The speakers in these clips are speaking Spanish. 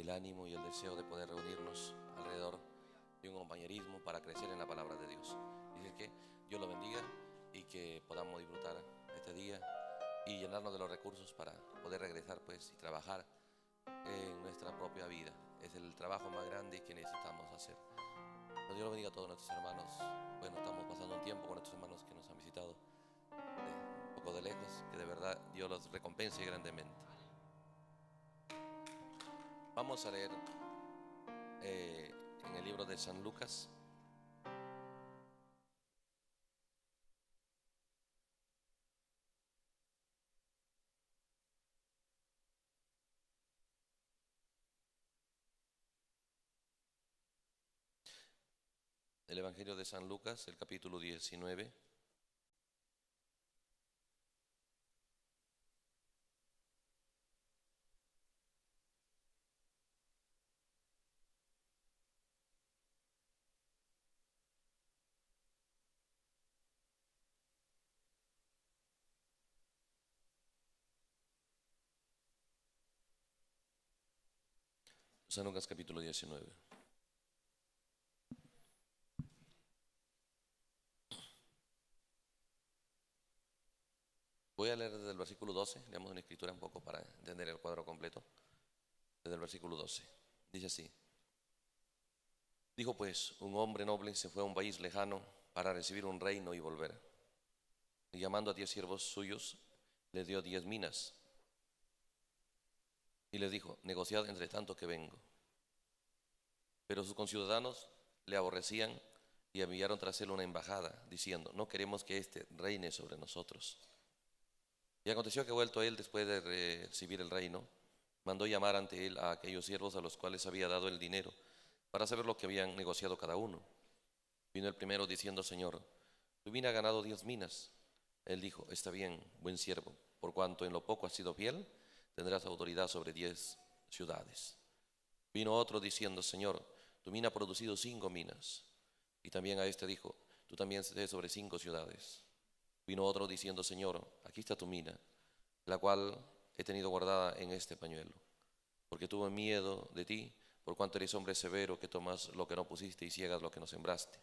el ánimo y el deseo de poder reunirnos alrededor de un compañerismo para crecer en la palabra de Dios. Dice que Dios lo bendiga y que podamos disfrutar este día y llenarnos de los recursos para poder regresar pues y trabajar en nuestra propia vida. Es el trabajo más grande que necesitamos hacer. Pues, Dios lo bendiga a todos nuestros hermanos. Bueno, estamos pasando un tiempo con nuestros hermanos que nos han visitado eh, un poco de lejos, que de verdad Dios los recompense grandemente. Vamos a leer eh, en el libro de San Lucas. El Evangelio de San Lucas, el capítulo 19. San Lucas capítulo 19. Voy a leer desde el versículo 12, leamos una escritura un poco para entender el cuadro completo. Desde el versículo 12. Dice así. Dijo pues, un hombre noble se fue a un país lejano para recibir un reino y volver. Y llamando a diez siervos suyos, le dio diez minas. Y les dijo, negociad entre tantos que vengo. Pero sus conciudadanos le aborrecían y enviaron tras él una embajada, diciendo, no queremos que éste reine sobre nosotros. Y aconteció que vuelto él después de recibir el reino, mandó llamar ante él a aquellos siervos a los cuales había dado el dinero, para saber lo que habían negociado cada uno. Vino el primero diciendo, Señor, tu mina ha ganado diez minas. Él dijo, está bien, buen siervo, por cuanto en lo poco has sido fiel, tendrás autoridad sobre diez ciudades. Vino otro diciendo, Señor, tu mina ha producido cinco minas. Y también a este dijo, tú también estés sobre cinco ciudades. Vino otro diciendo, Señor, aquí está tu mina, la cual he tenido guardada en este pañuelo, porque tuve miedo de ti, por cuanto eres hombre severo que tomas lo que no pusiste y ciegas lo que no sembraste.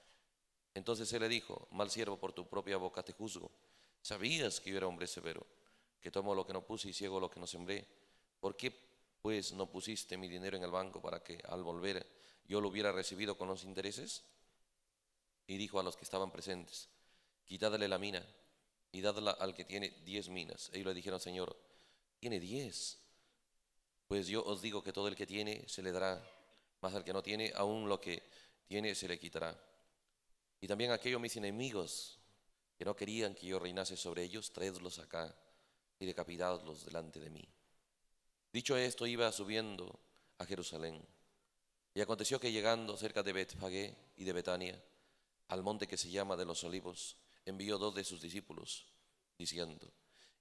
Entonces él le dijo, mal siervo, por tu propia boca te juzgo. Sabías que yo era hombre severo, que tomo lo que no puse y ciego lo que no sembré. ¿Por qué pues no pusiste mi dinero en el banco para que al volver yo lo hubiera recibido con los intereses? Y dijo a los que estaban presentes, quitadle la mina y dadla al que tiene diez minas. Ellos le dijeron, Señor, tiene diez. Pues yo os digo que todo el que tiene se le dará, más al que no tiene, aún lo que tiene se le quitará. Y también aquellos mis enemigos que no querían que yo reinase sobre ellos, traedlos acá y decapitadlos delante de mí. Dicho esto, iba subiendo a Jerusalén. Y aconteció que llegando cerca de Betfagé y de Betania, al monte que se llama de los olivos, envió dos de sus discípulos, diciendo,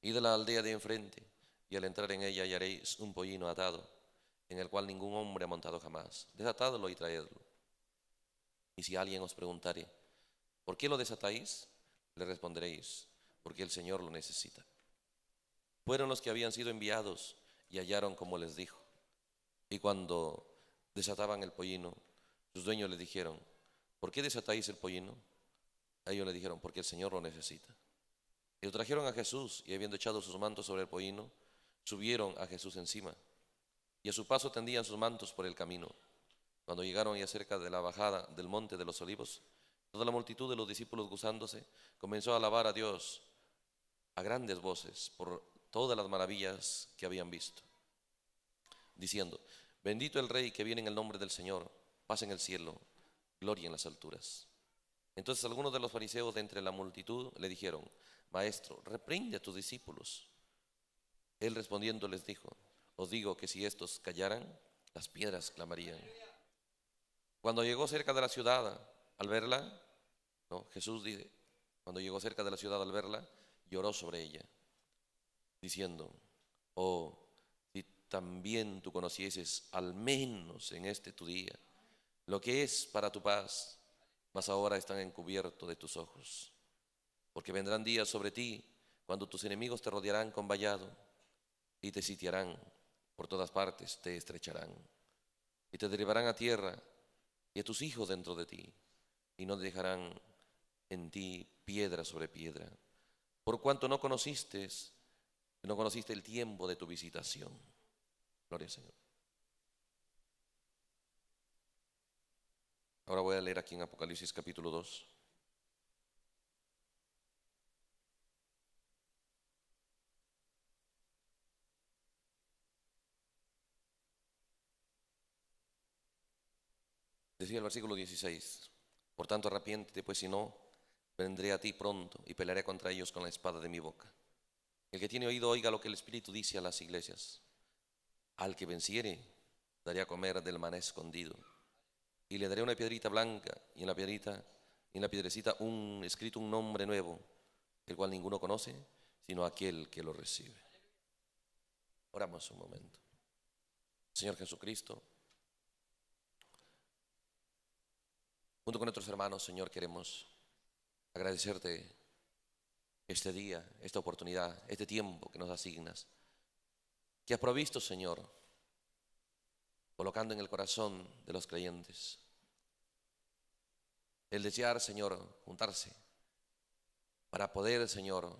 Id a la aldea de enfrente, y al entrar en ella hallaréis un pollino atado, en el cual ningún hombre ha montado jamás. Desatadlo y traedlo. Y si alguien os preguntare, ¿por qué lo desatáis? Le responderéis, porque el Señor lo necesita. Fueron los que habían sido enviados y hallaron como les dijo. Y cuando desataban el pollino. Sus dueños le dijeron, ¿por qué desatáis el pollino? A ellos le dijeron, porque el Señor lo necesita. Y lo trajeron a Jesús y habiendo echado sus mantos sobre el pollino, subieron a Jesús encima. Y a su paso tendían sus mantos por el camino. Cuando llegaron ya cerca de la bajada del monte de los olivos, toda la multitud de los discípulos gozándose comenzó a alabar a Dios a grandes voces por todas las maravillas que habían visto, diciendo, Bendito el Rey que viene en el nombre del Señor, paz en el cielo, gloria en las alturas. Entonces algunos de los fariseos de entre la multitud le dijeron, Maestro, reprende a tus discípulos. Él respondiendo les dijo, Os digo que si estos callaran, las piedras clamarían. Cuando llegó cerca de la ciudad, al verla, Jesús dice, cuando llegó cerca de la ciudad al verla, lloró sobre ella, diciendo, Oh, también tú conocieses, al menos en este tu día, lo que es para tu paz, mas ahora están encubierto de tus ojos. Porque vendrán días sobre ti cuando tus enemigos te rodearán con vallado y te sitiarán por todas partes, te estrecharán y te derribarán a tierra y a tus hijos dentro de ti y no dejarán en ti piedra sobre piedra, por cuanto no conociste, no conociste el tiempo de tu visitación. Gloria al Señor. Ahora voy a leer aquí en Apocalipsis capítulo 2. Decía el versículo 16, por tanto arrepiéntete, pues si no, vendré a ti pronto y pelearé contra ellos con la espada de mi boca. El que tiene oído, oiga lo que el Espíritu dice a las iglesias. Al que venciere, daré a comer del maná escondido. Y le daré una piedrita blanca, y en la piedrita, en la piedrecita, un escrito un nombre nuevo, el cual ninguno conoce, sino aquel que lo recibe. Oramos un momento. Señor Jesucristo, junto con nuestros hermanos, Señor, queremos agradecerte este día, esta oportunidad, este tiempo que nos asignas que has provisto, Señor, colocando en el corazón de los creyentes. El desear, Señor, juntarse para poder, Señor,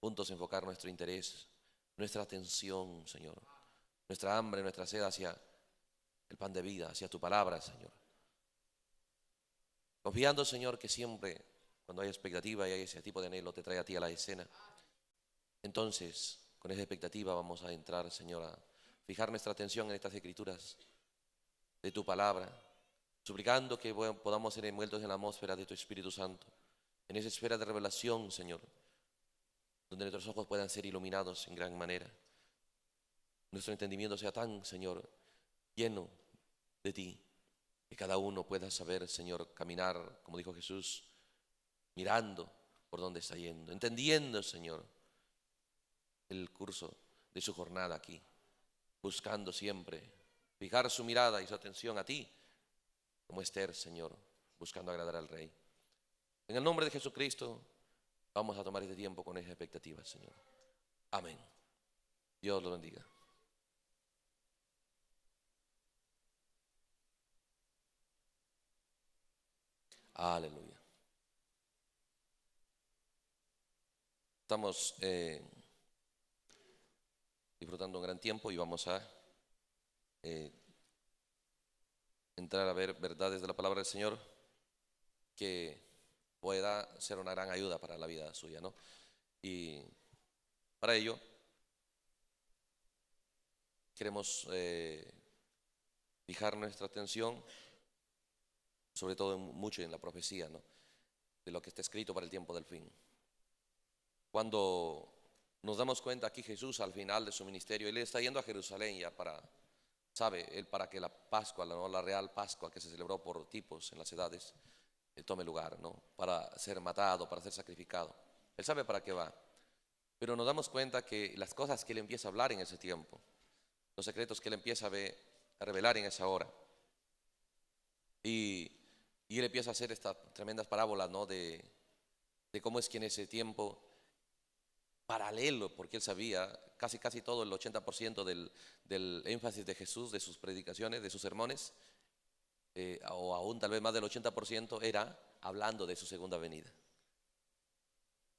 juntos enfocar nuestro interés, nuestra atención, Señor, nuestra hambre, nuestra sed hacia el pan de vida, hacia tu palabra, Señor. Confiando, Señor, que siempre, cuando hay expectativa y hay ese tipo de anhelo, te trae a ti a la escena. Entonces, con esa expectativa vamos a entrar, Señor, a fijar nuestra atención en estas escrituras de tu palabra, suplicando que podamos ser envueltos en la atmósfera de tu Espíritu Santo, en esa esfera de revelación, Señor, donde nuestros ojos puedan ser iluminados en gran manera. Nuestro entendimiento sea tan, Señor, lleno de ti, que cada uno pueda saber, Señor, caminar, como dijo Jesús, mirando por dónde está yendo, entendiendo, Señor, el curso de su jornada aquí, buscando siempre fijar su mirada y su atención a ti, como Esther, Señor, buscando agradar al Rey. En el nombre de Jesucristo, vamos a tomar este tiempo con esa expectativa Señor. Amén. Dios lo bendiga. Aleluya. Estamos eh, disfrutando un gran tiempo y vamos a eh, entrar a ver verdades de la palabra del Señor que pueda ser una gran ayuda para la vida suya, ¿no? Y para ello queremos eh, fijar nuestra atención, sobre todo mucho en la profecía, ¿no? De lo que está escrito para el tiempo del fin. Cuando nos damos cuenta aquí Jesús al final de su ministerio, él está yendo a Jerusalén ya para, sabe, él para que la Pascua, la, no, la real Pascua que se celebró por tipos en las edades, él tome lugar, ¿no? Para ser matado, para ser sacrificado. Él sabe para qué va. Pero nos damos cuenta que las cosas que él empieza a hablar en ese tiempo, los secretos que él empieza a, revelar en esa hora. Y, él empieza a hacer estas tremendas parábolas, ¿no? De, de cómo es que en ese tiempo paralelo, porque él sabía casi, casi todo el 80% del, énfasis de Jesús, de sus predicaciones, de sus sermones, eh, o aún tal vez más del 80% era hablando de su segunda venida.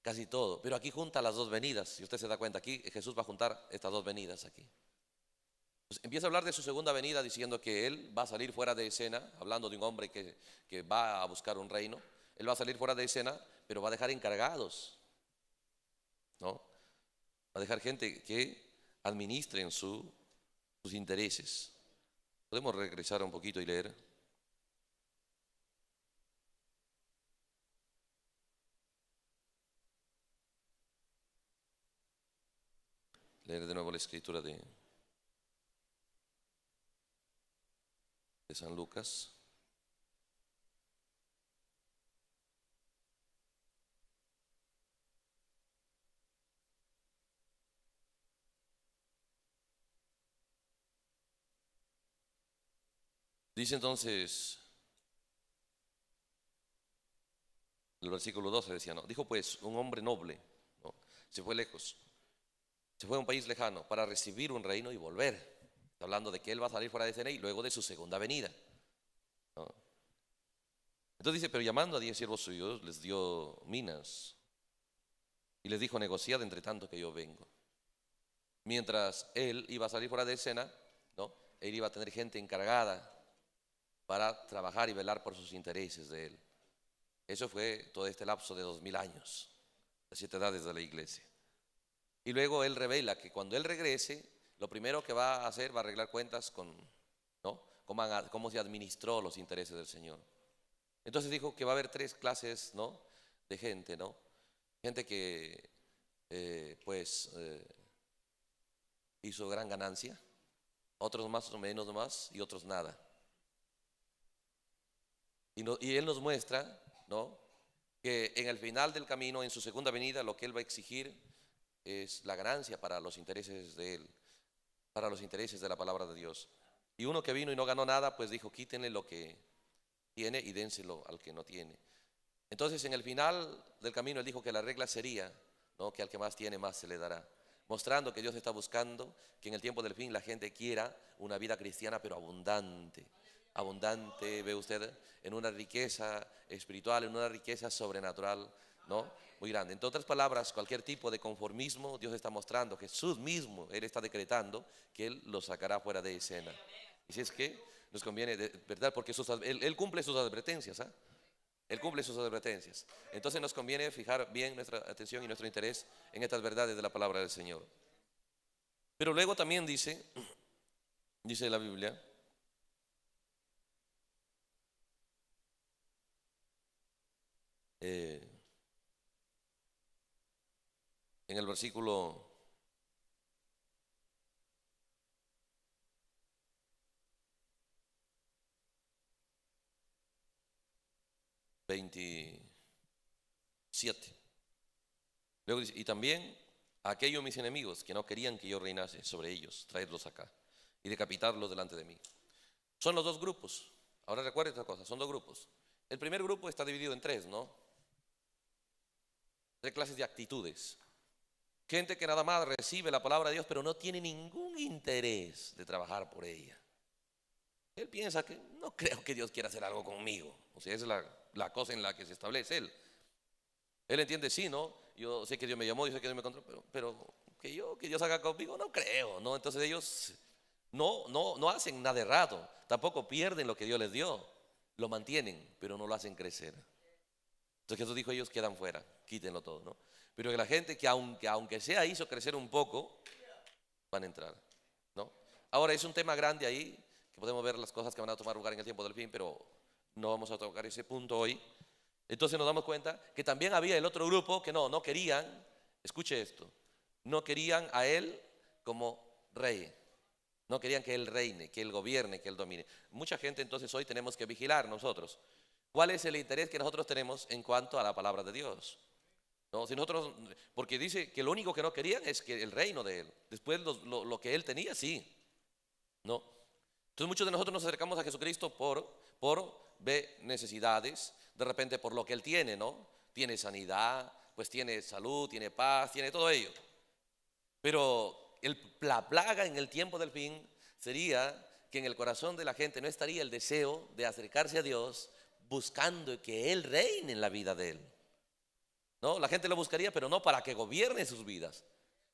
Casi todo. Pero aquí junta las dos venidas, si usted se da cuenta, aquí Jesús va a juntar estas dos venidas aquí. Pues empieza a hablar de su segunda venida diciendo que él va a salir fuera de escena, hablando de un hombre que va a buscar un reino. Él va a salir fuera de escena, pero va a dejar encargados ¿no? a dejar gente que administren su, sus intereses. Podemos regresar un poquito y leer. Leer de nuevo la escritura de, de San Lucas. Dice entonces, el versículo 12 decía, ¿no? Dijo pues un hombre noble, se fue lejos, se fue a un país lejano para recibir un reino y volver. hablando de que él va a salir fuera de escena y luego de su segunda venida. Entonces dice, pero llamando a diez siervos suyos, les dio minas y les dijo, negociad entre tanto que yo vengo. Mientras él iba a salir fuera de escena, ¿no? él iba a tener gente encargada para trabajar y velar por sus intereses de él. Eso fue todo este lapso de dos mil años, las siete edades de la iglesia. Y luego él revela que cuando él regrese, lo primero que va a hacer va a arreglar cuentas con, ¿no? Cómo, se administró los intereses del Señor. Entonces dijo que va a haber tres clases, De gente, ¿no? Gente que, eh, pues, eh, hizo gran ganancia, otros más o menos más y otros nada. Y, Él nos muestra, Que en el final del camino, en su segunda venida, lo que Él va a exigir es la ganancia para los intereses de Él, para los intereses de la palabra de Dios. Y uno que vino y no ganó nada, pues dijo, quítenle lo que tiene y dénselo al que no tiene. Entonces, en el final del camino, Él dijo que la regla sería, ¿no? Que al que más tiene, más se le dará mostrando que Dios está buscando que en el tiempo del fin la gente quiera una vida cristiana pero abundante, abundante, ve usted, en una riqueza espiritual, en una riqueza sobrenatural, ¿no? Muy grande. En otras palabras, cualquier tipo de conformismo, Dios está mostrando, Jesús mismo, Él está decretando que Él lo sacará fuera de escena. Y si es que nos conviene, ¿verdad? Porque él, cumple sus advertencias, ¿ah? Él cumple sus advertencias. Entonces nos conviene fijar bien nuestra atención y nuestro interés en estas verdades de la palabra del Señor. Pero luego también dice, dice la Biblia, Eh, en el versículo 27. Luego dice, y también aquellos mis enemigos que no querían que yo reinase sobre ellos, traerlos acá y decapitarlos delante de mí. Son los dos grupos. Ahora recuerda esta cosa, son dos grupos. El primer grupo está dividido en tres, ¿no? clases de actitudes. Gente que nada más recibe la palabra de Dios, pero no tiene ningún interés de trabajar por ella. Él piensa que no creo que Dios quiera hacer algo conmigo. O sea, esa es la, cosa en la que se establece él. Él entiende, sí, ¿no? Yo sé que Dios me llamó, yo sé que Dios me encontró, pero, pero que yo, que Dios haga conmigo, no creo, ¿no? Entonces ellos no, no, no hacen nada errado, tampoco pierden lo que Dios les dio, lo mantienen, pero no lo hacen crecer. Entonces Jesús dijo, ellos quedan fuera, quítenlo todo, ¿no? Pero que la gente que aunque, aunque sea hizo crecer un poco, van a entrar, ¿no? Ahora es un tema grande ahí, que podemos ver las cosas que van a tomar lugar en el tiempo del fin, pero no vamos a tocar ese punto hoy. Entonces nos damos cuenta que también había el otro grupo que no, no querían, escuche esto, no querían a él como rey. No querían que él reine, que él gobierne, que él domine. Mucha gente entonces hoy tenemos que vigilar nosotros. ¿Cuál es el interés que nosotros tenemos en cuanto a la palabra de Dios? No, si nosotros, porque dice que lo único que no querían es que el reino de él. Después lo, que él tenía, sí. No. Entonces muchos de nosotros nos acercamos a Jesucristo por, por ve necesidades, de repente por lo que él tiene, ¿no? Tiene sanidad, pues tiene salud, tiene paz, tiene todo ello. Pero el, la plaga en el tiempo del fin sería que en el corazón de la gente no estaría el deseo de acercarse a Dios, buscando que Él reine en la vida de Él. No, la gente lo buscaría, pero no para que gobierne sus vidas,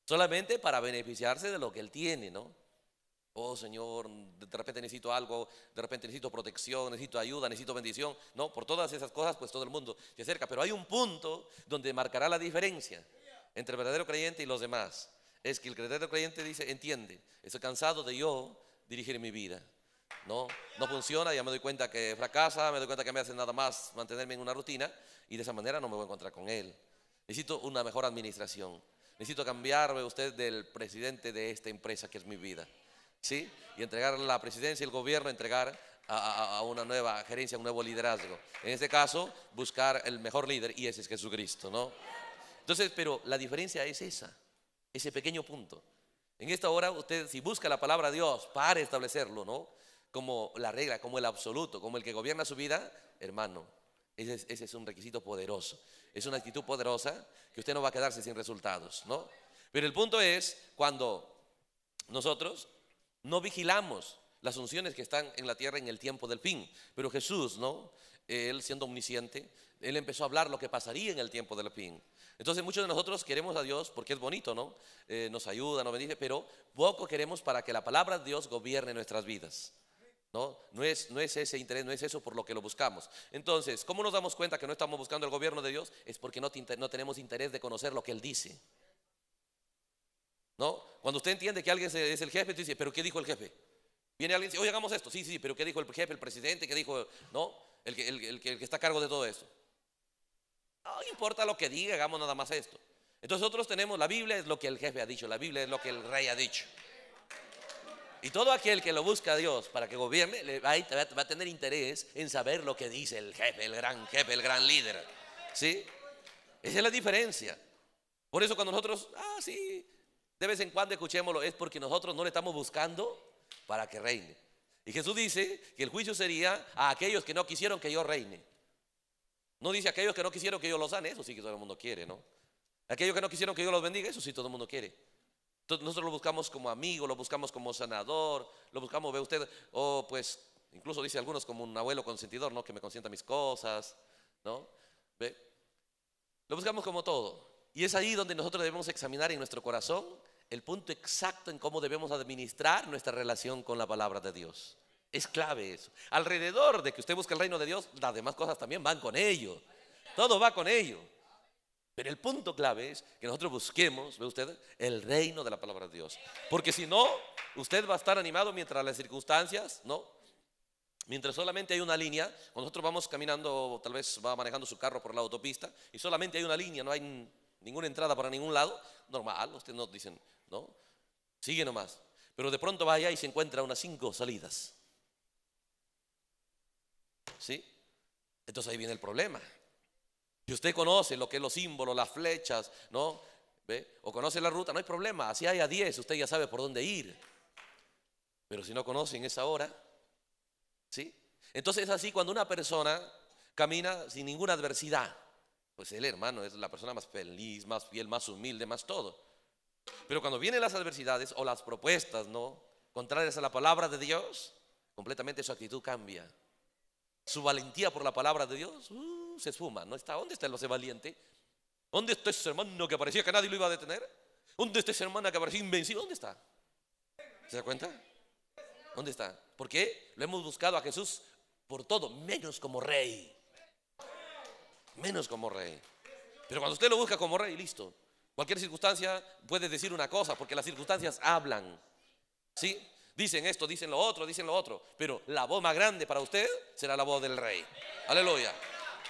solamente para beneficiarse de lo que Él tiene, ¿no? Oh Señor, de repente necesito algo, de repente necesito protección, necesito ayuda, necesito bendición. No, por todas esas cosas, pues todo el mundo se acerca. Pero hay un punto donde marcará la diferencia entre el verdadero creyente y los demás. Es que el verdadero creyente dice, entiende, estoy cansado de yo dirigir mi vida. No, funciona, ya me doy cuenta que fracasa, me doy cuenta que me hace nada más mantenerme en una rutina y de esa manera no me voy a encontrar con él. Necesito una mejor administración. Necesito cambiarme usted del presidente de esta empresa que es mi vida. ¿Sí? Y entregar la presidencia y el gobierno, entregar a, una nueva gerencia, un nuevo liderazgo. En este caso, buscar el mejor líder y ese es Jesucristo, ¿no? Entonces, pero la diferencia es esa, ese pequeño punto. En esta hora usted, si busca la palabra de Dios para establecerlo, ¿no? como la regla, como el absoluto, como el que gobierna su vida, hermano, ese es, un requisito poderoso. Es una actitud poderosa que usted no va a quedarse sin resultados, ¿no? Pero el punto es cuando nosotros no vigilamos las unciones que están en la tierra en el tiempo del fin. Pero Jesús, ¿no? Él siendo omnisciente, él empezó a hablar lo que pasaría en el tiempo del fin. Entonces muchos de nosotros queremos a Dios porque es bonito, ¿no? Eh, nos ayuda, nos bendice, pero poco queremos para que la palabra de Dios gobierne nuestras vidas. ¿no? No es, no es ese interés, no es eso por lo que lo buscamos. Entonces, ¿cómo nos damos cuenta que no estamos buscando el gobierno de Dios? Es porque no, no tenemos interés de conocer lo que Él dice. ¿No? Cuando usted entiende que alguien es el jefe, dice, ¿pero qué dijo el jefe? Viene alguien y dice, oye, hagamos esto. Sí, sí, pero ¿qué dijo el jefe, el presidente? ¿Qué dijo, no? El que, el que está a cargo de todo esto. No importa lo que diga, hagamos nada más esto. Entonces nosotros tenemos, la Biblia es lo que el jefe ha dicho, la Biblia es lo que el rey ha dicho. Y todo aquel que lo busca a Dios para que gobierne va a tener interés en saber lo que dice el jefe, el gran jefe, el gran líder. ¿Sí? Esa es la diferencia. Por eso cuando nosotros, ah, sí, de vez en cuando escuchémoslo, es porque nosotros no le estamos buscando para que reine. Y Jesús dice que el juicio sería a aquellos que no quisieron que yo reine. No dice a aquellos que no quisieron que yo los sane, eso sí que todo el mundo quiere, ¿no? Aquellos que no quisieron que yo los bendiga, eso sí todo el mundo quiere nosotros lo buscamos como amigo, lo buscamos como sanador, lo buscamos, ve usted, o oh, pues incluso dice algunos como un abuelo consentidor, ¿no? Que me consienta mis cosas, ¿no? ¿Ve? Lo buscamos como todo. Y es ahí donde nosotros debemos examinar en nuestro corazón el punto exacto en cómo debemos administrar nuestra relación con la palabra de Dios. Es clave eso. Alrededor de que usted busque el reino de Dios, las demás cosas también van con ello. Todo va con ello. Pero el punto clave es que nosotros busquemos, ve usted, el reino de la palabra de Dios. Porque si no, usted va a estar animado mientras las circunstancias, ¿no? Mientras solamente hay una línea, cuando nosotros vamos caminando, tal vez va manejando su carro por la autopista y solamente hay una línea, no hay ninguna entrada para ningún lado, normal, usted no dicen, ¿no? Sigue nomás. Pero de pronto va allá y se encuentra unas cinco salidas. ¿Sí? Entonces ahí viene el problema. Si usted conoce lo que es los símbolos, las flechas, ¿no? ¿Ve? O conoce la ruta, no hay problema. Así hay a 10, usted ya sabe por dónde ir. Pero si no conoce en esa hora, ¿sí? Entonces es así cuando una persona camina sin ninguna adversidad. Pues el hermano es la persona más feliz, más fiel, más humilde, más todo. Pero cuando vienen las adversidades o las propuestas, ¿no? Contrarias a la palabra de Dios, completamente su actitud cambia. Su valentía por la palabra de Dios, uh, se esfuma. ¿no está? ¿Dónde está el valiente? ¿Dónde está ese hermano que parecía que nadie lo iba a detener? ¿Dónde está ese hermano que parecía invencible? ¿Dónde está? ¿Se da cuenta? ¿Dónde está? Porque lo hemos buscado a Jesús por todo, menos como rey. Menos como rey. Pero cuando usted lo busca como rey, listo. Cualquier circunstancia puede decir una cosa, porque las circunstancias hablan. ¿Sí? Dicen esto, dicen lo otro, dicen lo otro. Pero la voz más grande para usted será la voz del rey. Aleluya.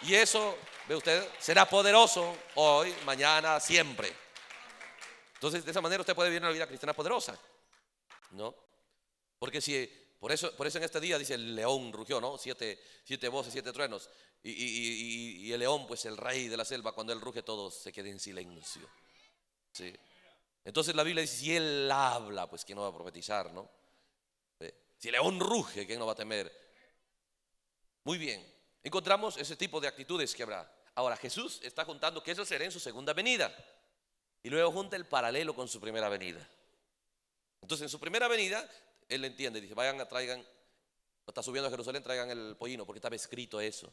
Y eso, ve usted, será poderoso hoy, mañana, siempre. Entonces, de esa manera usted puede vivir una vida cristiana poderosa. ¿No? Porque si, por eso, por eso en este día dice el león rugió, ¿no? Siete, voces, siete truenos. Y, el león, pues el rey de la selva, cuando él ruge, todos se queda en silencio. ¿Sí? Entonces la Biblia dice, si él habla, pues ¿quién no va a profetizar, no? Eh, si el león ruge, ¿quién no va a temer? Muy bien. Encontramos ese tipo de actitudes que habrá. Ahora, Jesús está juntando que eso será en su segunda venida. Y luego junta el paralelo con su primera venida. Entonces, en su primera venida, él entiende, dice, vayan a traigan, está subiendo a Jerusalén, traigan el pollino, porque estaba escrito eso.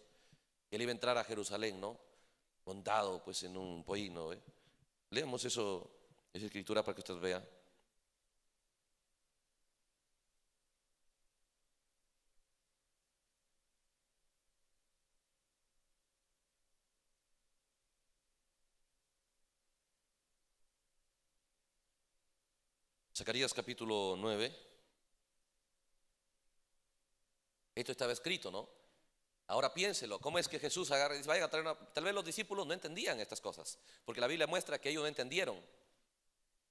Él iba a entrar a Jerusalén, ¿no? Montado pues en un pollino. ¿eh? leemos eso, esa escritura para que ustedes vean Zacarías capítulo 9. Esto estaba escrito, ¿no? Ahora piénselo, ¿cómo es que Jesús agarra y dice, Tal vez los discípulos no entendían estas cosas, porque la Biblia muestra que ellos no entendieron.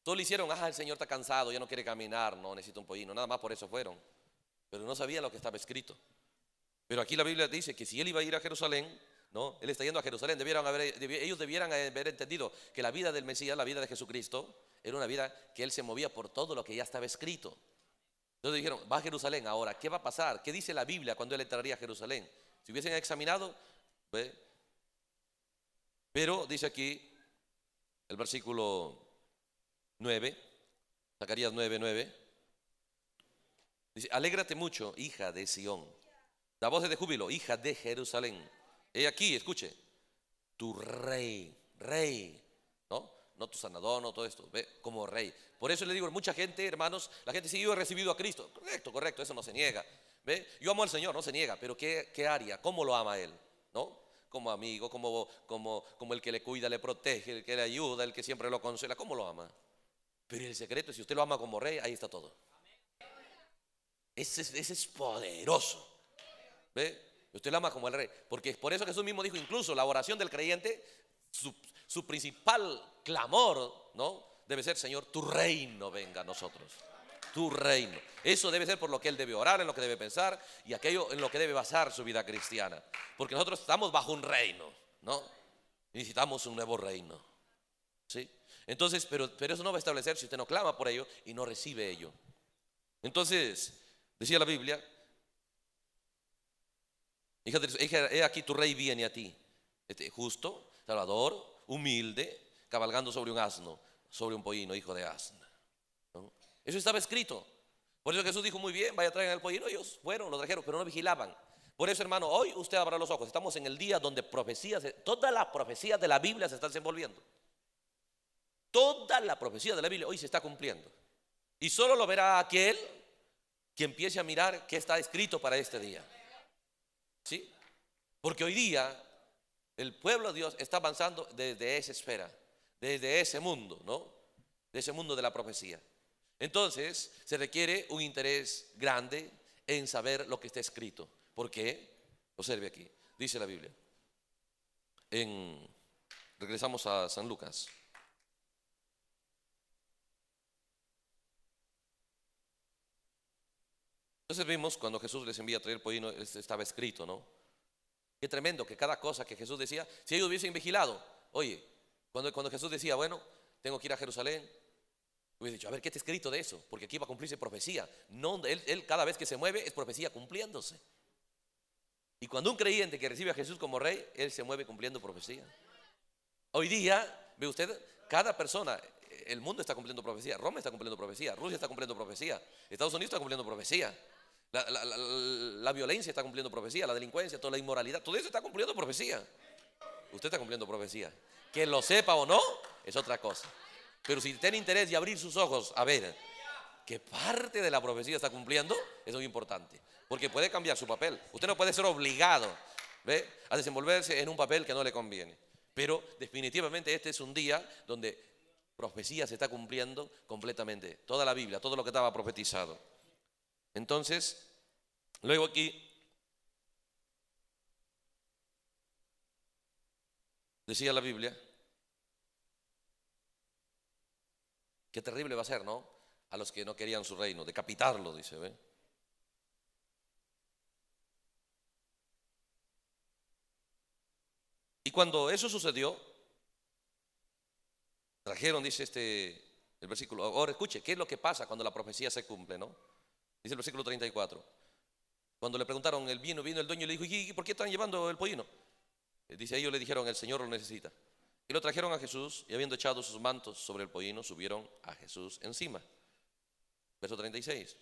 Todos le hicieron, ah, el Señor está cansado, ya no quiere caminar, no necesita un pollino, nada más por eso fueron. Pero no sabían lo que estaba escrito. Pero aquí la Biblia dice que si él iba a ir a Jerusalén, ¿no? Él está yendo a Jerusalén, ellos debieran haber entendido que la vida del Mesías, la vida de Jesucristo, era una vida que él se movía por todo lo que ya estaba escrito. Entonces dijeron, va a Jerusalén ahora, ¿qué va a pasar? ¿Qué dice la Biblia cuando él entraría a Jerusalén? Si hubiesen examinado, ¿ve? pero dice aquí el versículo 9, Zacarías 9, 9, dice, alégrate mucho, hija de Sión, la voz de júbilo, hija de Jerusalén. He aquí, escuche, tu rey, rey no tu sanador, no todo esto, ¿ve? como rey. Por eso le digo, mucha gente, hermanos, la gente sigue recibido a Cristo. Correcto, correcto, eso no se niega. ¿ve? Yo amo al Señor, no se niega, pero ¿qué, qué área? ¿Cómo lo ama Él? ¿No? Como amigo, como, como, como el que le cuida, le protege, el que le ayuda, el que siempre lo consuela, ¿cómo lo ama? Pero el secreto, es si usted lo ama como rey, ahí está todo. Ese, es poderoso. ¿Ve? Usted lo ama como el rey. Porque es por eso que Jesús mismo dijo, incluso la oración del creyente su su principal clamor, ¿no? Debe ser, Señor, tu reino venga a nosotros. Tu reino. Eso debe ser por lo que él debe orar, en lo que debe pensar y aquello en lo que debe basar su vida cristiana. Porque nosotros estamos bajo un reino, ¿no? Necesitamos un nuevo reino. ¿Sí? Entonces, pero, pero eso no va a establecer si usted no clama por ello y no recibe ello. Entonces, decía la Biblia, Hija, he aquí tu rey viene a ti, este justo, salvador, humilde, cabalgando sobre un asno, sobre un pollino, hijo de asno Eso estaba escrito. Por eso Jesús dijo, muy bien, vaya, a traer el pollino. Ellos fueron, lo trajeron, pero no vigilaban. Por eso, hermano, hoy usted abra los ojos. Estamos en el día donde profecías, todas las profecías de la Biblia se están desenvolviendo. Toda la profecía de la Biblia hoy se está cumpliendo. Y solo lo verá aquel que empiece a mirar qué está escrito para este día. ¿Sí? Porque hoy día el pueblo de Dios está avanzando desde esa esfera, desde ese mundo, ¿no? De ese mundo de la profecía. Entonces, se requiere un interés grande en saber lo que está escrito. ¿Por qué? Observe aquí, dice la Biblia. regresamos a San Lucas. Entonces vimos cuando Jesús les envía a traer pollino, estaba escrito, ¿no? Qué tremendo que cada cosa que Jesús decía, si ellos hubiesen vigilado, oye, cuando, cuando Jesús decía, bueno, tengo que ir a Jerusalén, hubiese dicho, a ver, ¿qué te escrito de eso? Porque aquí va a cumplirse profecía. No, él cada vez que se mueve es profecía cumpliéndose. Y cuando un creyente que recibe a Jesús como rey, él se mueve cumpliendo profecía. Hoy día, ve usted, cada persona, el mundo está cumpliendo profecía, Roma está cumpliendo profecía, Rusia está cumpliendo profecía, Estados Unidos está cumpliendo profecía. La, violencia está cumpliendo profecía, la delincuencia, toda la inmoralidad, todo eso está cumpliendo profecía. Usted está cumpliendo profecía. Que lo sepa o no, es otra cosa. Pero si tiene interés de abrir sus ojos a ver qué parte de la profecía está cumpliendo, es muy importante. Porque puede cambiar su papel. Usted no puede ser obligado a desenvolverse en un papel que no le conviene. Pero definitivamente este es un día donde profecía se está cumpliendo completamente. Toda la Biblia, todo lo que estaba profetizado. Entonces, luego aquí decía la Biblia, qué terrible va a ser, ¿no? A los que no querían su reino, decapitarlo, dice, ¿ve? Y cuando eso sucedió, trajeron, dice este, el versículo, ahora escuche, ¿qué es lo que pasa cuando la profecía se cumple, no? Dice el versículo 34. Cuando le preguntaron el vino, vino el dueño y le dijo, ¿y por qué están llevando el pollino? Eh, dice, ellos le dijeron, el Señor lo necesita. Y lo trajeron a Jesús y habiendo echado sus mantos sobre el pollino, subieron a Jesús encima. Verso 36.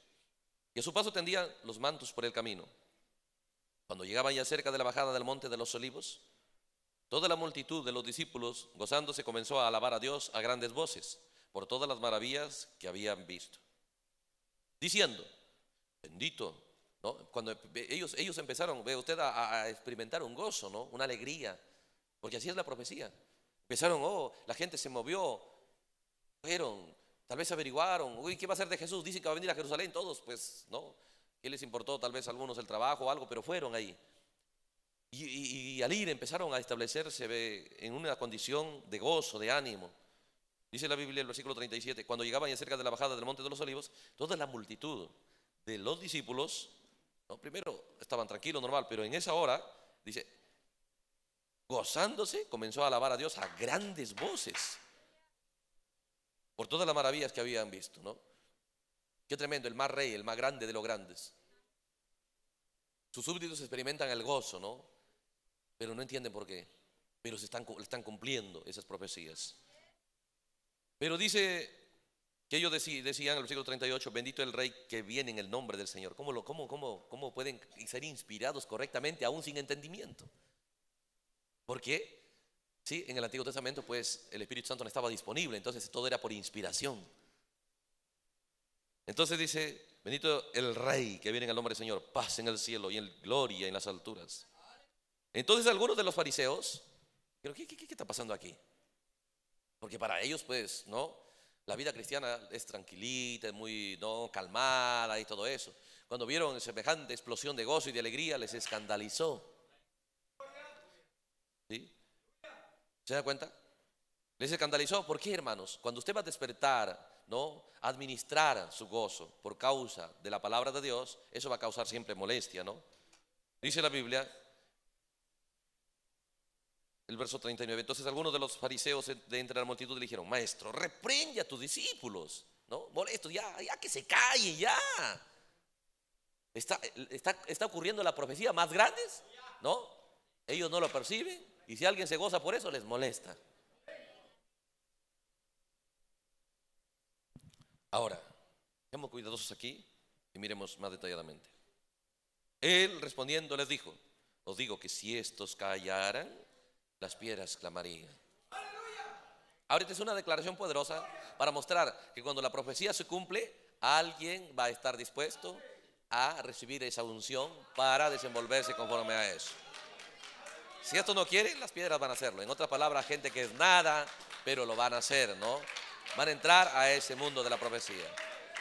Y a su paso tendían los mantos por el camino. Cuando llegaban ya cerca de la bajada del monte de los olivos, toda la multitud de los discípulos, gozándose, comenzó a alabar a Dios a grandes voces por todas las maravillas que habían visto. Diciendo, Bendito. ¿no? Cuando ellos, ellos empezaron, ve usted, a, experimentar un gozo, ¿no? Una alegría. Porque así es la profecía. Empezaron, oh, la gente se movió, fueron, tal vez averiguaron, uy, ¿qué va a ser de Jesús? Dice que va a venir a Jerusalén todos, pues, ¿no? ¿Qué les importó tal vez algunos el trabajo o algo? Pero fueron ahí. Y, al ir empezaron a establecerse en una condición de gozo, de ánimo. Dice la Biblia, el versículo 37, cuando llegaban cerca de la bajada del Monte de los Olivos, toda la multitud de los discípulos, ¿no? primero estaban tranquilos, normal, pero en esa hora, dice, gozándose, comenzó a alabar a Dios a grandes voces por todas las maravillas que habían visto, ¿no? Qué tremendo, el más rey, el más grande de los grandes. Sus súbditos experimentan el gozo, ¿no? Pero no entienden por qué. Pero se están cumpliendo esas profecías. Pero dice que ellos decían en el versículo 38, bendito el rey que viene en el nombre del Señor. ¿Cómo, lo, pueden ser inspirados correctamente aún sin entendimiento? Porque, sí, en el Antiguo Testamento pues el Espíritu Santo no estaba disponible, entonces todo era por inspiración. Entonces dice, bendito el rey que viene en el nombre del Señor, paz en el cielo y en gloria en las alturas. Entonces algunos de los fariseos, qué está pasando aquí? Porque para ellos pues, ¿no? La vida cristiana es tranquilita, es muy ¿no? calmada y todo eso. Cuando vieron semejante explosión de gozo y de alegría, les escandalizó. ¿Sí? ¿Se da cuenta? Les escandalizó. ¿Por qué, hermanos? Cuando usted va a despertar, ¿no? Administrar su gozo por causa de la palabra de Dios, eso va a causar siempre molestia, ¿no? Dice la Biblia el verso 39. Entonces algunos de los fariseos de entre la multitud le dijeron, maestro, reprende a tus discípulos, ¿no? Molesto, ya, ya que se calle ya. Está, ocurriendo la profecía más grandes, ¿no? Ellos no lo perciben y si alguien se goza por eso, les molesta. Ahora, seamos cuidadosos aquí y miremos más detalladamente. Él respondiendo les dijo, os digo que si estos callaran, las piedras clamarían. Ahorita es una declaración poderosa para mostrar que cuando la profecía se cumple, alguien va a estar dispuesto a recibir esa unción para desenvolverse conforme a eso. Si esto no quiere, las piedras van a hacerlo. En otras palabras, gente que es nada, pero lo van a hacer, ¿no? Van a entrar a ese mundo de la profecía.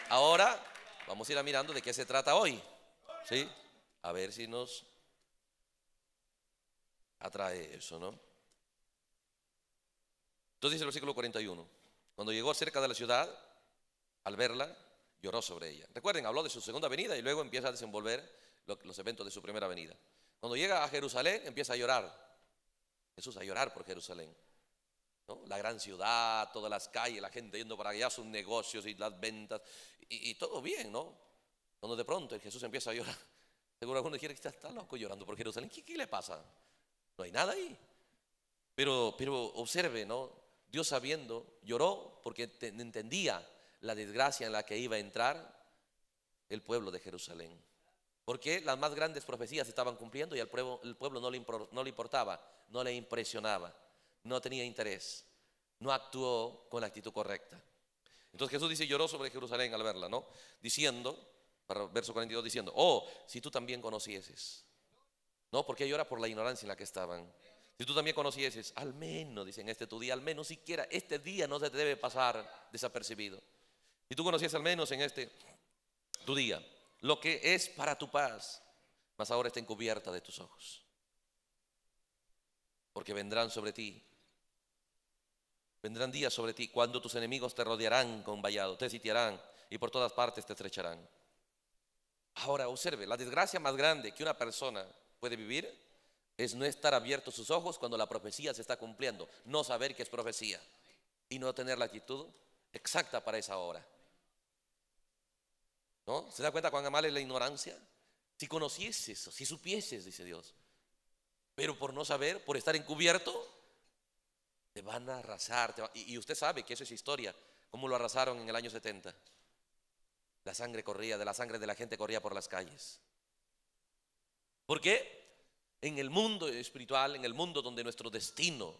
Ahora vamos a ir a mirando de qué se trata hoy. ¿Sí? A ver si nos atrae eso, ¿no? Entonces dice el versículo 41, cuando llegó cerca de la ciudad, al verla, lloró sobre ella. Recuerden, habló de su segunda venida y luego empieza a desenvolver los eventos de su primera venida. Cuando llega a Jerusalén, empieza a llorar. Jesús a llorar por Jerusalén. La gran ciudad, todas las calles, la gente yendo para allá, sus negocios y las ventas, y, todo bien, ¿no? Cuando de pronto Jesús empieza a llorar. Seguro uno quiere que está, loco llorando por Jerusalén. ¿Qué, ¿Qué, le pasa? No hay nada ahí. Pero, pero observe, ¿no? Dios sabiendo, lloró porque entendía la desgracia en la que iba a entrar el pueblo de Jerusalén. Porque las más grandes profecías estaban cumpliendo y al pueblo, el pueblo no le, importaba, no le impresionaba, no tenía interés, no actuó con la actitud correcta. Entonces Jesús dice, lloró sobre Jerusalén al verla, ¿no? Diciendo, verso 42, diciendo, oh, si tú también conocieses. No, porque llora por la ignorancia en la que estaban. Si tú también conocieses, al menos, dicen este tu día, al menos siquiera este día no se te debe pasar desapercibido. Si tú conocieses al menos en este tu día, lo que es para tu paz, mas ahora está encubierta de tus ojos. Porque vendrán sobre ti, vendrán días sobre ti cuando tus enemigos te rodearán con vallado, te sitiarán y por todas partes te estrecharán. Ahora observe, la desgracia más grande que una persona puede vivir es no estar abiertos sus ojos cuando la profecía se está cumpliendo, no saber que es profecía y no tener la actitud exacta para esa hora. ¿No? ¿Se da cuenta cuán mal es la ignorancia? Si conocieses si supieses, dice Dios, pero por no saber, por estar encubierto, te van a arrasar. y, usted sabe que eso es historia, como lo arrasaron en el año 70. La sangre corría, de la sangre de la gente corría por las calles. ¿Por qué? en el mundo espiritual, en el mundo donde nuestro destino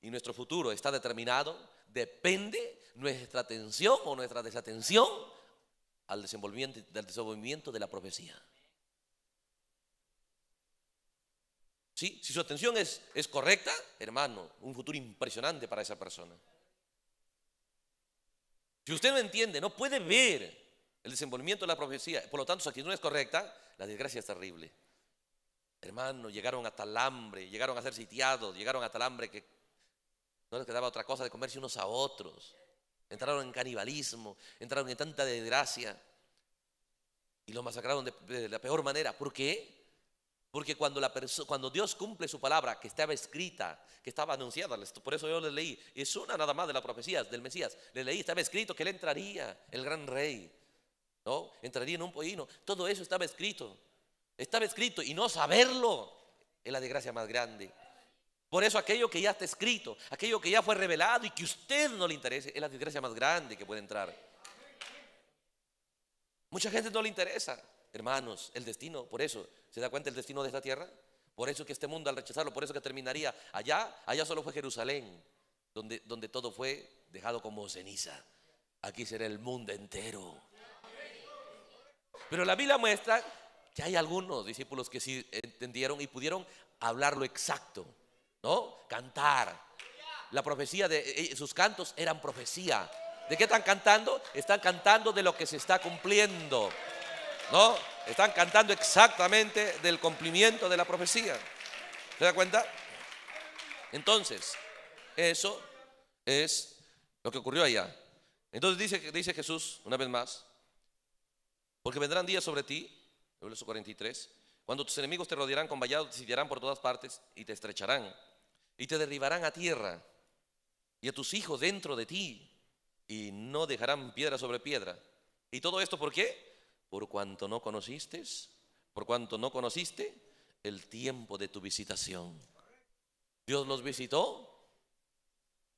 y nuestro futuro está determinado, depende nuestra atención o nuestra desatención al desenvolvimiento, del desenvolvimiento de la profecía. Si su atención es, correcta, hermano, un futuro impresionante para esa persona. Si usted no entiende, no puede ver el desenvolvimiento de la profecía, por lo tanto su actitud no es correcta, la desgracia es terrible. Hermano, llegaron a el hambre, llegaron a ser sitiados, llegaron a el hambre que no les quedaba otra cosa de comerse unos a otros. Entraron en canibalismo, entraron en tanta desgracia y lo masacraron de, la peor manera. ¿Por qué? Porque cuando, la cuando Dios cumple su palabra, que estaba escrita, que estaba anunciada, por eso yo les leí, es una nada más de las profecías del Mesías, les leí, estaba escrito que él entraría, el gran rey, ¿no? Entraría en un pollino, todo eso estaba escrito. Estaba escrito y no saberlo es la desgracia más grande. Por eso aquello que ya está escrito, aquello que ya fue revelado y que a usted no le interese, es la desgracia más grande que puede entrar. Mucha gente no le interesa, hermanos, el destino, por eso, ¿se da cuenta el destino de esta tierra? Por eso que este mundo al rechazarlo, por eso que terminaría allá, allá solo fue Jerusalén, donde, donde todo fue dejado como ceniza. Aquí será el mundo entero. Pero la Biblia muestra que hay algunos discípulos que sí entendieron y pudieron hablar lo exacto, ¿no? Cantar. La profecía de eh, eh, sus cantos eran profecía. ¿De qué están cantando? Están cantando de lo que se está cumpliendo. ¿No? Están cantando exactamente del cumplimiento de la profecía. ¿Se da cuenta? Entonces, eso es lo que ocurrió allá. Entonces dice, dice Jesús, una vez más, porque vendrán días sobre ti el 43. Cuando tus enemigos te rodearán con vallados, te sitiarán por todas partes y te estrecharán y te derribarán a tierra y a tus hijos dentro de ti y no dejarán piedra sobre piedra. ¿Y todo esto por qué? Por cuanto no conociste, por cuanto no conociste el tiempo de tu visitación. Dios los visitó,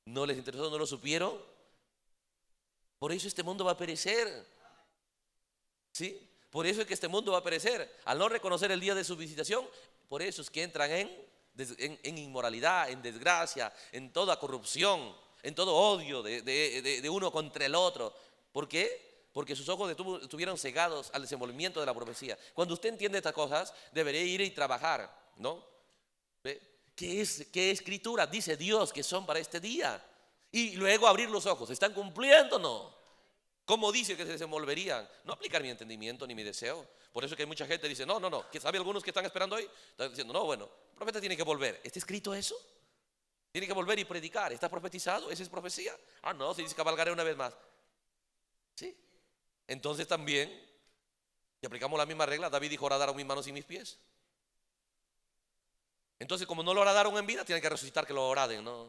no les interesó, no lo supieron. Por eso este mundo va a perecer. ¿Sí? Por eso es que este mundo va a perecer. Al no reconocer el día de su visitación, por eso es que entran en, en, inmoralidad, en desgracia, en toda corrupción, en todo odio de, uno contra el otro. ¿Por qué? Porque sus ojos estuvieron cegados al desenvolvimiento de la profecía. Cuando usted entiende estas cosas, debería ir y trabajar, ¿no? ¿Qué, es, ¿Qué escritura dice Dios que son para este día? Y luego abrir los ojos. ¿Están cumpliendo o no? ¿Cómo dice que se desenvolverían? No aplicar mi entendimiento ni mi deseo. Por eso que hay mucha gente que dice, no, no, no, sabe algunos que están esperando hoy, están diciendo, no, bueno, el profeta tiene que volver. ¿Está escrito eso? Tiene que volver y predicar. ¿Está profetizado? ¿Esa es profecía? Ah, no, se dice cabalgaré una vez más. ¿Sí? Entonces también, si aplicamos la misma regla, David dijo, daron mis manos y mis pies. Entonces, como no lo oradaron en vida, tienen que resucitar que lo oraden ¿no?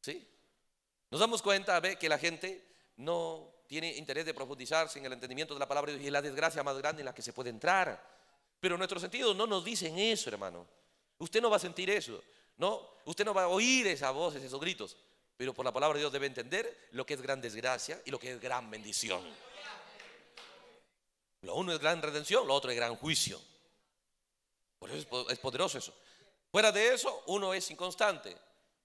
¿Sí? Nos damos cuenta, que la gente no tiene interés de profundizarse en el entendimiento de la palabra de Dios y es la desgracia más grande en la que se puede entrar. Pero nuestros sentidos no nos dicen eso, hermano. Usted no va a sentir eso, ¿no? Usted no va a oír esas voces, esos gritos. Pero por la palabra de Dios debe entender lo que es gran desgracia y lo que es gran bendición. Lo uno es gran redención, lo otro es gran juicio. Por eso es poderoso eso. Fuera de eso, uno es inconstante.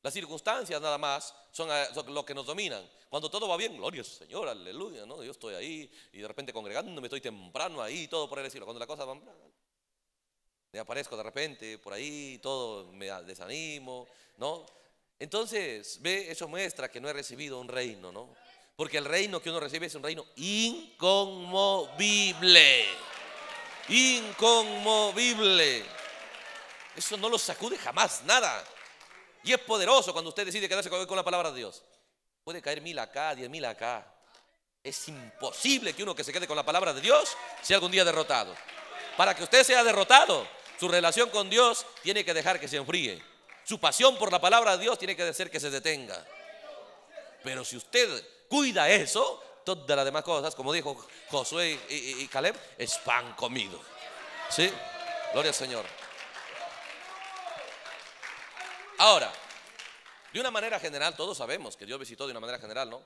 Las circunstancias nada más son, lo que nos dominan. Cuando todo va bien, gloria al Señor, aleluya, ¿no? Yo estoy ahí y de repente congregándome, estoy temprano ahí, todo por el cielo. Cuando la cosa va mal, me aparezco de repente por ahí, todo me desanimo, ¿no? Entonces, ve, eso muestra que no he recibido un reino, ¿no? Porque el reino que uno recibe es un reino inconmovible. Inconmovible. Eso no lo sacude jamás, nada. Y es poderoso cuando usted decide quedarse con la palabra de Dios. Puede caer mil acá, diez mil acá. Es imposible que uno que se quede con la palabra de Dios sea algún día derrotado. Para que usted sea derrotado, su relación con Dios tiene que dejar que se enfríe. Su pasión por la palabra de Dios tiene que hacer que se detenga. Pero si usted cuida eso, todas las demás cosas, como dijo Josué y, Caleb, es pan comido. ¿Sí? Gloria al Señor. Ahora, de una manera general, todos sabemos que Dios visitó de una manera general, ¿no?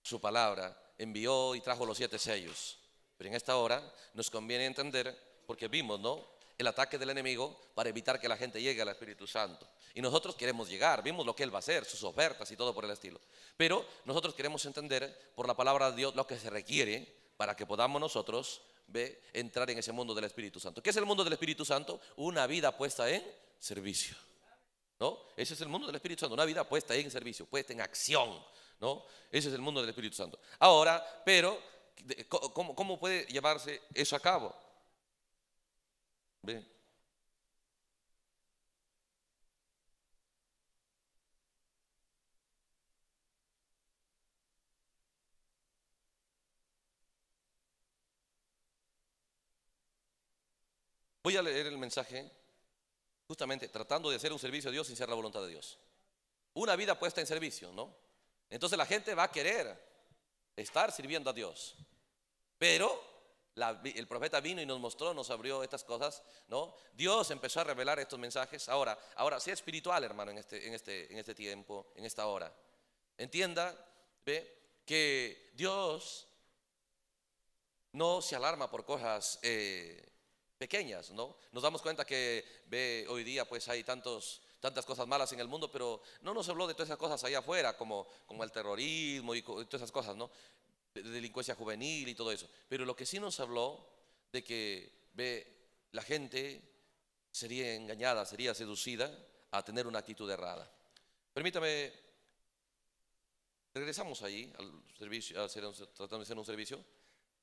Su palabra envió y trajo los siete sellos. Pero en esta hora nos conviene entender, porque vimos, ¿no? El ataque del enemigo para evitar que la gente llegue al Espíritu Santo. Y nosotros queremos llegar, vimos lo que Él va a hacer, sus ofertas y todo por el estilo. Pero nosotros queremos entender por la palabra de Dios lo que se requiere para que podamos nosotros ¿ve? entrar en ese mundo del Espíritu Santo. ¿Qué es el mundo del Espíritu Santo? Una vida puesta en servicio. Ese es el mundo del Espíritu Santo, una vida puesta en servicio, puesta en acción, ¿no? Ese es el mundo del Espíritu Santo. Ahora, pero, ¿cómo, puede llevarse eso a cabo? Voy a leer el mensaje justamente tratando de hacer un servicio a Dios sin ser la voluntad de Dios. Una vida puesta en servicio, ¿no? Entonces la gente va a querer estar sirviendo a Dios. Pero el profeta vino y nos mostró, nos abrió estas cosas, ¿no? Dios empezó a revelar estos mensajes. Ahora, ahora sea espiritual, hermano, en este, en este, en este tiempo, en esta hora. Entienda, ve, que Dios no se alarma por cosas eh, pequeñas, ¿no? Nos damos cuenta que ve, hoy día pues hay tantos, tantas cosas malas en el mundo, pero no nos habló de todas esas cosas allá afuera, como, como el terrorismo y, todas esas cosas, ¿no? delincuencia juvenil y todo eso. Pero lo que sí nos habló de que ve, la gente sería engañada, sería seducida a tener una actitud errada. Permítame, regresamos allí al servicio, tratando de hacer un servicio.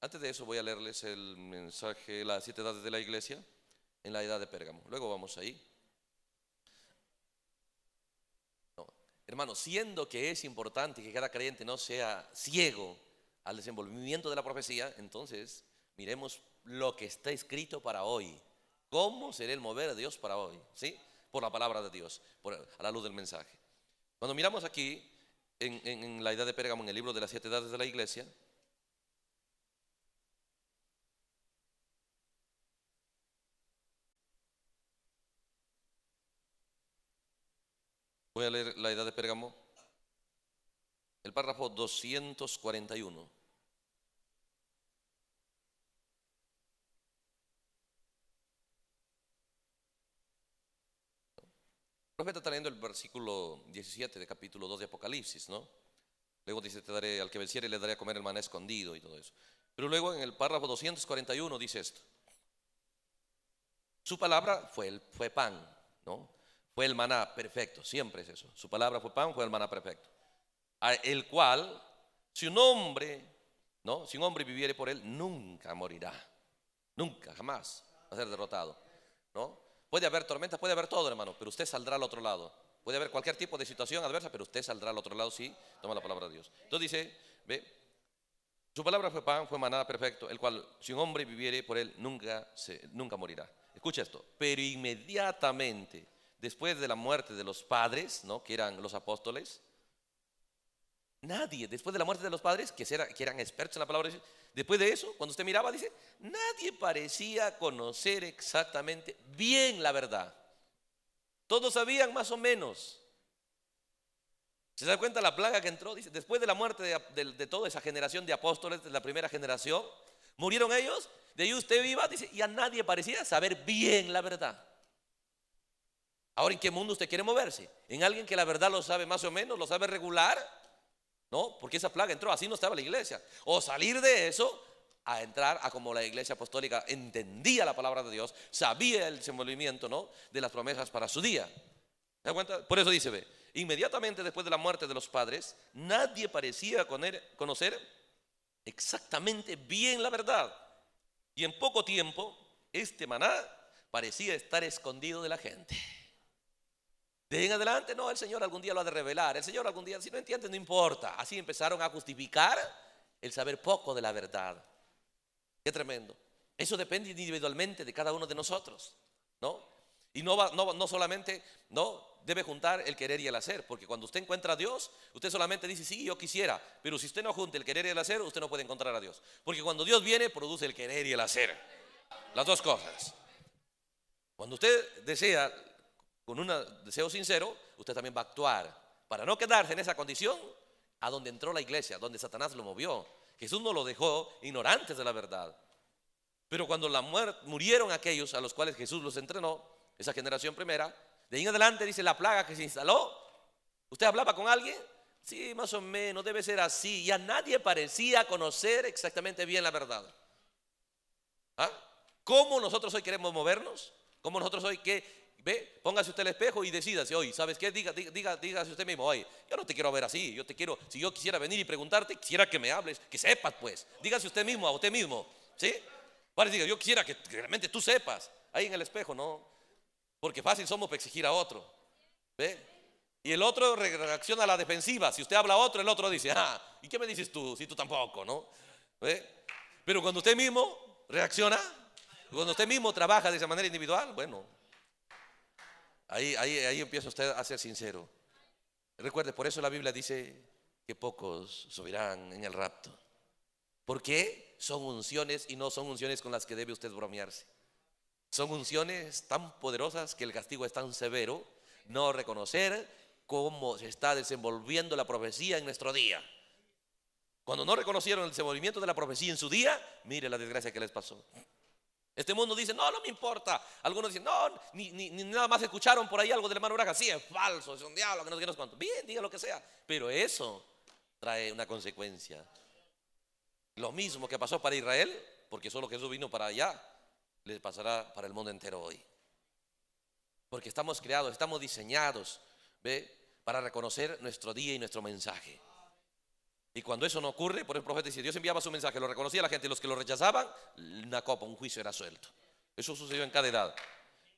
Antes de eso voy a leerles el mensaje, de las siete edades de la iglesia en la edad de Pérgamo. Luego vamos ahí. hermano. Hermanos, siendo que es importante que cada creyente no sea ciego al desenvolvimiento de la profecía, entonces miremos lo que está escrito para hoy. ¿Cómo será el mover a Dios para hoy? ¿Sí? Por la palabra de Dios, a la luz del mensaje. Cuando miramos aquí, en, en la edad de Pérgamo, en el libro de las siete edades de la iglesia, Voy a leer la edad de Pérgamo, el párrafo 241. El profeta está leyendo el versículo 17 de capítulo 2 de Apocalipsis, ¿no? Luego dice, te daré al que venciere le daré a comer el maná escondido y todo eso. Pero luego en el párrafo 241 dice esto. Su palabra fue, el, fue pan, ¿no? fue el maná perfecto, siempre es eso. Su palabra fue pan, fue el maná perfecto. el cual, si un hombre, ¿no? Si un hombre viviere por él, nunca morirá. Nunca, jamás va a ser derrotado, ¿no? Puede haber tormentas, puede haber todo, hermano, pero usted saldrá al otro lado. Puede haber cualquier tipo de situación adversa, pero usted saldrá al otro lado sí, toma la palabra de Dios. Entonces dice, ve, su palabra fue pan, fue maná perfecto, el cual si un hombre viviere por él, nunca, se, nunca morirá. Escucha esto, pero inmediatamente después de la muerte de los padres, ¿no? que eran los apóstoles, nadie, después de la muerte de los padres, que, eran, expertos en la palabra después de eso, cuando usted miraba, dice, nadie parecía conocer exactamente bien la verdad. Todos sabían más o menos. ¿Se da cuenta la plaga que entró? Dice, después de la muerte de, toda esa generación de apóstoles, de la primera generación, murieron ellos, de ahí usted viva, dice, y a nadie parecía saber bien la verdad. Ahora, ¿en qué mundo usted quiere moverse? ¿En alguien que la verdad lo sabe más o menos, lo sabe regular? No, porque esa plaga entró, así no estaba la iglesia. O salir de eso a entrar a como la iglesia apostólica entendía la palabra de Dios, sabía el desenvolvimiento, ¿no? De las promesas para su día. cuenta? Por eso dice, ve, inmediatamente después de la muerte de los padres, nadie parecía conocer exactamente bien la verdad. Y en poco tiempo, este maná parecía estar escondido de la gente. De ahí en adelante, no, el Señor algún día lo ha de revelar. El Señor algún día, si no entiende no importa. Así empezaron a justificar el saber poco de la verdad. Qué tremendo. Eso depende individualmente de cada uno de nosotros, ¿no? Y no, va, no, no solamente, ¿no? Debe juntar el querer y el hacer, porque cuando usted encuentra a Dios, usted solamente dice, sí, yo quisiera, pero si usted no junta el querer y el hacer, usted no puede encontrar a Dios. Porque cuando Dios viene, produce el querer y el hacer. Las dos cosas. Cuando usted desea con un deseo sincero, usted también va a actuar para no quedarse en esa condición a donde entró la iglesia, donde Satanás lo movió. Jesús no lo dejó ignorantes de la verdad. Pero cuando la murieron aquellos a los cuales Jesús los entrenó, esa generación primera, de ahí en adelante dice la plaga que se instaló. ¿Usted hablaba con alguien? Sí, más o menos, debe ser así. Y a nadie parecía conocer exactamente bien la verdad. ¿Ah? ¿Cómo nosotros hoy queremos movernos? ¿Cómo nosotros hoy qué, Ve, póngase usted el espejo y decídase hoy, ¿sabes qué? Diga, diga, dígase usted mismo, oye, yo no te quiero ver así, yo te quiero, si yo quisiera venir y preguntarte, quisiera que me hables, que sepas pues, dígase usted mismo a usted mismo, ¿sí? Vale, diga, yo quisiera que realmente tú sepas, ahí en el espejo, ¿no? Porque fácil somos para exigir a otro, ¿ve? Y el otro reacciona a la defensiva, si usted habla a otro, el otro dice, ah, ¿y qué me dices tú? Si tú tampoco, ¿no? ¿Ve? Pero cuando usted mismo reacciona, cuando usted mismo trabaja de esa manera individual, bueno, Ahí, empieza usted a ser sincero. Recuerde, por eso la Biblia dice que pocos subirán en el rapto. Porque son unciones y no son unciones con las que debe usted bromearse. Son unciones tan poderosas que el castigo es tan severo. No reconocer cómo se está desenvolviendo la profecía en nuestro día. Cuando no reconocieron el desenvolvimiento de la profecía en su día, mire la desgracia que les pasó. Este mundo dice, no, no me importa. Algunos dicen, no, ni, nada más escucharon por ahí algo del hermano Braga. Sí, es falso, es un diablo, que no sé qué, cuánto. Bien, diga lo que sea. Pero eso trae una consecuencia. Lo mismo que pasó para Israel, porque solo Jesús vino para allá, les pasará para el mundo entero hoy. Porque estamos creados, estamos diseñados, Para reconocer nuestro día y nuestro mensaje. Y cuando eso no ocurre, por el profeta dice, Dios enviaba su mensaje, lo reconocía la gente, los que lo rechazaban, una copa, un juicio era suelto. Eso sucedió en cada edad.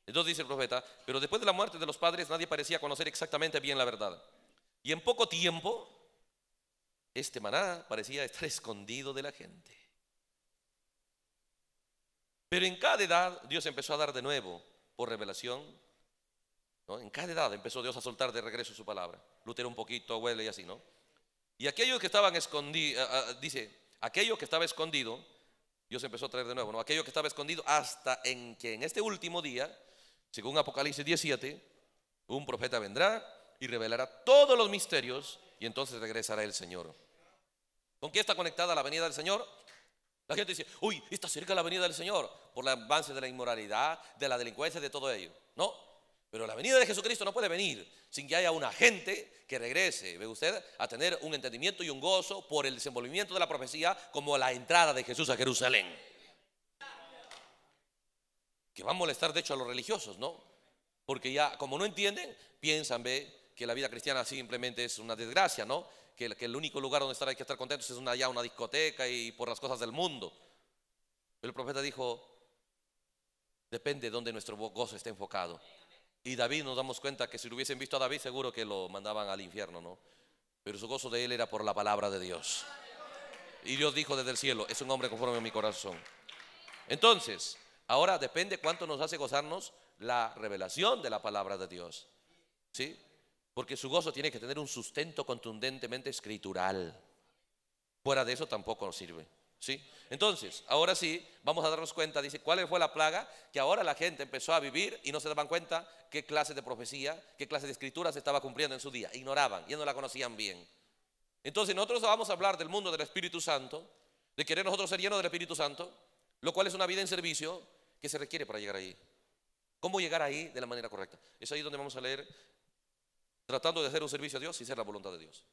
Entonces dice el profeta, pero después de la muerte de los padres nadie parecía conocer exactamente bien la verdad. Y en poco tiempo, este maná parecía estar escondido de la gente. Pero en cada edad Dios empezó a dar de nuevo por revelación. En cada edad empezó Dios a soltar de regreso su palabra. Lutero un poquito, huele y así, ¿no? Y aquellos que estaban escondidos, eh, eh, dice, aquello que estaba escondido, Dios empezó a traer de nuevo, ¿no? Aquello que estaba escondido hasta en que en este último día, según Apocalipsis 17, un profeta vendrá y revelará todos los misterios y entonces regresará el Señor. ¿Con qué está conectada la venida del Señor? La gente dice, uy, está cerca la venida del Señor por el avance de la inmoralidad, de la delincuencia, de todo ello. No, pero la venida de Jesucristo no puede venir sin que haya una gente que regrese, ve usted, a tener un entendimiento y un gozo por el desenvolvimiento de la profecía como la entrada de Jesús a Jerusalén. Que va a molestar de hecho a los religiosos, ¿no? Porque ya como no entienden, piensan, ve, que la vida cristiana simplemente es una desgracia, ¿no? Que, el único lugar donde estar, hay que estar contentos es una, ya una discoteca y por las cosas del mundo. Pero el profeta dijo, depende de donde nuestro gozo esté enfocado. Y David nos damos cuenta que si lo hubiesen visto a David seguro que lo mandaban al infierno, ¿no? Pero su gozo de él era por la palabra de Dios. Y Dios dijo desde el cielo, es un hombre conforme a mi corazón. Entonces, ahora depende cuánto nos hace gozarnos la revelación de la palabra de Dios. ¿Sí? Porque su gozo tiene que tener un sustento contundentemente escritural. Fuera de eso tampoco nos sirve. Entonces, ahora sí, vamos a darnos cuenta, dice, ¿cuál fue la plaga? Que ahora la gente empezó a vivir y no se daban cuenta qué clase de profecía, qué clase de escritura se estaba cumpliendo en su día. Ignoraban, ya no la conocían bien. Entonces, nosotros vamos a hablar del mundo del Espíritu Santo, de querer nosotros ser llenos del Espíritu Santo, lo cual es una vida en servicio que se requiere para llegar ahí. ¿Cómo llegar ahí de la manera correcta? Es ahí donde vamos a leer, tratando de hacer un servicio a Dios y ser la voluntad de Dios.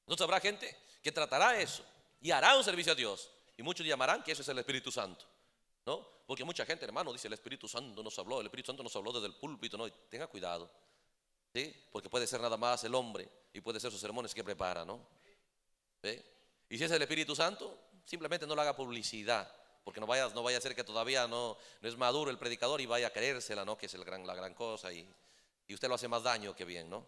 Entonces habrá gente que tratará eso, y hará un servicio a Dios. Y muchos llamarán que eso es el Espíritu Santo. ¿No? Porque mucha gente, hermano, dice, el Espíritu Santo nos habló, el Espíritu Santo nos habló desde el púlpito, ¿no? tenga cuidado, ¿sí? Porque puede ser nada más el hombre y puede ser sus sermones que prepara, ¿no? Y si es el Espíritu Santo, simplemente no le haga publicidad, porque no vaya, no vaya a ser que todavía no, es maduro el predicador y vaya a creérsela, ¿no? Que es el gran, la gran cosa y, usted lo hace más daño que bien, ¿no?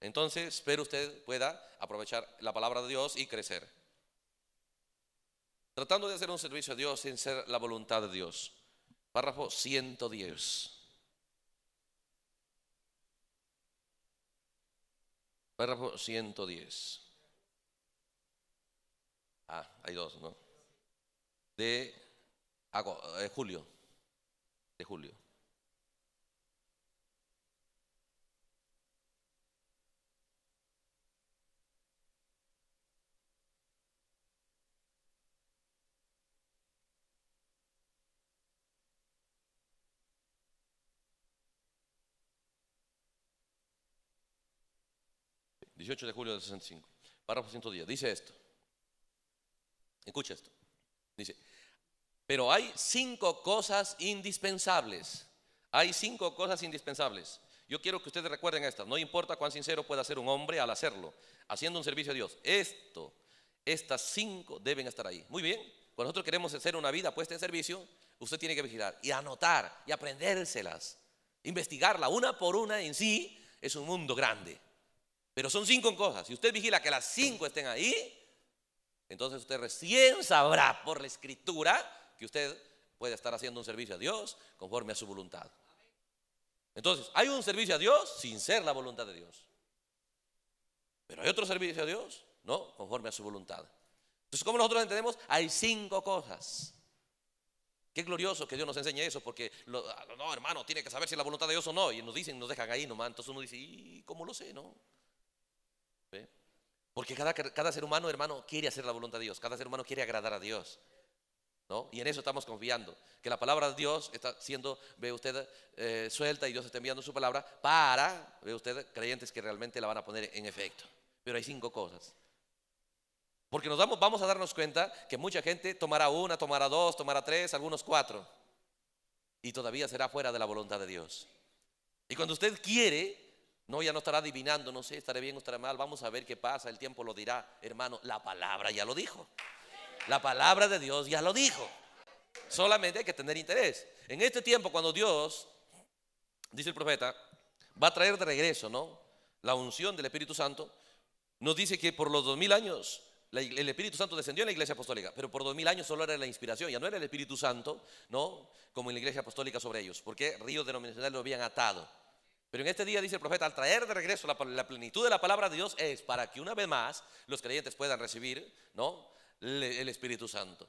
Entonces, espero usted pueda aprovechar la palabra de Dios y crecer. Tratando de hacer un servicio a Dios sin ser la voluntad de Dios. Párrafo 110. Párrafo 110. Ah, hay dos, ¿no? De, de eh, julio. De julio. 18 de julio de 65, párrafo 110. Dice esto. Escucha esto. Dice, pero hay cinco cosas indispensables. Hay cinco cosas indispensables. Yo quiero que ustedes recuerden estas. No importa cuán sincero pueda ser un hombre al hacerlo, haciendo un servicio a Dios. Esto, estas cinco deben estar ahí. Muy bien. Cuando nosotros queremos hacer una vida puesta en servicio, usted tiene que vigilar y anotar y aprendérselas, investigarla una por una en sí es un mundo grande. Pero son cinco cosas. Si usted vigila que las cinco estén ahí, entonces usted recién sabrá por la escritura que usted puede estar haciendo un servicio a Dios conforme a su voluntad. Entonces, hay un servicio a Dios sin ser la voluntad de Dios. Pero hay otro servicio a Dios, ¿no? Conforme a su voluntad. Entonces, como nosotros entendemos, hay cinco cosas. Qué glorioso que Dios nos enseñe eso, porque no, hermano, tiene que saber si es la voluntad de Dios o no. Y nos dicen, nos dejan ahí nomás. Entonces uno dice, ¿y cómo lo sé, no? Porque cada, ser humano, hermano, quiere hacer la voluntad de Dios. Cada ser humano quiere agradar a Dios. ¿No? Y en eso estamos confiando, que la palabra de Dios está siendo, ve usted, eh, suelta y Dios está enviando su palabra para, ve usted, creyentes que realmente la van a poner en efecto. Pero hay cinco cosas. Porque nos vamos a darnos cuenta que mucha gente tomará una, tomará dos, tomará tres, algunos cuatro. Y todavía será fuera de la voluntad de Dios. Y cuando usted quiere, no, ya no estará adivinando, no sé, estaré bien o estaré mal. Vamos a ver qué pasa, el tiempo lo dirá. Hermano, la palabra ya lo dijo. La palabra de Dios ya lo dijo. Solamente hay que tener interés. En este tiempo, cuando Dios, dice el profeta, va a traer de regreso, ¿no? La unción del Espíritu Santo, nos dice que por los 2000 años el Espíritu Santo descendió en la iglesia apostólica, pero por dos mil años solo era la inspiración, ya no era el Espíritu Santo, ¿no? Como en la iglesia apostólica sobre ellos, porque ríos denominacionales lo habían atado. Pero en este día dice el profeta, al traer de regreso la, plenitud de la palabra de Dios es para que una vez más los creyentes puedan recibir, ¿no? el Espíritu Santo.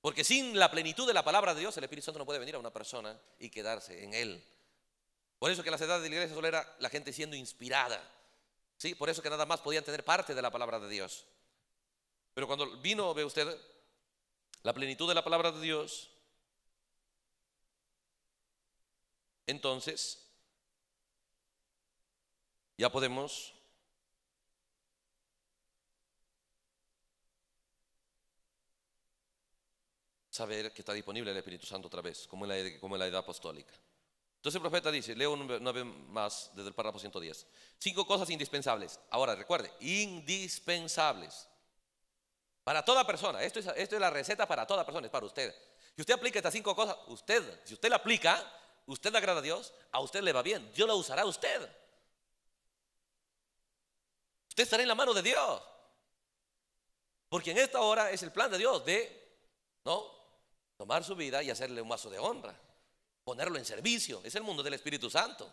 Porque sin la plenitud de la palabra de Dios, el Espíritu Santo no puede venir a una persona y quedarse en él. Por eso que en las edades de la iglesia solo era la gente siendo inspirada. ¿sí? Por eso que nada más podían tener parte de la palabra de Dios. Pero cuando vino, ve usted, la plenitud de la palabra de Dios, entonces ¿Ya podemos? saber que está disponible el Espíritu Santo otra vez, como en la, edad, apostólica. Entonces el profeta dice, leo una vez más desde el párrafo 110, cinco cosas indispensables. Ahora, recuerde, indispensables. Para toda persona, esto es, esto es la receta para toda persona, es para usted. Si usted aplica estas cinco cosas, usted, si usted la aplica, usted le agrada a Dios, a usted le va bien, Dios la usará a usted. Usted estará en la mano de Dios. Porque en esta hora es el plan de Dios de, ¿no? Tomar su vida y hacerle un vaso de honra. Ponerlo en servicio. Es el mundo del Espíritu Santo.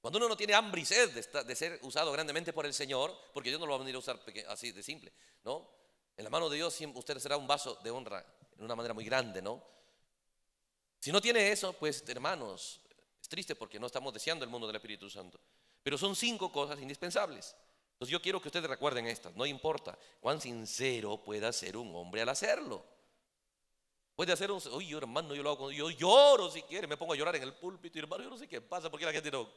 Cuando uno no tiene hambre y sed de, ser usado grandemente por el Señor, porque Dios no lo va a venir a usar así de simple, ¿no? En la mano de Dios usted será un vaso de honra en una manera muy grande, ¿no? Si no tiene eso, pues hermanos, es triste porque no estamos deseando el mundo del Espíritu Santo. Pero son cinco cosas indispensables. Entonces yo quiero que ustedes recuerden estas, no importa cuán sincero pueda ser un hombre al hacerlo. Puede hacer un, oye hermano, yo lo hago, yo lloro si quiere, me pongo a llorar en el púlpito, hermano, yo no sé qué pasa, porque la gente no...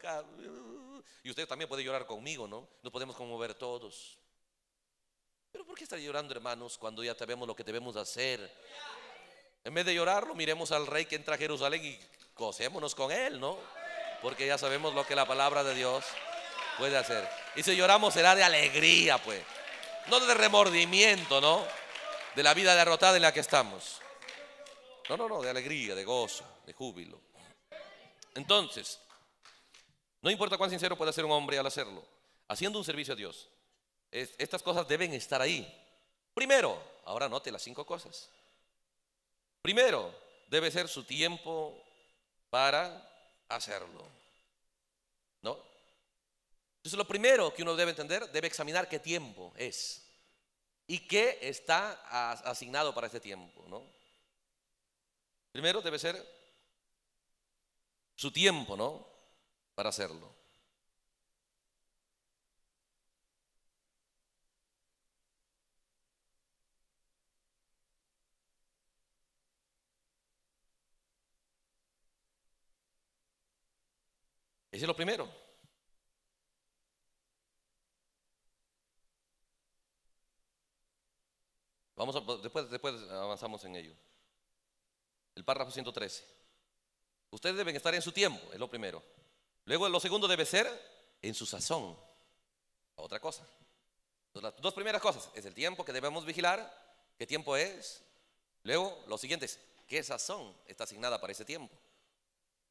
Y usted también puede llorar conmigo, ¿no? Nos podemos conmover todos. Pero ¿por qué estar llorando, hermanos, cuando ya sabemos lo que debemos hacer? En vez de llorarlo, miremos al rey que entra a Jerusalén y cosémonos con él, ¿no? Porque ya sabemos lo que la palabra de Dios puede hacer. Y si lloramos será de alegría, pues. No de remordimiento, ¿no? De la vida derrotada en la que estamos. No, no, no, de alegría, de gozo, de júbilo. Entonces, no importa cuán sincero pueda ser un hombre al hacerlo, haciendo un servicio a Dios, estas cosas deben estar ahí. Primero, ahora note las cinco cosas. Primero, debe ser su tiempo para hacerlo. Entonces lo primero que uno debe entender, debe examinar qué tiempo es y qué está asignado para ese tiempo. ¿no? Primero debe ser su tiempo ¿no? para hacerlo. Ese es lo primero. Vamos después, después avanzamos en ello. El párrafo 113. Ustedes deben estar en su tiempo, es lo primero. Luego lo segundo debe ser en su sazón. Otra cosa. las dos primeras cosas es el tiempo que debemos vigilar, qué tiempo es. Luego lo siguiente es qué sazón está asignada para ese tiempo.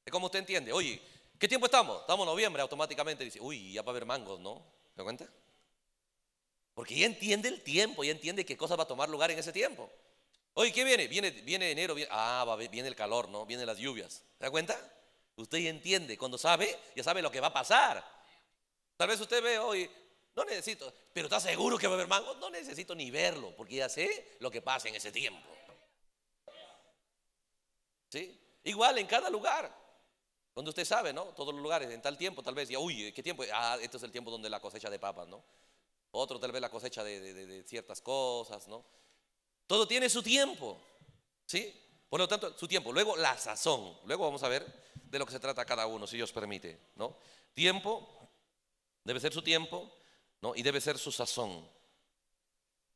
Es como usted entiende, oye, ¿qué tiempo estamos? Estamos en noviembre, automáticamente dice, uy, ya va a haber mangos, ¿no? ¿Me cuenta? Porque ya entiende el tiempo, ya entiende qué cosas va a tomar lugar en ese tiempo. Oye, ¿qué viene? Viene, viene enero, viene, ah, viene el calor, ¿no? Vienen las lluvias. ¿Se da cuenta? Usted ya entiende, cuando sabe, ya sabe lo que va a pasar. Tal vez usted ve hoy, no necesito, pero está seguro que va a haber mango, no necesito ni verlo, porque ya sé lo que pasa en ese tiempo. ¿Sí? Igual en cada lugar. Cuando usted sabe, ¿no? Todos los lugares, en tal tiempo, tal vez, ya, uy, ¿qué tiempo? Ah, esto es el tiempo donde la cosecha de papas, ¿no? otro tal vez la cosecha de, ciertas cosas, ¿no? Todo tiene su tiempo, ¿sí? Por lo tanto, su tiempo. Luego la sazón. Luego vamos a ver de lo que se trata cada uno, si Dios permite, ¿no? Tiempo, debe ser su tiempo, ¿no? Y debe ser su sazón.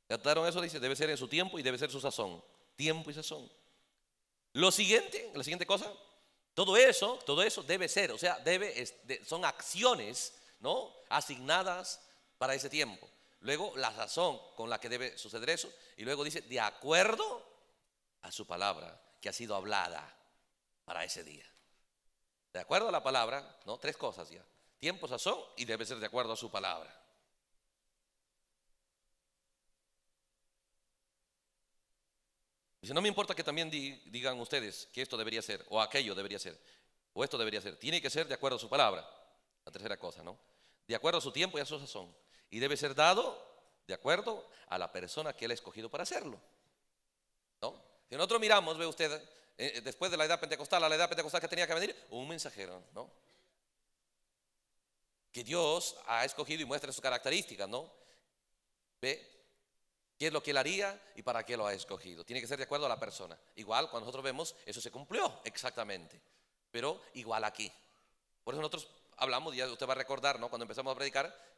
trataron eso? Dice, debe ser en su tiempo y debe ser su sazón. Tiempo y sazón. Lo siguiente, la siguiente cosa, todo eso, todo eso debe ser, o sea, debe, son acciones, ¿no? Asignadas para ese tiempo. Luego la razón con la que debe suceder eso. Y luego dice, de acuerdo a su palabra que ha sido hablada para ese día. De acuerdo a la palabra, ¿no? Tres cosas ya. Tiempo, sazón y debe ser de acuerdo a su palabra. Dice, no me importa que también digan ustedes que esto debería ser, o aquello debería ser, o esto debería ser. Tiene que ser de acuerdo a su palabra. La tercera cosa, ¿no? De acuerdo a su tiempo y a su sazón. Y debe ser dado de acuerdo a la persona que él ha escogido para hacerlo. ¿No? Si nosotros miramos, ve usted, eh, eh, después de la edad pentecostal, la edad pentecostal que tenía que venir, un mensajero, ¿no? Que Dios ha escogido y muestra sus características, ¿no? Ve qué es lo que él haría y para qué lo ha escogido. Tiene que ser de acuerdo a la persona. Igual, cuando nosotros vemos, eso se cumplió exactamente, pero igual aquí. Por eso nosotros hablamos, ya usted va a recordar, ¿no? Cuando empezamos a predicar,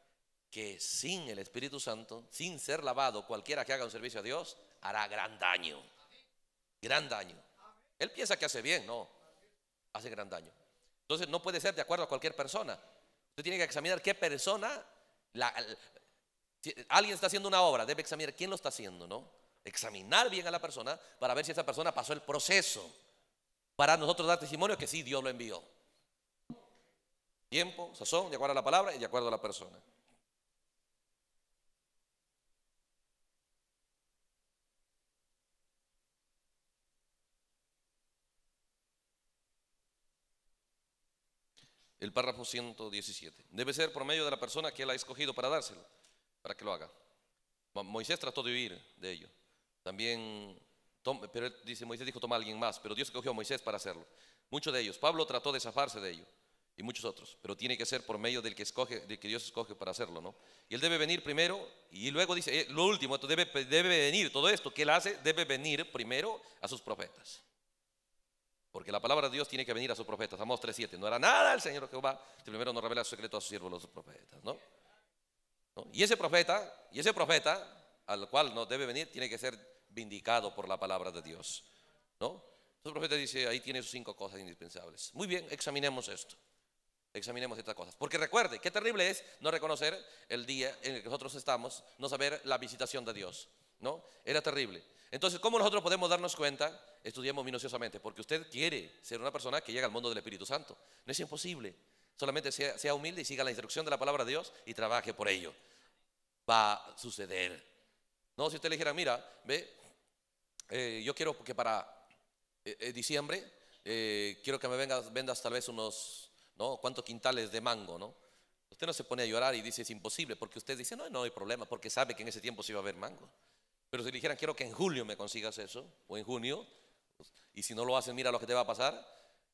que sin el Espíritu Santo, sin ser lavado, cualquiera que haga un servicio a Dios, hará gran daño. Gran daño. Él piensa que hace bien, no. Hace gran daño. Entonces no puede ser de acuerdo a cualquier persona. Usted tiene que examinar qué persona, alguien está haciendo una obra, debe examinar quién lo está haciendo, ¿no? Examinar bien a la persona para ver si esa persona pasó el proceso. Para nosotros dar testimonio que sí, Dios lo envió. Tiempo, sazón, de acuerdo a la palabra y de acuerdo a la persona. el párrafo 117. Debe ser por medio de la persona que él ha escogido para dárselo, para que lo haga. Moisés trató de huir de ello. También, pero dice, Moisés dijo, toma a alguien más, pero Dios escogió a Moisés para hacerlo. Muchos de ellos. Pablo trató de zafarse de ello y muchos otros, pero tiene que ser por medio del que, escoge, que Dios escoge para hacerlo, ¿no? Y él debe venir primero y luego dice, eh, lo último, debe, debe venir, todo esto que él hace debe venir primero a sus profetas. Porque la palabra de Dios tiene que venir a sus profetas. Amos 3.7. No era nada el Señor Jehová si primero no revela su secreto a sus siervos, los profetas. Y ese profeta, y ese profeta al cual no debe venir, tiene que ser vindicado por la palabra de Dios. ¿no? Entonces el profeta dice, ahí tiene sus cinco cosas indispensables. Muy bien, examinemos esto. Examinemos estas cosas. Porque recuerde, qué terrible es no reconocer el día en el que nosotros estamos, no saber la visitación de Dios. ¿no? Era terrible. Entonces, ¿cómo nosotros podemos darnos cuenta? estudiamos minuciosamente, porque usted quiere ser una persona que llega al mundo del Espíritu Santo. No es imposible. Solamente sea, humilde y siga la instrucción de la palabra de Dios y trabaje por ello. Va a suceder. No, si usted le dijera, mira, ve, eh, yo quiero que para eh, eh, diciembre quiero que me vengas, vendas tal vez unos, ¿no? ¿Cuántos quintales de mango, no? Usted no se pone a llorar y dice es imposible, porque usted dice, no, no hay problema, porque sabe que en ese tiempo se iba a haber mango. Pero si le dijeran, quiero que en julio me consigas eso, o en junio, y si no lo hacen, mira lo que te va a pasar,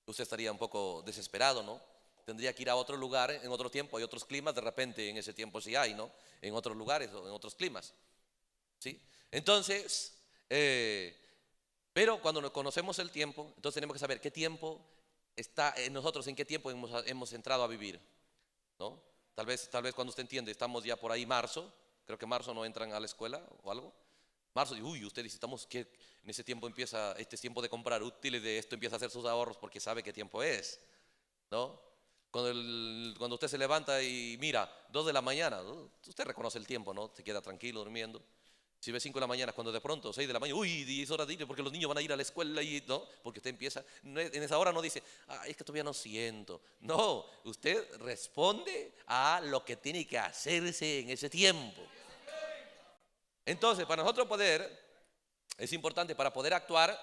usted estaría un poco desesperado, ¿no? Tendría que ir a otro lugar en otro tiempo, hay otros climas, de repente en ese tiempo sí hay, ¿no? En otros lugares o en otros climas. ¿Sí? Entonces, eh, pero cuando nos conocemos el tiempo, entonces tenemos que saber qué tiempo está nosotros, en qué tiempo hemos, hemos entrado a vivir, ¿no? Tal vez, tal vez cuando usted entiende, estamos ya por ahí marzo, creo que marzo no entran a la escuela o algo, marzo, uy, usted dice, estamos, que en ese tiempo empieza, este tiempo de comprar útiles, de esto empieza a hacer sus ahorros porque sabe qué tiempo es, ¿no? Cuando, cuando usted se levanta y mira, 2 de la mañana, usted reconoce el tiempo, ¿no? Se queda tranquilo durmiendo. Si ve 5 de la mañana, cuando de pronto seis de la mañana, uy, 10 horas de ir porque los niños van a ir a la escuela y no, porque usted empieza, en esa hora no dice, ah, es que todavía no siento. No, usted responde a lo que tiene que hacerse en ese tiempo. Entonces, para nosotros poder, es importante, para poder actuar,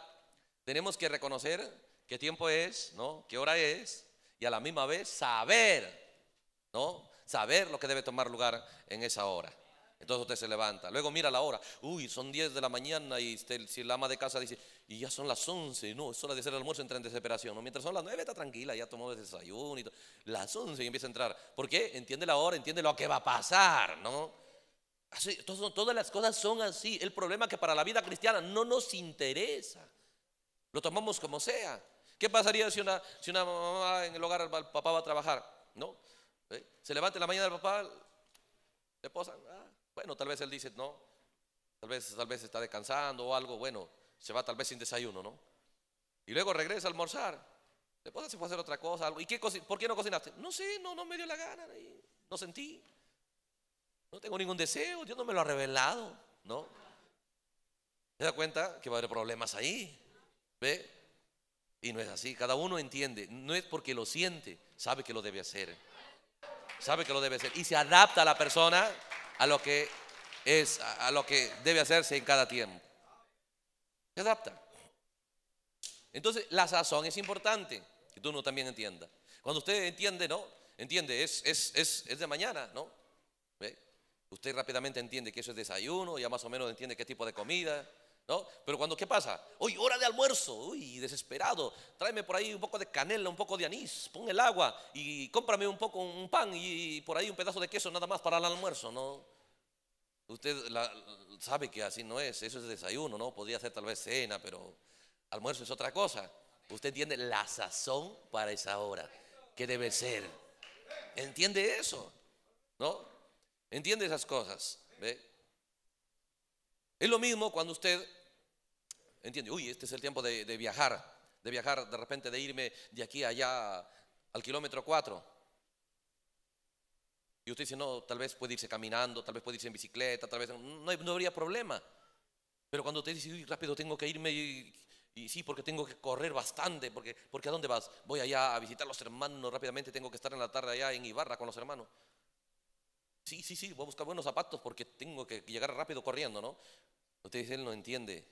tenemos que reconocer qué tiempo es, ¿no? ¿Qué hora es? Y a la misma vez saber, ¿no? Saber lo que debe tomar lugar en esa hora. Entonces usted se levanta. Luego mira la hora. Uy, son 10 de la mañana y este, si el ama de casa dice, y ya son las 11. No, es hora de hacer el almuerzo, entra en desesperación. ¿no? Mientras son las 9 está tranquila, ya tomó el desayuno y todo. Las 11 y empieza a entrar. Porque Entiende la hora, entiende lo que va a pasar, ¿no? todas las cosas son así. El problema es que para la vida cristiana no nos interesa. Lo tomamos como sea. ¿Qué pasaría si una, si una mamá en el hogar, el papá va a trabajar? ¿No? ¿Eh? Se levanta en la mañana el papá, le posa, ah, bueno, tal vez él dice, no. Tal vez, tal vez está descansando o algo. Bueno, se va tal vez sin desayuno, ¿no? Y luego regresa a almorzar. Después se fue a hacer otra cosa, ¿Y ¿Por qué no cocinaste? No sé, no, no me dio la gana, no sentí. No tengo ningún deseo, Dios no me lo ha revelado, ¿no? Se da cuenta que va a haber problemas ahí, ¿ve? Y no es así, cada uno entiende, no es porque lo siente, sabe que lo debe hacer, sabe que lo debe hacer y se adapta a la persona a lo que es, a lo que debe hacerse en cada tiempo. Se adapta. Entonces, la sazón es importante, que tú no también entiendas. Cuando usted entiende, ¿no? Entiende, es, es de mañana, ¿no? Usted rápidamente entiende que eso es desayuno, ya más o menos entiende qué tipo de comida, ¿no? Pero cuando, ¿qué pasa? Uy, hora de almuerzo, uy, desesperado, tráeme por ahí un poco de canela, un poco de anís, pon el agua y cómprame un poco, un pan y por ahí un pedazo de queso nada más para el almuerzo, ¿no? Usted sabe que así no es, eso es desayuno, ¿no? Podría ser tal vez cena, pero almuerzo es otra cosa. Usted entiende la sazón para esa hora, que debe ser. ¿Entiende eso? ¿No? Entiende esas cosas. Es lo mismo cuando usted entiende, uy, este es el tiempo de, viajar, de viajar de repente, de irme de aquí allá al kilómetro 4. Y usted dice, no, tal vez puede irse caminando, tal vez puede irse en bicicleta, tal vez no, no habría problema. Pero cuando usted dice, uy, rápido, tengo que irme y, sí, porque tengo que correr bastante, porque, porque ¿a dónde vas? Voy allá a visitar a los hermanos rápidamente, tengo que estar en la tarde allá en Ibarra con los hermanos. Sí, sí, sí, voy a buscar buenos zapatos porque tengo que llegar rápido corriendo, ¿no? Usted dice, él no entiende,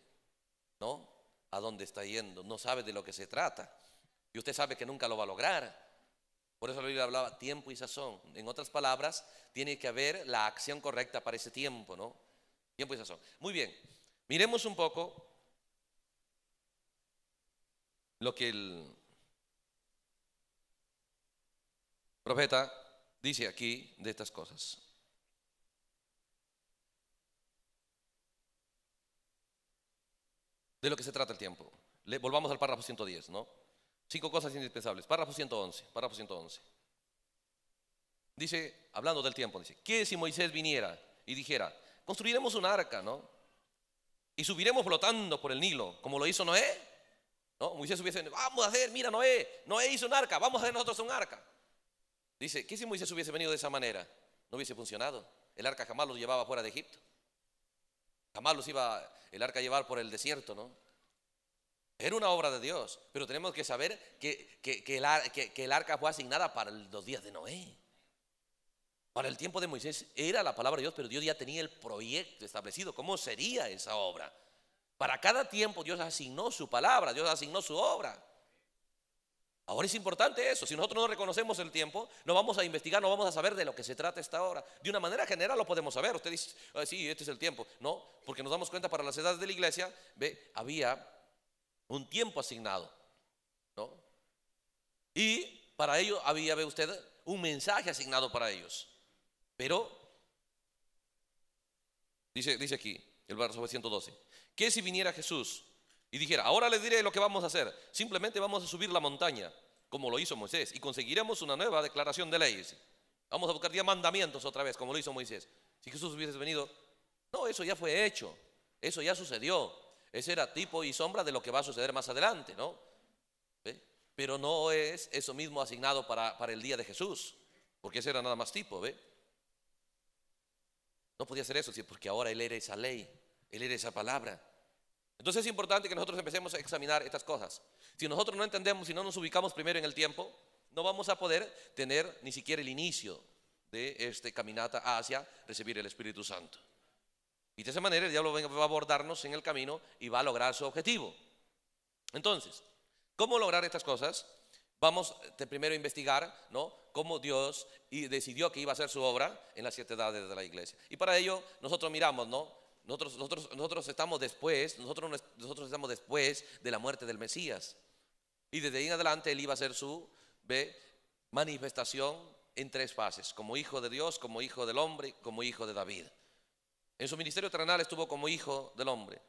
¿no? A dónde está yendo, no sabe de lo que se trata. Y usted sabe que nunca lo va a lograr. Por eso la Biblia hablaba tiempo y sazón. En otras palabras, tiene que haber la acción correcta para ese tiempo, ¿no? Tiempo y sazón. Muy bien, miremos un poco lo que el profeta dice aquí de estas cosas. De lo que se trata el tiempo. volvamos al párrafo 110, ¿no? Cinco cosas indispensables. Párrafo 111, párrafo 111. Dice, hablando del tiempo, dice, ¿qué si Moisés viniera y dijera, construiremos un arca, ¿no? Y subiremos flotando por el Nilo, como lo hizo Noé? ¿No? Moisés hubiese, vamos a hacer, mira Noé, Noé hizo un arca, vamos a hacer nosotros un arca. Dice, ¿qué si Moisés hubiese venido de esa manera? No hubiese funcionado. El arca jamás los llevaba fuera de Egipto. Jamás los iba el arca a llevar por el desierto, ¿no? Era una obra de Dios, pero tenemos que saber que, el, que, el, arca fue asignada para los días de Noé. Para el tiempo de Moisés era la palabra de Dios, pero Dios ya tenía el proyecto establecido. ¿Cómo sería esa obra? Para cada tiempo Dios asignó su palabra, Dios asignó su obra. Ahora es importante eso. Si nosotros no reconocemos el tiempo, no vamos a investigar, no vamos a saber de lo que se trata esta hora. De una manera general lo podemos saber. Usted dice, ah, sí, este es el tiempo. No, porque nos damos cuenta para las edades de la iglesia, ve, había un tiempo asignado. ¿no? Y para ello había, ve usted, un mensaje asignado para ellos. Pero, dice, dice aquí, el verso 112, que si viniera Jesús y dijera, ahora les diré lo que vamos a hacer, simplemente vamos a subir la montaña, como lo hizo Moisés, y conseguiremos una nueva declaración de leyes. Vamos a buscar ya mandamientos otra vez, como lo hizo Moisés. Si Jesús hubiese venido, no, eso ya fue hecho, eso ya sucedió. Ese era tipo y sombra de lo que va a suceder más adelante, ¿no? Pero no es eso mismo asignado para, el día de Jesús, porque ese era nada más tipo, ¿ve? No podía ser eso, porque ahora Él era esa ley, Él era esa palabra. Entonces es importante que nosotros empecemos a examinar estas cosas. Si nosotros no entendemos, si no nos ubicamos primero en el tiempo, no vamos a poder tener ni siquiera el inicio de este caminata hacia recibir el Espíritu Santo. Y de esa manera el diablo va a abordarnos en el camino y va a lograr su objetivo. Entonces, ¿cómo lograr estas cosas? Vamos de primero a investigar, ¿no? Cómo Dios decidió que iba a hacer su obra en las siete edades de la iglesia. Y para ello nosotros miramos, ¿no? Nosotros, estamos después, nosotros, estamos después de la muerte del Mesías. Y desde ahí en adelante él iba a hacer su manifestación en tres fases, como hijo de Dios, como hijo del hombre, como hijo de David. En su ministerio terrenal estuvo como hijo del hombre.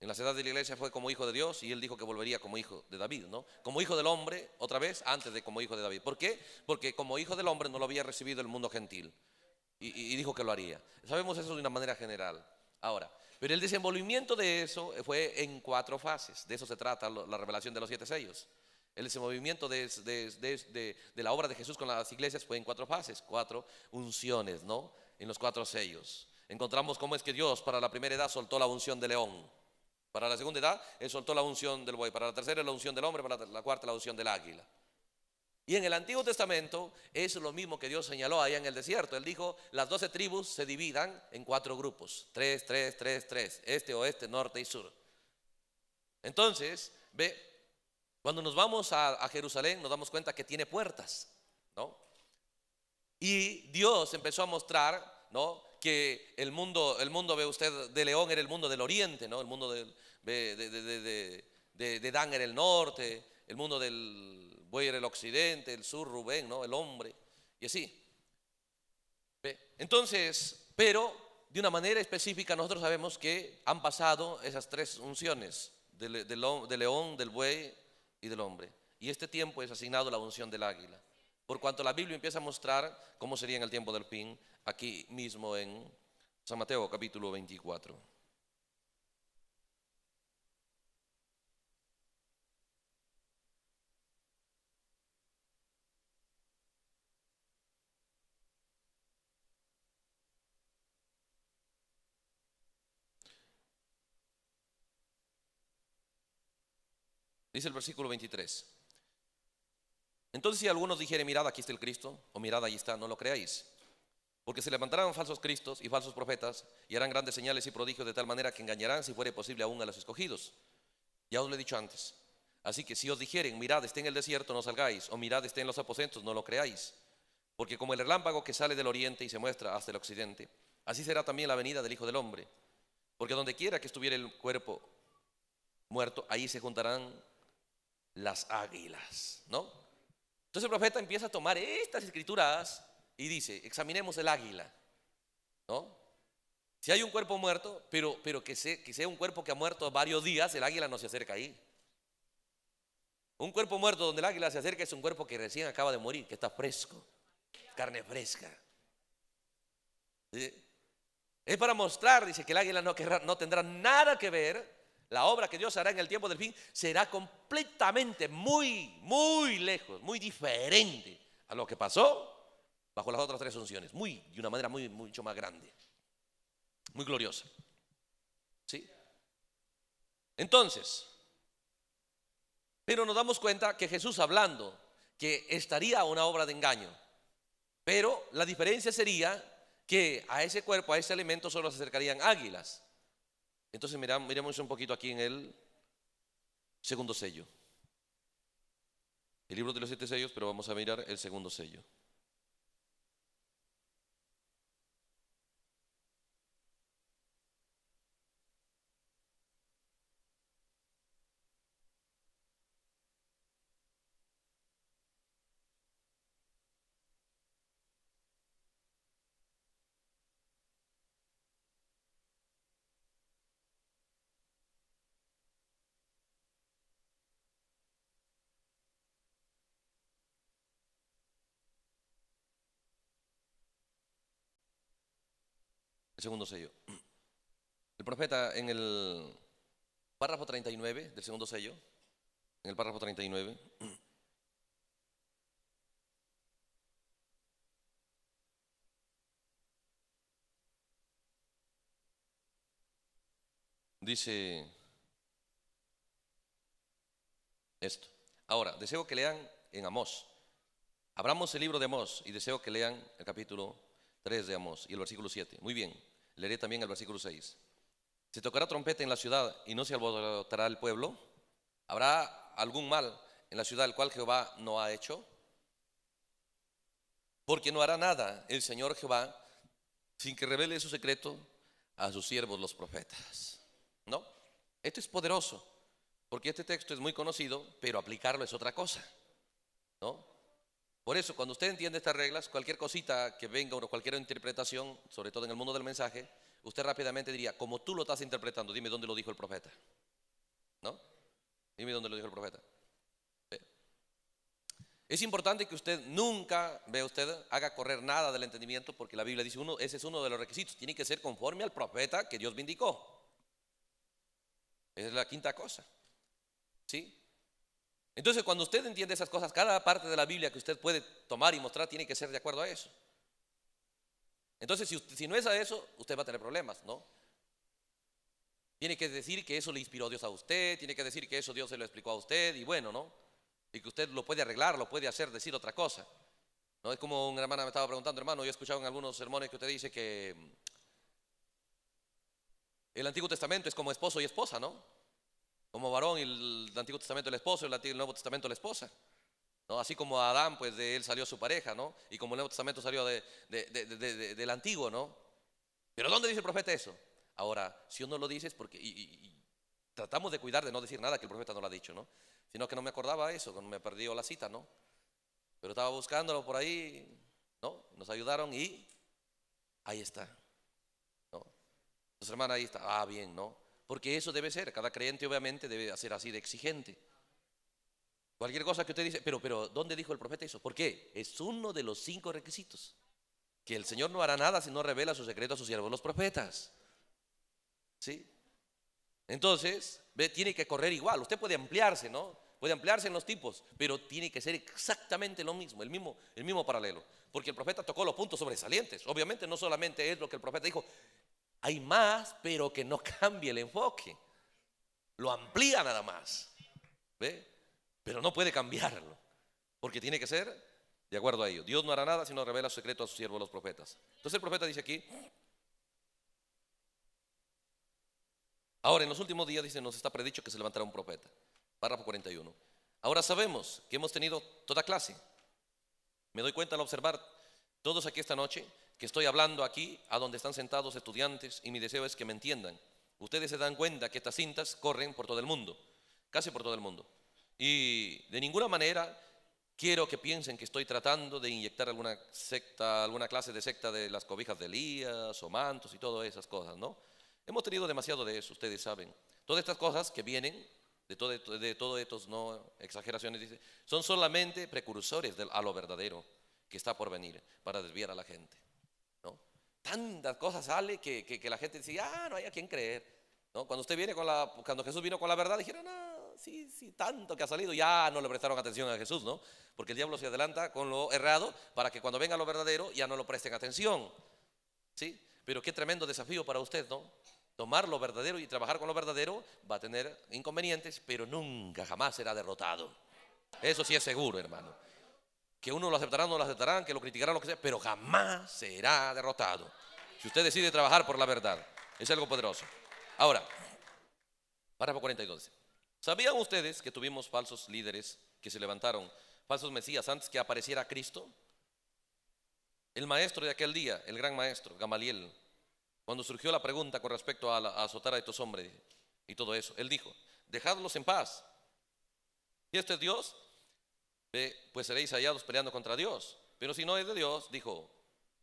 En la ciudad de la iglesia fue como hijo de Dios y él dijo que volvería como hijo de David, Como hijo del hombre, otra vez, antes de como hijo de David. ¿Por qué? Porque como hijo del hombre no lo había recibido el mundo gentil y dijo que lo haría. Sabemos eso de una manera general. Ahora, pero el desenvolvimiento de eso fue en cuatro fases. De eso se trata la revelación de los siete sellos. El desenvolvimiento de, la obra de Jesús con las iglesias fue en cuatro fases, cuatro unciones, ¿no? En los cuatro sellos. Encontramos cómo es que Dios para la primera edad soltó la unción del león. Para la segunda edad, Él soltó la unción del buey. Para la tercera, la unción del hombre. Para la cuarta, la unción del águila. Y en el Antiguo Testamento es lo mismo que Dios señaló allá en el desierto. Él dijo, las doce tribus se dividan en cuatro grupos, tres, tres, tres, tres, este, oeste, norte y sur. Entonces, ve, cuando nos vamos a, Jerusalén nos damos cuenta que tiene puertas, ¿no? Y Dios empezó a mostrar, ¿no? Que el mundo, el mundo, ve usted, de León era el mundo del oriente, ¿no? El mundo de, de Dan era el norte, el mundo del voy era occidente, el sur Rubén, ¿no? El hombre, y así. Entonces, pero de una manera específica nosotros sabemos que han pasado esas tres unciones, del, del, león, del buey y del hombre. Y este tiempo es asignado a la unción del águila. Por cuanto la Biblia empieza a mostrar cómo sería en el tiempo del fin, aquí mismo en San Mateo capítulo 24. Dice el versículo 23. Entonces si algunos dijeren, mirad, aquí está el Cristo, o mirad, ahí está, no lo creáis. Porque se levantarán falsos cristos y falsos profetas y harán grandes señales y prodigios de tal manera que engañarán, si fuere posible, aún a los escogidos. Ya os lo he dicho antes. Así que si os dijeren, mirad, esté en el desierto, no salgáis, o mirad, esté en los aposentos, no lo creáis. Porque como el relámpago que sale del oriente y se muestra hasta el occidente, así será también la venida del Hijo del Hombre. Porque donde quiera que estuviera el cuerpo muerto, ahí se juntarán las águilas, ¿no? Entonces el profeta empieza a tomar estas escrituras y dice, examinemos el águila, ¿no? Si hay un cuerpo muerto, pero, pero que, sea, que sea un cuerpo que ha muerto varios días, el águila no se acerca ahí. Un cuerpo muerto donde el águila se acerca es un cuerpo que recién acaba de morir, que está fresco, carne fresca. Es para mostrar, dice, que el águila no, no tendrá nada que ver la obra que Dios hará en el tiempo del fin será completamente muy, muy lejos, muy diferente a lo que pasó bajo las otras tres unciones, muy de una manera muy mucho más grande, muy gloriosa. ¿Sí? Entonces, pero nos damos cuenta que Jesús hablando que estaría una obra de engaño, pero la diferencia sería que a ese cuerpo, a ese elemento solo se acercarían águilas. Entonces miramos, un poquito aquí en el segundo sello. El libro de los siete sellos, pero vamos a mirar el segundo sello. segundo sello. El profeta en el párrafo 39 del segundo sello, en el párrafo 39, dice esto. Ahora, deseo que lean en Amós. Abramos el libro de Amós y deseo que lean el capítulo 3 de Amós y el versículo 7. Muy bien. Leeré también el versículo 6. Se tocará trompeta en la ciudad y no se alborotará el pueblo. ¿Habrá algún mal en la ciudad el cual Jehová no ha hecho? Porque no hará nada el Señor Jehová sin que revele su secreto a sus siervos los profetas. ¿No? Esto es poderoso, porque este texto es muy conocido, pero aplicarlo es otra cosa. ¿No? Por eso, cuando usted entiende estas reglas, cualquier cosita que venga o cualquier interpretación, sobre todo en el mundo del mensaje, usted rápidamente diría, como tú lo estás interpretando, dime dónde lo dijo el profeta. ¿No? Dime dónde lo dijo el profeta. Es importante que usted nunca, vea usted, haga correr nada del entendimiento, porque la Biblia dice, uno, ese es uno de los requisitos, tiene que ser conforme al profeta que Dios me indicó. Esa es la quinta cosa. ¿Sí? Entonces, cuando usted entiende esas cosas, cada parte de la Biblia que usted puede tomar y mostrar tiene que ser de acuerdo a eso. Entonces, si, no es a eso, usted va a tener problemas, ¿no? Tiene que decir que eso le inspiró Dios a usted, tiene que decir que eso Dios se lo explicó a usted y bueno, ¿no? Y que usted lo puede arreglar, lo puede hacer decir otra cosa. No es como una hermana me estaba preguntando, hermano, yo he escuchado en algunos sermones que usted dice que el Antiguo Testamento es como esposo y esposa, ¿no? Como varón, el Antiguo Testamento el esposo, el Nuevo Testamento la esposa. Así como Adán, pues de él salió su pareja, ¿no? Y como el Nuevo Testamento salió de, del Antiguo, ¿no? Pero ¿dónde dice el profeta eso? Ahora, si uno lo dice es porque... Y, tratamos de cuidar de no decir nada que el profeta no lo ha dicho, ¿no? Sino que no me acordaba eso, cuando me perdió la cita, ¿no? Pero estaba buscándolo por ahí, ¿no? Nos ayudaron y ahí está, ¿no? hermana, ahí está. Ah, bien, ¿no? porque eso debe ser. Cada creyente obviamente debe ser así de exigente. Cualquier cosa que usted dice, pero, pero, ¿dónde dijo el profeta eso? ¿Por qué? Es uno de los cinco requisitos. Que el Señor no hará nada si no revela su secreto a sus siervos, los profetas. ¿Sí? Entonces, tiene que correr igual. Usted puede ampliarse, ¿no? Puede ampliarse en los tipos, pero tiene que ser exactamente lo mismo, el mismo, el mismo paralelo. Porque el profeta tocó los puntos sobresalientes. Obviamente no solamente es lo que el profeta dijo, hay más, pero que no cambie el enfoque. Lo amplía nada más. ¿Ve? Pero no puede cambiarlo. Porque tiene que ser de acuerdo a ello. Dios no hará nada si no revela su secreto a sus siervos, los profetas. Entonces el profeta dice aquí. Ahora, en los últimos días, dice, nos está predicho que se levantará un profeta. Párrafo 41. Ahora sabemos que hemos tenido toda clase. Me doy cuenta al observar todos aquí esta noche que estoy hablando aquí, a donde están sentados estudiantes, y mi deseo es que me entiendan. Ustedes se dan cuenta que estas cintas corren por todo el mundo, casi por todo el mundo. Y de ninguna manera quiero que piensen que estoy tratando de inyectar alguna secta, alguna clase de secta de las cobijas de Elías o mantos y todas esas cosas, ¿no? Hemos tenido demasiado de eso, ustedes saben. Todas estas cosas que vienen de todo, de estos no exageraciones son solamente precursores a lo verdadero que está por venir para desviar a la gente tantas cosas sale que, la gente dice, ah, no hay a quién creer. ¿No? Cuando usted viene con la, cuando Jesús vino con la verdad, dijeron, ah, sí, sí, tanto que ha salido, ya no le prestaron atención a Jesús, ¿no? Porque el diablo se adelanta con lo errado para que cuando venga lo verdadero ya no lo presten atención. ¿Sí? Pero qué tremendo desafío para usted, ¿no? Tomar lo verdadero y trabajar con lo verdadero va a tener inconvenientes, pero nunca jamás será derrotado. Eso sí es seguro, hermano que uno lo aceptará, no lo aceptarán, que lo criticarán, lo que sea, pero jamás será derrotado. Si usted decide trabajar por la verdad, es algo poderoso. Ahora, párrafo 42. ¿Sabían ustedes que tuvimos falsos líderes que se levantaron, falsos mesías antes que apareciera Cristo? El maestro de aquel día, el gran maestro, Gamaliel, cuando surgió la pregunta con respecto a, azotar a estos hombres y todo eso, él dijo, dejadlos en paz. Y este es Dios pues seréis hallados peleando contra Dios. Pero si no es de Dios, dijo,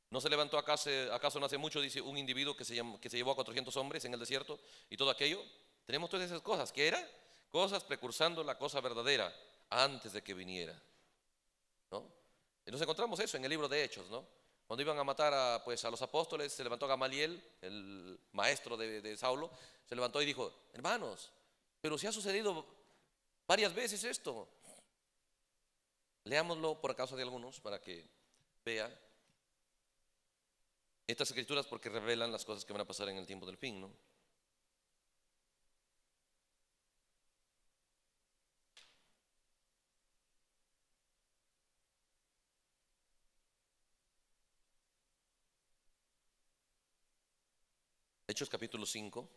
¿no se levantó acaso, acaso no hace mucho, dice, un individuo que se, llamó, que se llevó a 400 hombres en el desierto y todo aquello? Tenemos todas esas cosas. ¿Qué era? Cosas precursando la cosa verdadera antes de que viniera. ¿No? Y nos encontramos eso en el libro de Hechos, ¿no? Cuando iban a matar a, pues, a los apóstoles, se levantó Gamaliel, el maestro de, de Saulo, se levantó y dijo, hermanos, pero si ha sucedido varias veces esto, Leámoslo por causa de algunos para que vea estas escrituras porque revelan las cosas que van a pasar en el tiempo del fin, ¿no? Hechos capítulo 5.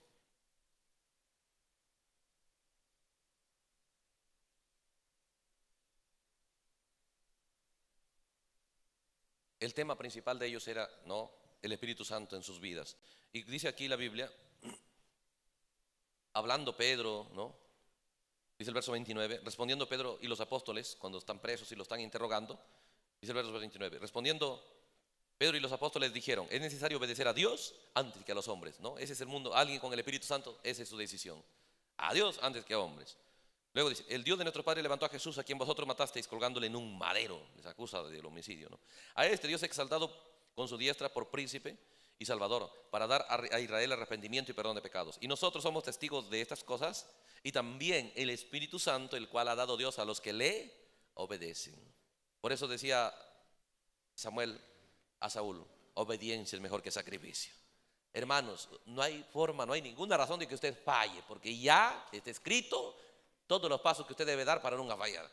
el tema principal de ellos era, ¿no? El Espíritu Santo en sus vidas. Y dice aquí la Biblia, hablando Pedro, ¿no? Dice el verso 29, respondiendo Pedro y los apóstoles, cuando están presos y lo están interrogando, dice el verso 29, respondiendo Pedro y los apóstoles dijeron, es necesario obedecer a Dios antes que a los hombres, ¿no? Ese es el mundo, alguien con el Espíritu Santo, esa es su decisión. A Dios antes que a hombres. Luego dice, el Dios de nuestro Padre levantó a Jesús, a quien vosotros matasteis colgándole en un madero. Les acusa del homicidio. ¿no? A este Dios exaltado con su diestra por príncipe y salvador, para dar a Israel arrepentimiento y perdón de pecados. Y nosotros somos testigos de estas cosas y también el Espíritu Santo, el cual ha dado Dios a los que le obedecen. Por eso decía Samuel a Saúl, obediencia es mejor que sacrificio. Hermanos, no hay forma, no hay ninguna razón de que usted falle, porque ya está escrito todos los pasos que usted debe dar para nunca fallar.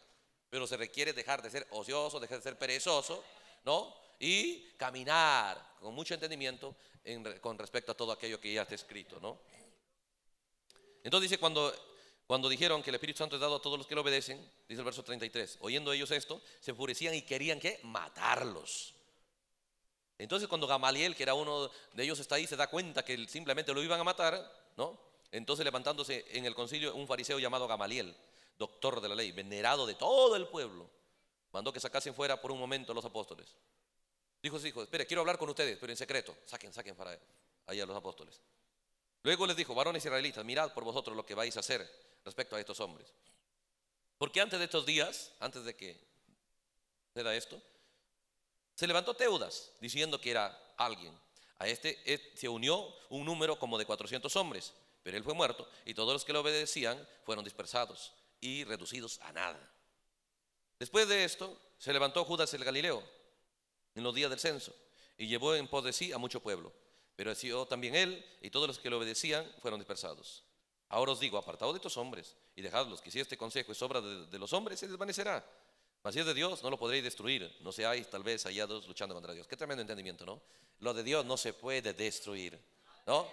Pero se requiere dejar de ser ocioso, dejar de ser perezoso, ¿no? Y caminar con mucho entendimiento con respecto a todo aquello que ya está escrito, ¿no? Entonces dice, cuando, cuando dijeron que el Espíritu Santo es dado a todos los que lo obedecen, dice el verso 33, oyendo ellos esto, se enfurecían y querían que matarlos. Entonces cuando Gamaliel, que era uno de ellos, está ahí, se da cuenta que simplemente lo iban a matar, ¿no? Entonces levantándose en el concilio un fariseo llamado Gamaliel, doctor de la ley, venerado de todo el pueblo, mandó que sacasen fuera por un momento a los apóstoles. Dijo a sus espere, quiero hablar con ustedes, pero en secreto, saquen, saquen para ahí a los apóstoles. Luego les dijo, varones israelitas, mirad por vosotros lo que vais a hacer respecto a estos hombres. Porque antes de estos días, antes de que suceda esto, se levantó Teudas diciendo que era alguien. A este eh, se unió un número como de 400 hombres pero él fue muerto y todos los que le obedecían fueron dispersados y reducidos a nada. Después de esto, se levantó Judas el Galileo en los días del censo y llevó en pos de sí a mucho pueblo. Pero así también él y todos los que le obedecían fueron dispersados. Ahora os digo, Apartado de estos hombres y dejadlos, que si este consejo es obra de, de los hombres, se desvanecerá. Mas si es de Dios, no lo podréis destruir. No seáis tal vez hallados luchando contra Dios. Qué tremendo entendimiento, ¿no? Lo de Dios no se puede destruir, ¿no?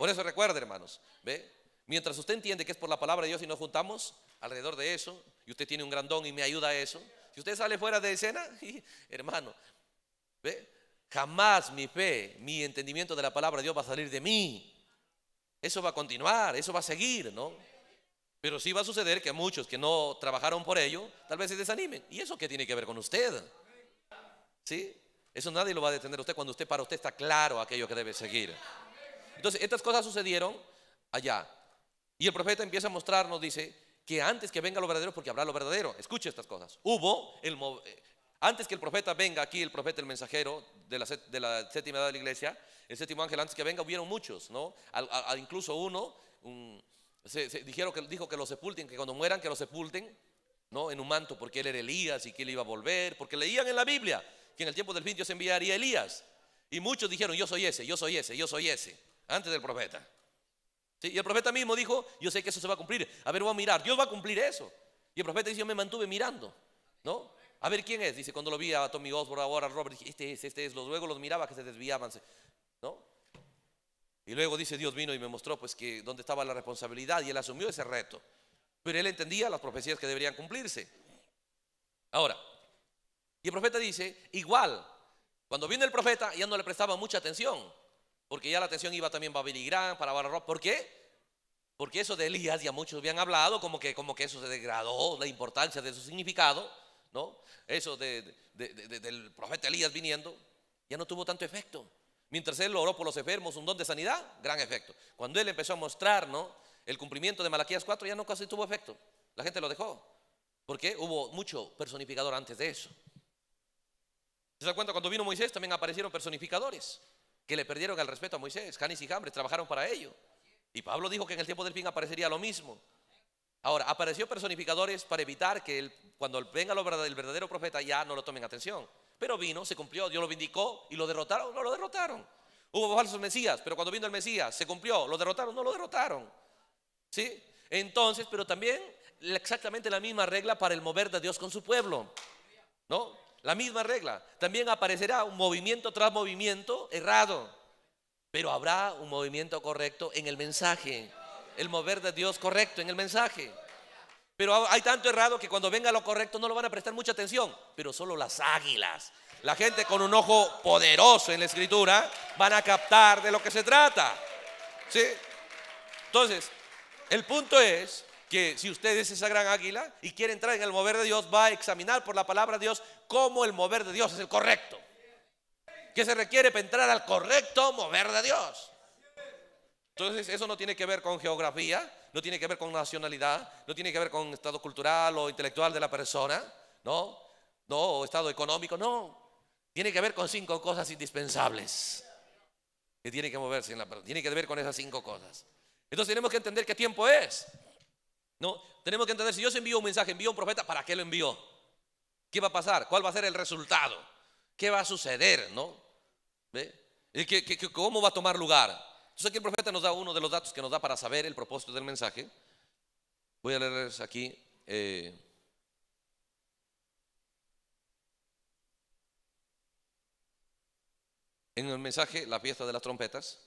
Por eso recuerde, hermanos, ¿ve? Mientras usted entiende que es por la palabra de Dios y nos juntamos alrededor de eso, y usted tiene un grandón don y me ayuda a eso, si usted sale fuera de escena, hermano, ¿ve? jamás mi fe, mi entendimiento de la palabra de Dios va a salir de mí. Eso va a continuar, eso va a seguir, ¿no? Pero sí va a suceder que muchos que no trabajaron por ello, tal vez se desanimen. ¿Y eso qué tiene que ver con usted? ¿Sí? Eso nadie lo va a detener usted cuando usted para usted está claro aquello que debe seguir. Entonces, estas cosas sucedieron allá. Y el profeta empieza a mostrarnos, dice, que antes que venga lo verdadero, porque habrá lo verdadero. Escuche estas cosas. Hubo, el, eh, antes que el profeta venga aquí, el profeta, el mensajero de la, séptima edad de la iglesia, el séptimo ángel, antes que venga hubieron muchos, ¿no? incluso uno dijeron que, dijo que lo sepulten, que cuando mueran que lo sepulten, ¿no? En un manto, porque él era Elías y que él iba a volver, porque leían en la Biblia que en el tiempo del fin Dios enviaría a Elías. Y muchos dijeron, yo soy ese, yo soy ese, yo soy ese antes del profeta. Y el profeta mismo dijo, yo sé que eso se va a cumplir. A ver, voy a mirar, Dios va a cumplir eso. Y el profeta dice, yo me mantuve mirando, ¿no? A ver quién es. Dice, cuando lo vi a Tommy Osborne, ahora Robert, este es, este es. luego los miraba que se desviaban, ¿no? Y luego dice, Dios vino y me mostró pues que dónde estaba la responsabilidad y él asumió ese reto. Pero él entendía las profecías que deberían cumplirse. Ahora, y el profeta dice, igual, cuando vino el profeta ya no le prestaba mucha atención. Porque ya la atención iba también para Billy para Barra ¿Por qué? Porque eso de Elías ya muchos habían hablado, como que, como que eso se degradó, la importancia de su significado, ¿no? Eso del profeta Elías viniendo, ya no tuvo tanto efecto. Mientras él oró por los enfermos, un don de sanidad, gran efecto. Cuando él empezó a mostrar, ¿no? El cumplimiento de Malaquías 4 ya no casi tuvo efecto. La gente lo dejó. Porque hubo mucho personificador antes de eso. ¿Se da cuenta? Cuando vino Moisés también aparecieron personificadores que le perdieron el respeto a Moisés. Canis y Jambres trabajaron para ello. Y Pablo dijo que en el tiempo del fin aparecería lo mismo. Ahora, apareció personificadores para evitar que el, cuando venga el verdadero profeta ya no lo tomen atención. Pero vino, se cumplió, Dios lo vindicó y lo derrotaron, no lo derrotaron. Hubo falsos mesías, pero cuando vino el mesías se cumplió, lo derrotaron, no lo derrotaron. ¿Sí? Entonces, pero también exactamente la misma regla para el mover de Dios con su pueblo. ¿No? La misma regla. También aparecerá un movimiento tras movimiento errado. Pero habrá un movimiento correcto en el mensaje. El mover de Dios correcto en el mensaje. Pero hay tanto errado que cuando venga lo correcto no lo van a prestar mucha atención. Pero solo las águilas, la gente con un ojo poderoso en la escritura, van a captar de lo que se trata. ¿Sí? Entonces, el punto es que si usted es esa gran águila y quiere entrar en el mover de Dios, va a examinar por la palabra de Dios cómo el mover de Dios es el correcto. ¿Qué se requiere para entrar al correcto mover de Dios? Entonces eso no tiene que ver con geografía, no tiene que ver con nacionalidad, no tiene que ver con estado cultural o intelectual de la persona, no, no, o estado económico, no. Tiene que ver con cinco cosas indispensables que tiene que moverse en la persona, tiene que ver con esas cinco cosas. Entonces tenemos que entender qué tiempo es. No, tenemos que entender, si Dios envió un mensaje, envió un profeta, ¿para qué lo envió? ¿Qué va a pasar? ¿Cuál va a ser el resultado? ¿Qué va a suceder? ¿No? ¿Y qué, cómo va a tomar lugar? Entonces aquí el profeta nos da uno de los datos que nos da para saber el propósito del mensaje. Voy a leerles aquí. Eh, en el mensaje, la fiesta de las trompetas.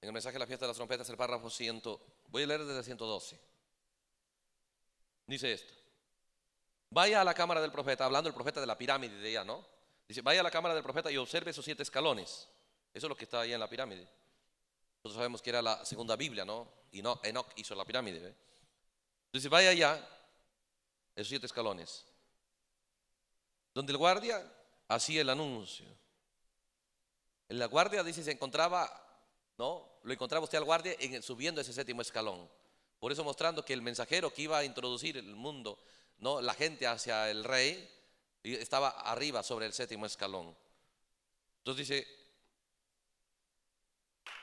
En el mensaje de la fiesta de las trompetas, el párrafo 100, voy a leer desde 112. Dice esto. Vaya a la cámara del profeta, hablando el profeta de la pirámide de ella, ¿no? Dice, vaya a la cámara del profeta y observe esos siete escalones. Eso es lo que está ahí en la pirámide. Nosotros sabemos que era la segunda Biblia, ¿no? Y no, Enoch hizo la pirámide. Dice, vaya allá, esos siete escalones. Donde el guardia hacía el anuncio. En la guardia dice, se encontraba ¿no? Lo encontraba usted al guardia subiendo ese séptimo escalón. Por eso mostrando que el mensajero que iba a introducir el mundo, ¿no? la gente hacia el rey, estaba arriba sobre el séptimo escalón. Entonces dice,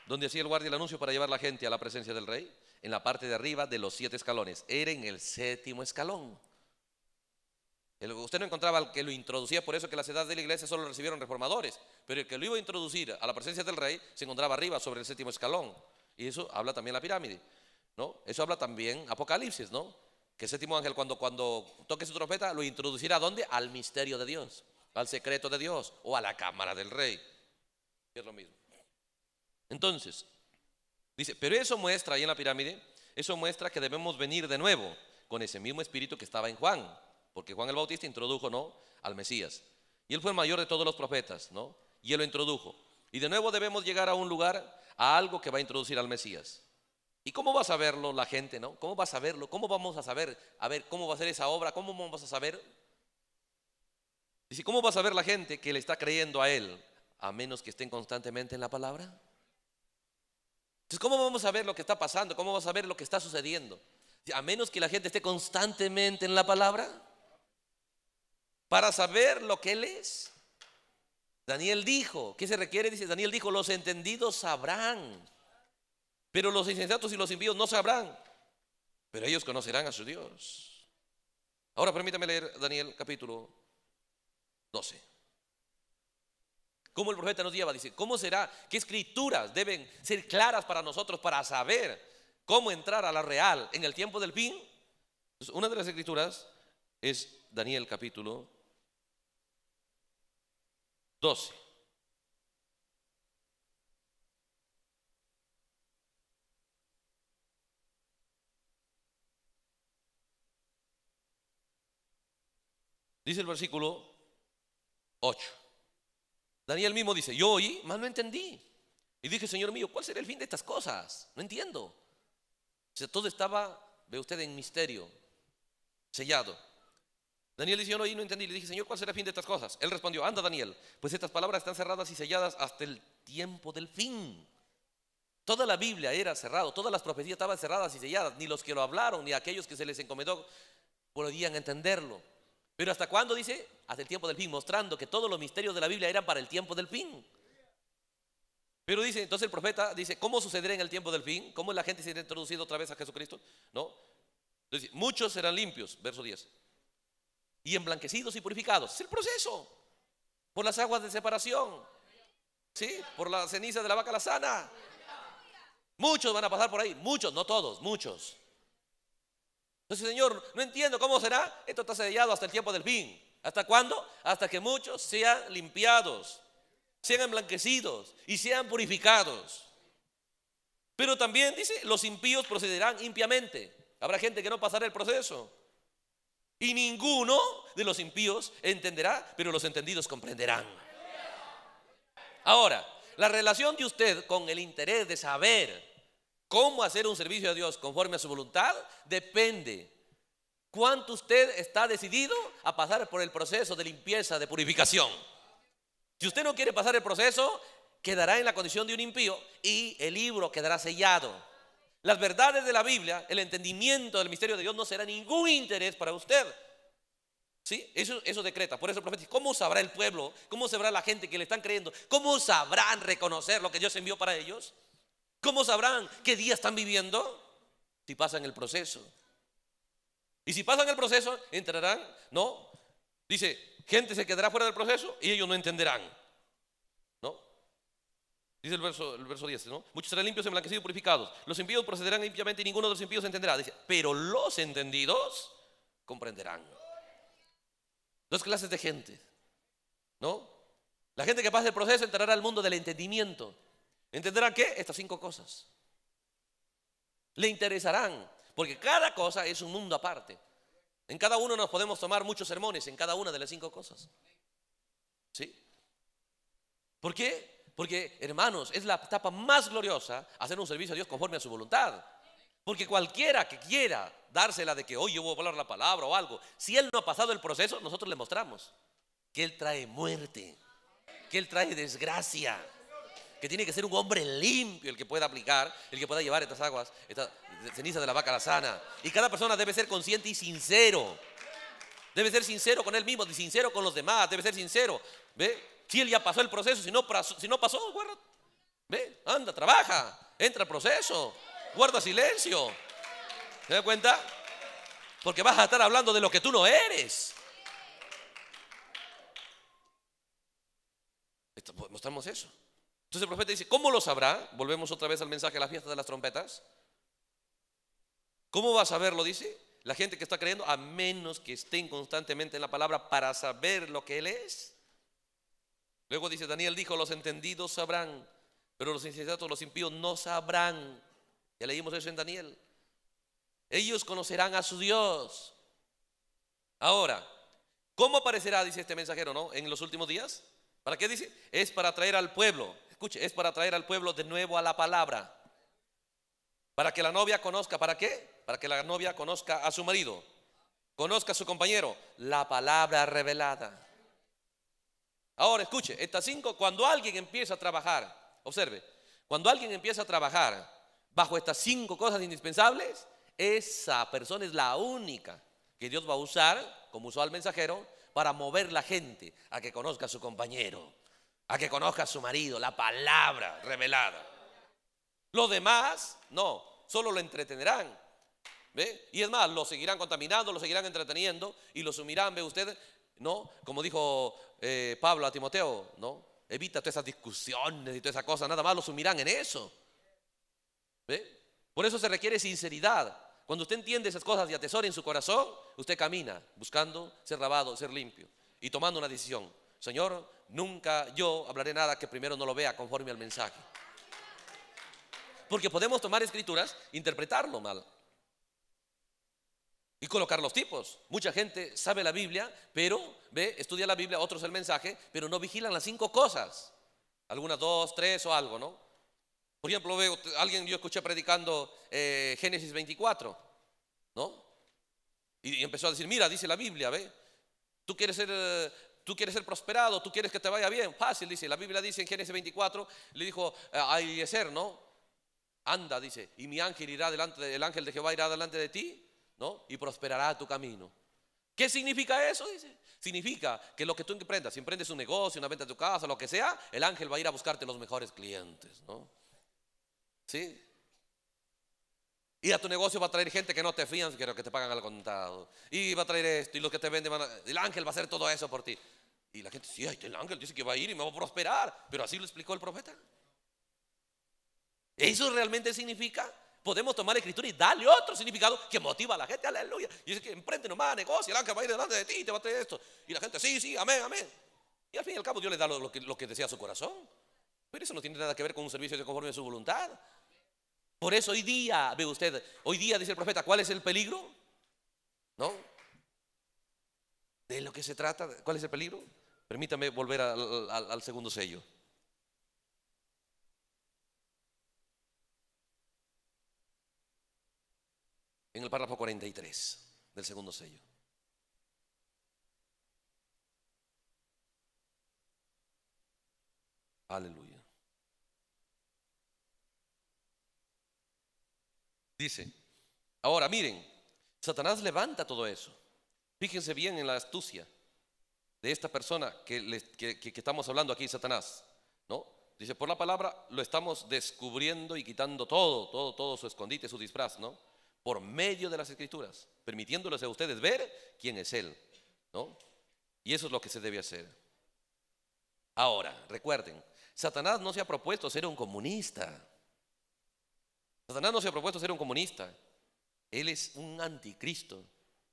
donde hacía el guardia el anuncio para llevar la gente a la presencia del rey? En la parte de arriba de los siete escalones. Era en el séptimo escalón usted no encontraba al que lo introducía, por eso que las edades de la iglesia solo recibieron reformadores, pero el que lo iba a introducir a la presencia del rey se encontraba arriba, sobre el séptimo escalón. Y eso habla también la pirámide, ¿no? Eso habla también Apocalipsis, ¿no? Que el séptimo ángel cuando, cuando toque su trompeta lo introducirá a dónde? Al misterio de Dios, al secreto de Dios o a la cámara del rey. Es lo mismo. Entonces, dice, pero eso muestra ahí en la pirámide, eso muestra que debemos venir de nuevo con ese mismo espíritu que estaba en Juan porque Juan el Bautista introdujo, ¿no?, al Mesías. Y él fue el mayor de todos los profetas, Y él lo introdujo. Y de nuevo debemos llegar a un lugar, a algo que va a introducir al Mesías. ¿Y cómo va a saberlo la gente, no? ¿Cómo va a saberlo? ¿Cómo vamos a saber? A ver, ¿cómo va a ser esa obra? ¿Cómo vamos a saber? Y si ¿cómo va a saber la gente que le está creyendo a él? A menos que estén constantemente en la palabra. Entonces, ¿cómo vamos a ver lo que está pasando? ¿Cómo vamos a ver lo que está sucediendo? A menos que la gente esté constantemente en la palabra para saber lo que Él es. Daniel dijo, ¿qué se requiere? Dice, Daniel dijo, los entendidos sabrán, pero los insensatos y los envíos no sabrán, pero ellos conocerán a su Dios. Ahora permítame leer Daniel capítulo 12. como el profeta nos lleva? Dice, ¿cómo será? ¿Qué escrituras deben ser claras para nosotros para saber cómo entrar a la real en el tiempo del fin? una de las escrituras es Daniel capítulo Dice el versículo 8. Daniel mismo dice, yo oí, mas no entendí. Y dije, Señor mío, ¿cuál será el fin de estas cosas? No entiendo. O todo estaba, ve usted, en misterio, sellado. Daniel dice, yo no, y no entendí. Le dije, Señor, ¿cuál será el fin de estas cosas? Él respondió, anda Daniel, pues estas palabras están cerradas y selladas hasta el tiempo del fin. Toda la Biblia era cerrada, todas las profecías estaban cerradas y selladas. Ni los que lo hablaron, ni aquellos que se les encomendó podían entenderlo. Pero ¿hasta cuándo dice? Hasta el tiempo del fin, mostrando que todos los misterios de la Biblia eran para el tiempo del fin. Pero dice, entonces el profeta dice, ¿cómo sucederá en el tiempo del fin? ¿Cómo la gente será introducida otra vez a Jesucristo? No. Entonces, muchos serán limpios, verso 10 y emblanquecidos y purificados. Es el proceso. Por las aguas de separación. ¿Sí? Por la ceniza de la vaca la sana. Muchos van a pasar por ahí. Muchos, no todos, muchos. Entonces, Señor, no entiendo cómo será. Esto está sellado hasta el tiempo del fin. ¿Hasta cuándo? Hasta que muchos sean limpiados, sean emblanquecidos y sean purificados. Pero también dice, los impíos procederán impiamente. Habrá gente que no pasará el proceso. Y ninguno de los impíos entenderá, pero los entendidos comprenderán. Ahora, la relación de usted con el interés de saber cómo hacer un servicio a Dios conforme a su voluntad depende cuánto usted está decidido a pasar por el proceso de limpieza, de purificación. Si usted no quiere pasar el proceso, quedará en la condición de un impío y el libro quedará sellado las verdades de la Biblia, el entendimiento del misterio de Dios no será ningún interés para usted. ¿Sí? Eso, eso decreta. Por eso el profeta dice, ¿cómo sabrá el pueblo? ¿Cómo sabrá la gente que le están creyendo? ¿Cómo sabrán reconocer lo que Dios envió para ellos? ¿Cómo sabrán qué día están viviendo? Si pasan el proceso. Y si pasan el proceso, entrarán, ¿no? Dice, gente se quedará fuera del proceso y ellos no entenderán. Dice el verso, el verso 10, ¿no? Muchos serán limpios, emblanquecidos, purificados. Los impíos procederán limpiamente y ninguno de los impíos entenderá. Dice, pero los entendidos comprenderán. Dos clases de gente, ¿no? La gente que pasa el proceso entrará al mundo del entendimiento. ¿Entenderá qué? Estas cinco cosas. Le interesarán, porque cada cosa es un mundo aparte. En cada uno nos podemos tomar muchos sermones, en cada una de las cinco cosas. ¿Sí? ¿Por qué? Porque, hermanos, es la etapa más gloriosa hacer un servicio a Dios conforme a su voluntad. Porque cualquiera que quiera dársela de que hoy yo voy a hablar la palabra o algo, si él no ha pasado el proceso, nosotros le mostramos que él trae muerte, que él trae desgracia, que tiene que ser un hombre limpio el que pueda aplicar, el que pueda llevar estas aguas, estas cenizas de la vaca a la sana. Y cada persona debe ser consciente y sincero. Debe ser sincero con él mismo, Y sincero con los demás, debe ser sincero. ¿Ve? si él ya pasó el proceso, si no pasó, si no guarda, ve, anda, trabaja, entra al proceso, guarda silencio. ¿Se da cuenta? Porque vas a estar hablando de lo que tú no eres. Pues, mostramos eso. Entonces el profeta dice, ¿cómo lo sabrá? Volvemos otra vez al mensaje de las fiestas de las trompetas. ¿Cómo va a saberlo? Dice la gente que está creyendo, a menos que estén constantemente en la palabra para saber lo que Él es. Luego dice Daniel dijo, los entendidos sabrán, pero los insensatos, los impíos no sabrán. Ya leímos eso en Daniel. Ellos conocerán a su Dios. Ahora, ¿cómo aparecerá, dice este mensajero, no? En los últimos días. ¿Para qué dice? Es para traer al pueblo. Escuche, es para traer al pueblo de nuevo a la palabra. Para que la novia conozca, ¿para qué? Para que la novia conozca a su marido, conozca a su compañero, la palabra revelada. Ahora escuche, estas cinco, cuando alguien empieza a trabajar, observe, cuando alguien empieza a trabajar bajo estas cinco cosas indispensables, esa persona es la única que Dios va a usar, como usó al mensajero, para mover la gente a que conozca a su compañero, a que conozca a su marido, la palabra revelada. Los demás, no, solo lo entretenerán. ¿Ve? Y es más, lo seguirán contaminando, lo seguirán entreteniendo y lo sumirán, ve usted, ¿no? Como dijo eh, Pablo a Timoteo, ¿no? Evita todas esas discusiones y todas esas cosas, nada más lo sumirán en eso. Por eso se requiere sinceridad. Cuando usted entiende esas cosas y atesora en su corazón, usted camina buscando ser lavado, ser limpio y tomando una decisión. Señor, nunca yo hablaré nada que primero no lo vea conforme al mensaje. Porque podemos tomar escrituras, e interpretarlo mal y colocar los tipos. Mucha gente sabe la Biblia, pero ve, estudia la Biblia, otros el mensaje, pero no vigilan las cinco cosas. Algunas dos, tres o algo, ¿no? Por ejemplo, veo alguien yo escuché predicando eh, Génesis 24, ¿no? Y, empezó a decir, mira, dice la Biblia, ve, tú quieres ser tú quieres ser prosperado, tú quieres que te vaya bien. Fácil, dice. La Biblia dice en Génesis 24, le dijo a ser ¿no? Anda, dice, y mi ángel irá delante, el ángel de Jehová irá delante de ti ¿no? Y prosperará tu camino. ¿Qué significa eso? Significa que lo que tú emprendas, si emprendes un negocio, una venta de tu casa, lo que sea, el ángel va a ir a buscarte los mejores clientes, ¿Sí? Y a tu negocio va a traer gente que no te fían, que te pagan al contado. Y va a traer esto, y los que te venden El ángel va a hacer todo eso por ti. Y la gente dice, el ángel dice que va a ir y me va a prosperar. Pero así lo explicó el profeta. ¿Eso realmente significa? podemos tomar la escritura y darle otro significado que motiva a la gente. Aleluya. Y dice que emprende nomás, negocia, el ángel va a ir delante de ti y te va a traer esto. Y la gente, sí, sí, amén, amén. Y al fin y al cabo Dios le da lo, que, lo su corazón. Pero eso no tiene nada que ver con un servicio de conforme a su voluntad. Por eso hoy día, ve usted, hoy día dice el profeta, ¿cuál es el peligro? ¿No? ¿De lo que se trata? ¿Cuál es el peligro? Permítame volver al segundo sello. en el párrafo 43 del segundo sello. Aleluya. Dice, ahora miren, Satanás levanta todo eso. Fíjense bien en la astucia de esta persona que, estamos hablando aquí, Satanás. ¿no? Dice, por la palabra lo estamos descubriendo y quitando todo, todo, todo su escondite, su disfraz, ¿no? por medio de las escrituras, permitiéndoles a ustedes ver quién es Él. ¿no? Y eso es lo que se debe hacer. Ahora, recuerden, Satanás no se ha propuesto ser un comunista. Satanás no se ha propuesto ser un comunista. Él es un anticristo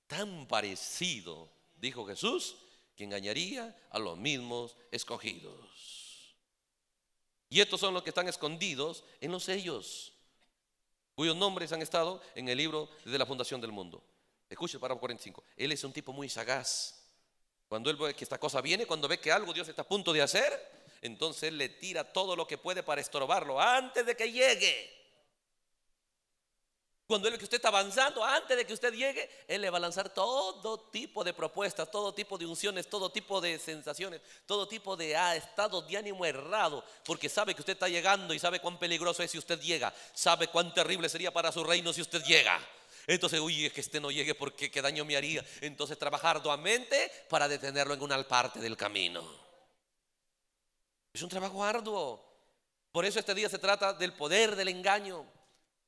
tan parecido, dijo Jesús, que engañaría a los mismos escogidos. Y estos son los que están escondidos en los sellos cuyos nombres han estado en el libro de la fundación del mundo. Escuche el párrafo 45. Él es un tipo muy sagaz. Cuando él ve que esta cosa viene, cuando ve que algo Dios está a punto de hacer, entonces le tira todo lo que puede para estorbarlo antes de que llegue. Cuando él es que usted está avanzando, antes de que usted llegue, él le va a lanzar todo tipo de propuestas, todo tipo de unciones, todo tipo de sensaciones, todo tipo de ah, estado de ánimo errado, porque sabe que usted está llegando y sabe cuán peligroso es si usted llega, sabe cuán terrible sería para su reino si usted llega. Entonces, uy, es que este no llegue porque qué daño me haría. Entonces, trabajar arduamente para detenerlo en una parte del camino. Es un trabajo arduo. Por eso este día se trata del poder del engaño,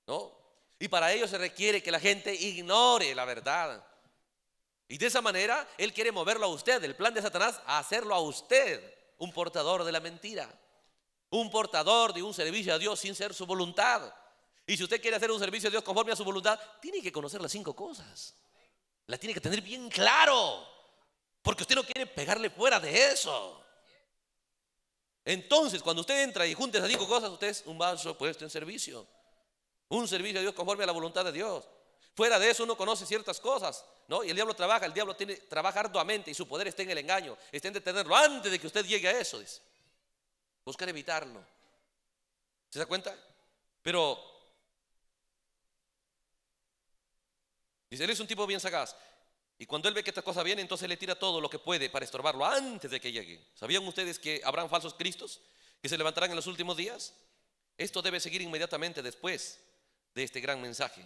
¿no? Y para ello se requiere que la gente ignore la verdad. Y de esa manera Él quiere moverlo a usted, el plan de Satanás, a hacerlo a usted un portador de la mentira. Un portador de un servicio a Dios sin ser su voluntad. Y si usted quiere hacer un servicio a Dios conforme a su voluntad, tiene que conocer las cinco cosas. La tiene que tener bien claro. Porque usted no quiere pegarle fuera de eso. Entonces, cuando usted entra y junta esas cinco cosas, usted es un vaso puesto en servicio. Un servicio a Dios conforme a la voluntad de Dios. Fuera de eso uno conoce ciertas cosas, ¿no? Y el diablo trabaja, el diablo tiene, trabaja arduamente y su poder está en el engaño, está en detenerlo antes de que usted llegue a eso, dice. Buscar evitarlo. ¿Se da cuenta? Pero, dice, él es un tipo bien sagaz. Y cuando él ve que esta cosa viene, entonces le tira todo lo que puede para estorbarlo antes de que llegue. ¿Sabían ustedes que habrán falsos cristos que se levantarán en los últimos días? Esto debe seguir inmediatamente después de este gran mensaje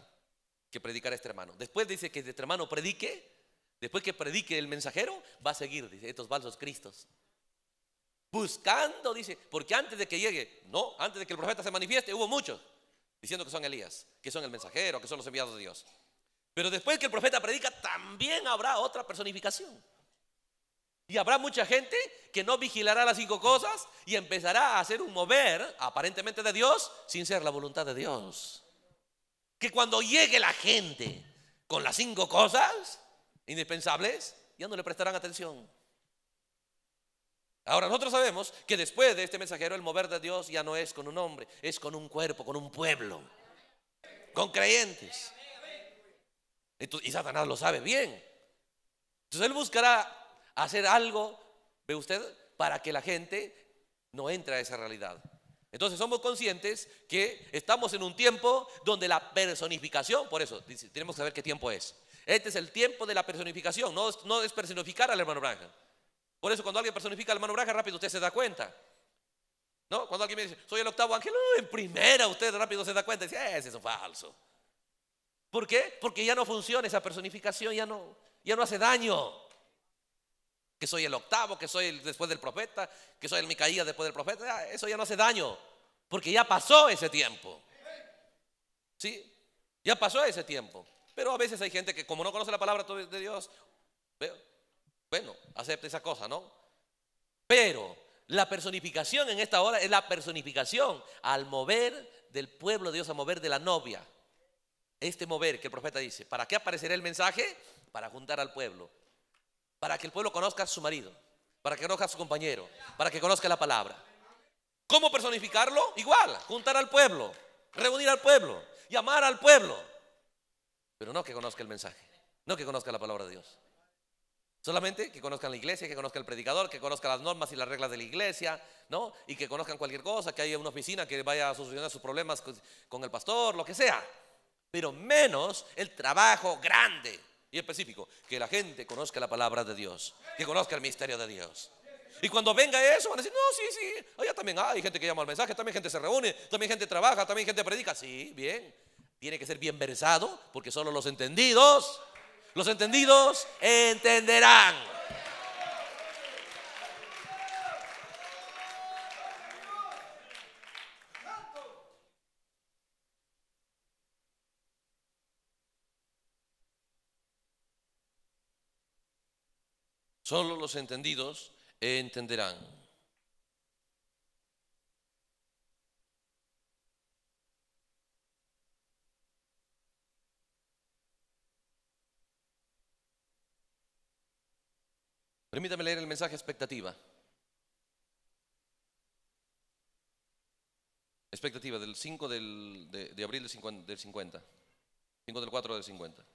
que predicará este hermano. Después dice que este hermano predique, después que predique el mensajero, va a seguir, dice, estos falsos cristos. Buscando, dice, porque antes de que llegue, no, antes de que el profeta se manifieste, hubo muchos diciendo que son Elías, que son el mensajero, que son los enviados de Dios. Pero después que el profeta predica, también habrá otra personificación. Y habrá mucha gente que no vigilará las cinco cosas y empezará a hacer un mover aparentemente de Dios sin ser la voluntad de Dios. Que cuando llegue la gente con las cinco cosas indispensables, ya no le prestarán atención. Ahora, nosotros sabemos que después de este mensajero, el mover de Dios ya no es con un hombre, es con un cuerpo, con un pueblo, con creyentes. y Satanás lo sabe bien. Entonces él buscará hacer algo, ve usted, para que la gente no entre a esa realidad. Entonces somos conscientes que estamos en un tiempo donde la personificación, por eso tenemos que saber qué tiempo es. Este es el tiempo de la personificación, no, es personificar al hermano Branja. Por eso cuando alguien personifica al hermano Branja, rápido usted se da cuenta. ¿No? Cuando alguien me dice, soy el octavo ángel, ¡uh! en primera usted rápido se da cuenta y dice, ah, eso es falso. ¿Por qué? Porque ya no funciona esa personificación, ya no, ya no hace daño que soy el octavo, que soy el después del profeta, que soy el Micaías después del profeta, ah, eso ya no hace daño, porque ya pasó ese tiempo. ¿Sí? Ya pasó ese tiempo. Pero a veces hay gente que como no conoce la palabra de Dios, bueno, acepta esa cosa, ¿no? Pero la personificación en esta hora es la personificación al mover del pueblo de Dios, a mover de la novia. Este mover que el profeta dice, ¿para qué aparecerá el mensaje? Para juntar al pueblo para que el pueblo conozca a su marido, para que conozca a su compañero, para que conozca la palabra. ¿Cómo personificarlo? Igual, juntar al pueblo, reunir al pueblo, llamar al pueblo. Pero no que conozca el mensaje, no que conozca la palabra de Dios. Solamente que conozcan la iglesia, que conozca el predicador, que conozca las normas y las reglas de la iglesia, ¿no? Y que conozcan cualquier cosa, que haya una oficina que vaya a solucionar sus problemas con el pastor, lo que sea. Pero menos el trabajo grande y específico, que la gente conozca la palabra de Dios, que conozca el misterio de Dios. Y cuando venga eso, van a decir, no, sí, sí, allá también hay gente que llama al mensaje, también gente se reúne, también gente trabaja, también gente predica. Sí, bien, tiene que ser bien versado, porque solo los entendidos, los entendidos entenderán. Solo los entendidos entenderán. Permítame leer el mensaje expectativa. Expectativa del 5 de, abril 50, del 50. 5 del 4 del 50.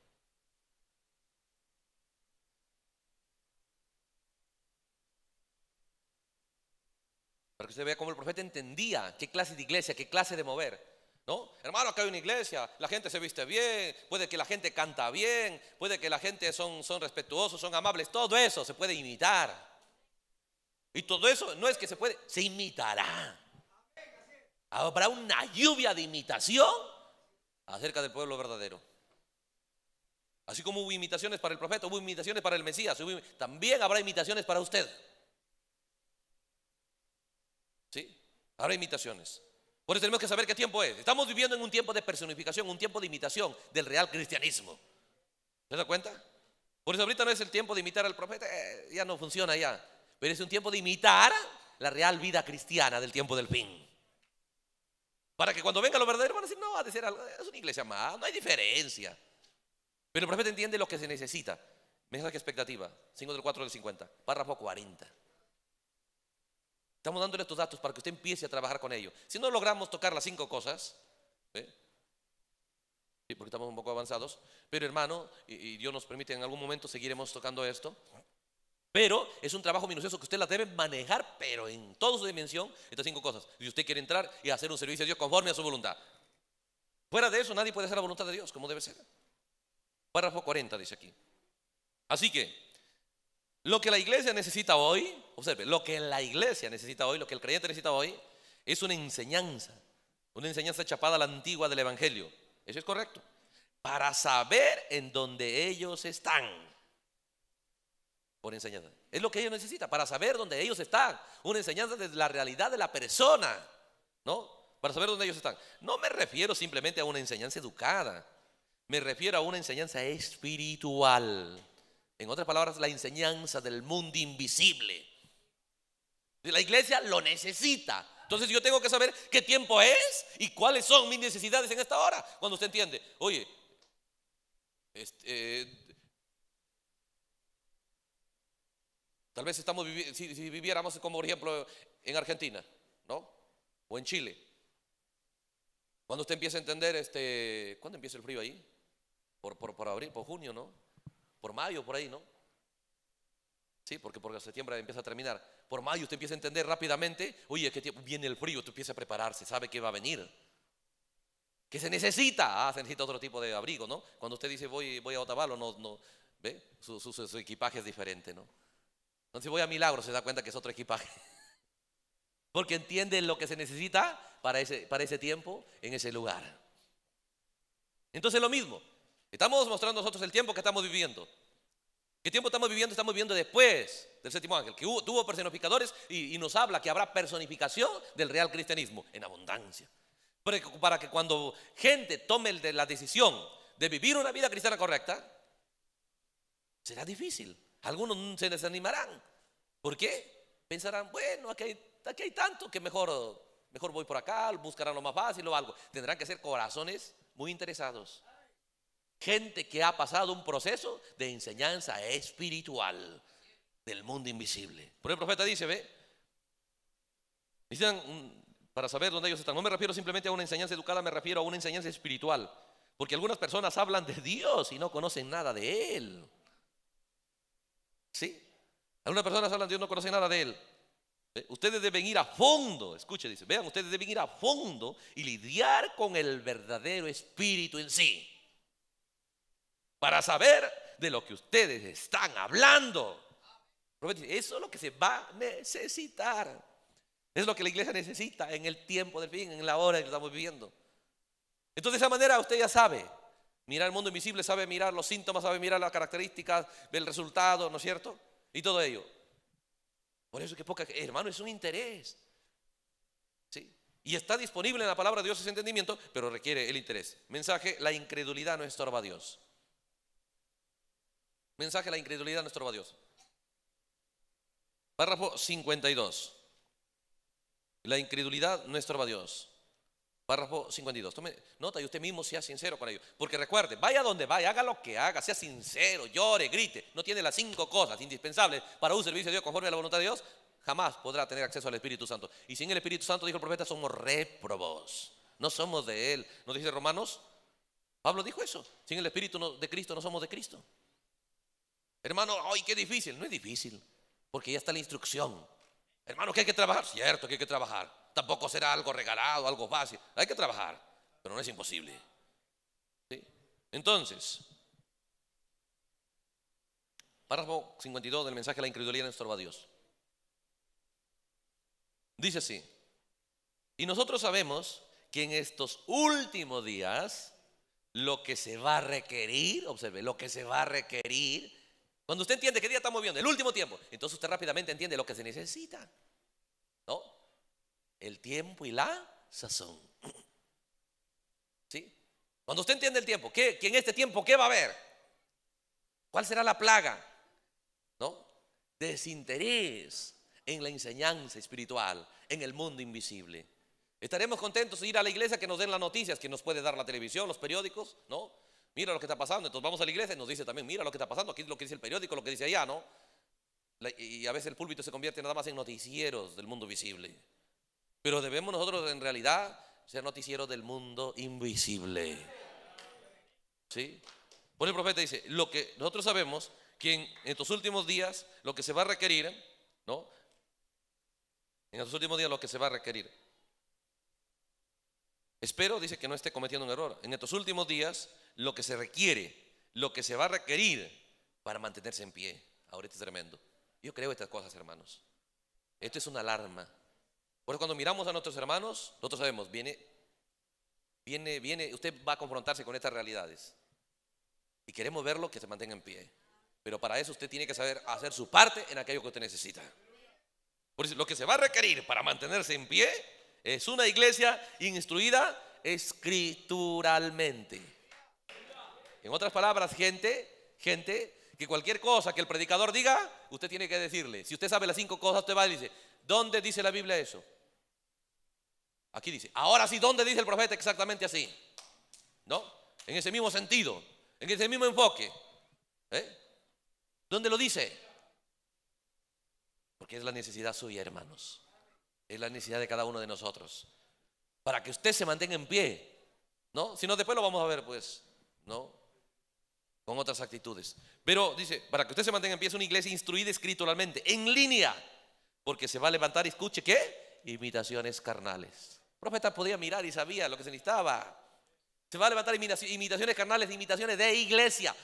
Para que usted vea cómo el profeta entendía qué clase de iglesia, qué clase de mover. ¿No? Hermano, acá hay una iglesia, la gente se viste bien, puede que la gente canta bien, puede que la gente son, son respetuosos, son amables, todo eso se puede imitar. Y todo eso no es que se puede, se imitará. Habrá una lluvia de imitación acerca del pueblo verdadero. Así como hubo imitaciones para el profeta, hubo imitaciones para el Mesías, también habrá imitaciones para usted. Ahora imitaciones. Por eso tenemos que saber qué tiempo es. Estamos viviendo en un tiempo de personificación, un tiempo de imitación del real cristianismo. ¿Se da cuenta? Por eso ahorita no es el tiempo de imitar al profeta, eh, ya no funciona ya. Pero es un tiempo de imitar la real vida cristiana del tiempo del fin. Para que cuando venga lo verdadero van a decir, no, va a decir algo, es una iglesia más, no hay diferencia. Pero el profeta entiende lo que se necesita. que expectativa, 5 del 4 del 50, párrafo 40. Estamos dándole estos datos para que usted empiece a trabajar con ello. Si no logramos tocar las cinco cosas, sí, porque estamos un poco avanzados, pero hermano, y, y, Dios nos permite en algún momento seguiremos tocando esto. Pero es un trabajo minucioso que usted la debe manejar, pero en toda su dimensión, estas cinco cosas. Si usted quiere entrar y hacer un servicio a Dios conforme a su voluntad. Fuera de eso, nadie puede hacer la voluntad de Dios como debe ser. Párrafo 40 dice aquí. Así que, lo que la iglesia necesita hoy, observe, lo que la iglesia necesita hoy, lo que el creyente necesita hoy, es una enseñanza, una enseñanza chapada a la antigua del Evangelio. Eso es correcto. Para saber en dónde ellos están. Por enseñanza. Es lo que ellos necesitan, para saber dónde ellos están. Una enseñanza de la realidad de la persona, ¿no? Para saber dónde ellos están. No me refiero simplemente a una enseñanza educada. Me refiero a una enseñanza espiritual. En otras palabras, la enseñanza del mundo invisible. La iglesia lo necesita. Entonces yo tengo que saber qué tiempo es y cuáles son mis necesidades en esta hora. Cuando usted entiende, oye, este, eh, tal vez estamos si, viviéramos como por ejemplo en Argentina, ¿no? O en Chile. Cuando usted empieza a entender, este, ¿cuándo empieza el frío ahí? por abril, por junio, ¿no? por mayo, por ahí, ¿no? Sí, porque, porque septiembre empieza a terminar. Por mayo usted empieza a entender rápidamente, oye, que viene el frío, usted empieza a prepararse, sabe que va a venir. que se necesita? Ah, se necesita otro tipo de abrigo, ¿no? Cuando usted dice voy, voy a Otavalo, no, no, ¿ve? Su, equipaje es diferente, ¿no? Entonces voy a Milagro, se da cuenta que es otro equipaje. Porque entiende lo que se necesita para ese, para ese tiempo en ese lugar. Entonces lo mismo, Estamos mostrando nosotros el tiempo que estamos viviendo. ¿Qué tiempo estamos viviendo? Estamos viviendo después del séptimo ángel, que tuvo personificadores y, nos habla que habrá personificación del real cristianismo en abundancia. Para que, cuando gente tome la decisión de vivir una vida cristiana correcta, será difícil. Algunos se desanimarán. ¿Por qué? Pensarán, bueno, aquí hay, aquí tanto que mejor, mejor voy por acá, buscarán lo más fácil o algo. Tendrán que ser corazones muy interesados. Gente que ha pasado un proceso de enseñanza espiritual del mundo invisible. Por el profeta dice, ve, necesitan para saber dónde ellos están. No me refiero simplemente a una enseñanza educada, me refiero a una enseñanza espiritual. Porque algunas personas hablan de Dios y no conocen nada de Él. ¿Sí? Algunas personas hablan de Dios y no conocen nada de Él. Ustedes deben ir a fondo, escuche, dice, vean, ustedes deben ir a fondo y lidiar con el verdadero espíritu en sí para saber de lo que ustedes están hablando. Eso es lo que se va a necesitar. Es lo que la iglesia necesita en el tiempo del fin, en la hora que estamos viviendo. Entonces, de esa manera usted ya sabe. Mirar el mundo invisible, sabe mirar los síntomas, sabe mirar las características, del resultado, ¿no es cierto? Y todo ello. Por eso que poca, hermano, es un interés. ¿Sí? Y está disponible en la palabra de Dios ese entendimiento, pero requiere el interés. Mensaje, la incredulidad no estorba a Dios. Mensaje, la incredulidad no estorba Dios. Párrafo 52. La incredulidad no estorba Dios. Párrafo 52. Tome nota y usted mismo sea sincero con ello. Porque recuerde, vaya donde vaya, haga lo que haga, sea sincero, llore, grite. No tiene las cinco cosas indispensables para un servicio de Dios conforme a la voluntad de Dios. Jamás podrá tener acceso al Espíritu Santo. Y sin el Espíritu Santo, dijo el profeta, somos réprobos. No somos de Él. ¿Nos dice Romanos? Pablo dijo eso. Sin el Espíritu de Cristo no somos de Cristo. Hermano, ay, qué difícil. No es difícil, porque ya está la instrucción. Hermano, que hay que trabajar. Cierto que hay que trabajar. Tampoco será algo regalado, algo fácil. Hay que trabajar, pero no es imposible. ¿Sí? Entonces, párrafo 52 del mensaje La incredulidad no estorba a Dios. Dice así. Y nosotros sabemos que en estos últimos días lo que se va a requerir, observe, lo que se va a requerir cuando usted entiende qué día estamos viendo, el último tiempo, entonces usted rápidamente entiende lo que se necesita. ¿No? El tiempo y la sazón. ¿Sí? Cuando usted entiende el tiempo, ¿qué, que en este tiempo qué va a haber? ¿Cuál será la plaga? ¿No? Desinterés en la enseñanza espiritual, en el mundo invisible. Estaremos contentos de ir a la iglesia que nos den las noticias, que nos puede dar la televisión, los periódicos, ¿no? mira lo que está pasando. Entonces vamos a la iglesia y nos dice también, mira lo que está pasando, aquí lo que dice el periódico, lo que dice allá, ¿no? Y a veces el púlpito se convierte nada más en noticieros del mundo visible. Pero debemos nosotros en realidad ser noticieros del mundo invisible. ¿Sí? Pues el profeta dice, lo que nosotros sabemos que en estos últimos días lo que se va a requerir, ¿no? En estos últimos días lo que se va a requerir Espero, dice, que no esté cometiendo un error. En estos últimos días, lo que se requiere, lo que se va a requerir para mantenerse en pie. Ahorita es tremendo. Yo creo estas cosas, hermanos. Esto es una alarma. Por cuando miramos a nuestros hermanos, nosotros sabemos, viene, viene, viene, usted va a confrontarse con estas realidades. Y queremos verlo que se mantenga en pie. Pero para eso usted tiene que saber hacer su parte en aquello que usted necesita. Por eso, lo que se va a requerir para mantenerse en pie es una iglesia instruida escrituralmente. En otras palabras, gente, gente, que cualquier cosa que el predicador diga, usted tiene que decirle. Si usted sabe las cinco cosas, usted va y dice, ¿dónde dice la Biblia eso? Aquí dice, ahora sí, ¿dónde dice el profeta exactamente así? ¿No? En ese mismo sentido, en ese mismo enfoque. ¿Eh? ¿Dónde lo dice? Porque es la necesidad suya, hermanos es la necesidad de cada uno de nosotros. Para que usted se mantenga en pie, ¿no? Si no, después lo vamos a ver, pues, ¿no? Con otras actitudes. Pero dice, para que usted se mantenga en pie es una iglesia instruida escrituralmente, en línea, porque se va a levantar, y escuche, ¿qué? Imitaciones carnales. El profeta podía mirar y sabía lo que se necesitaba. Se va a levantar imitaciones carnales, imitaciones de iglesia.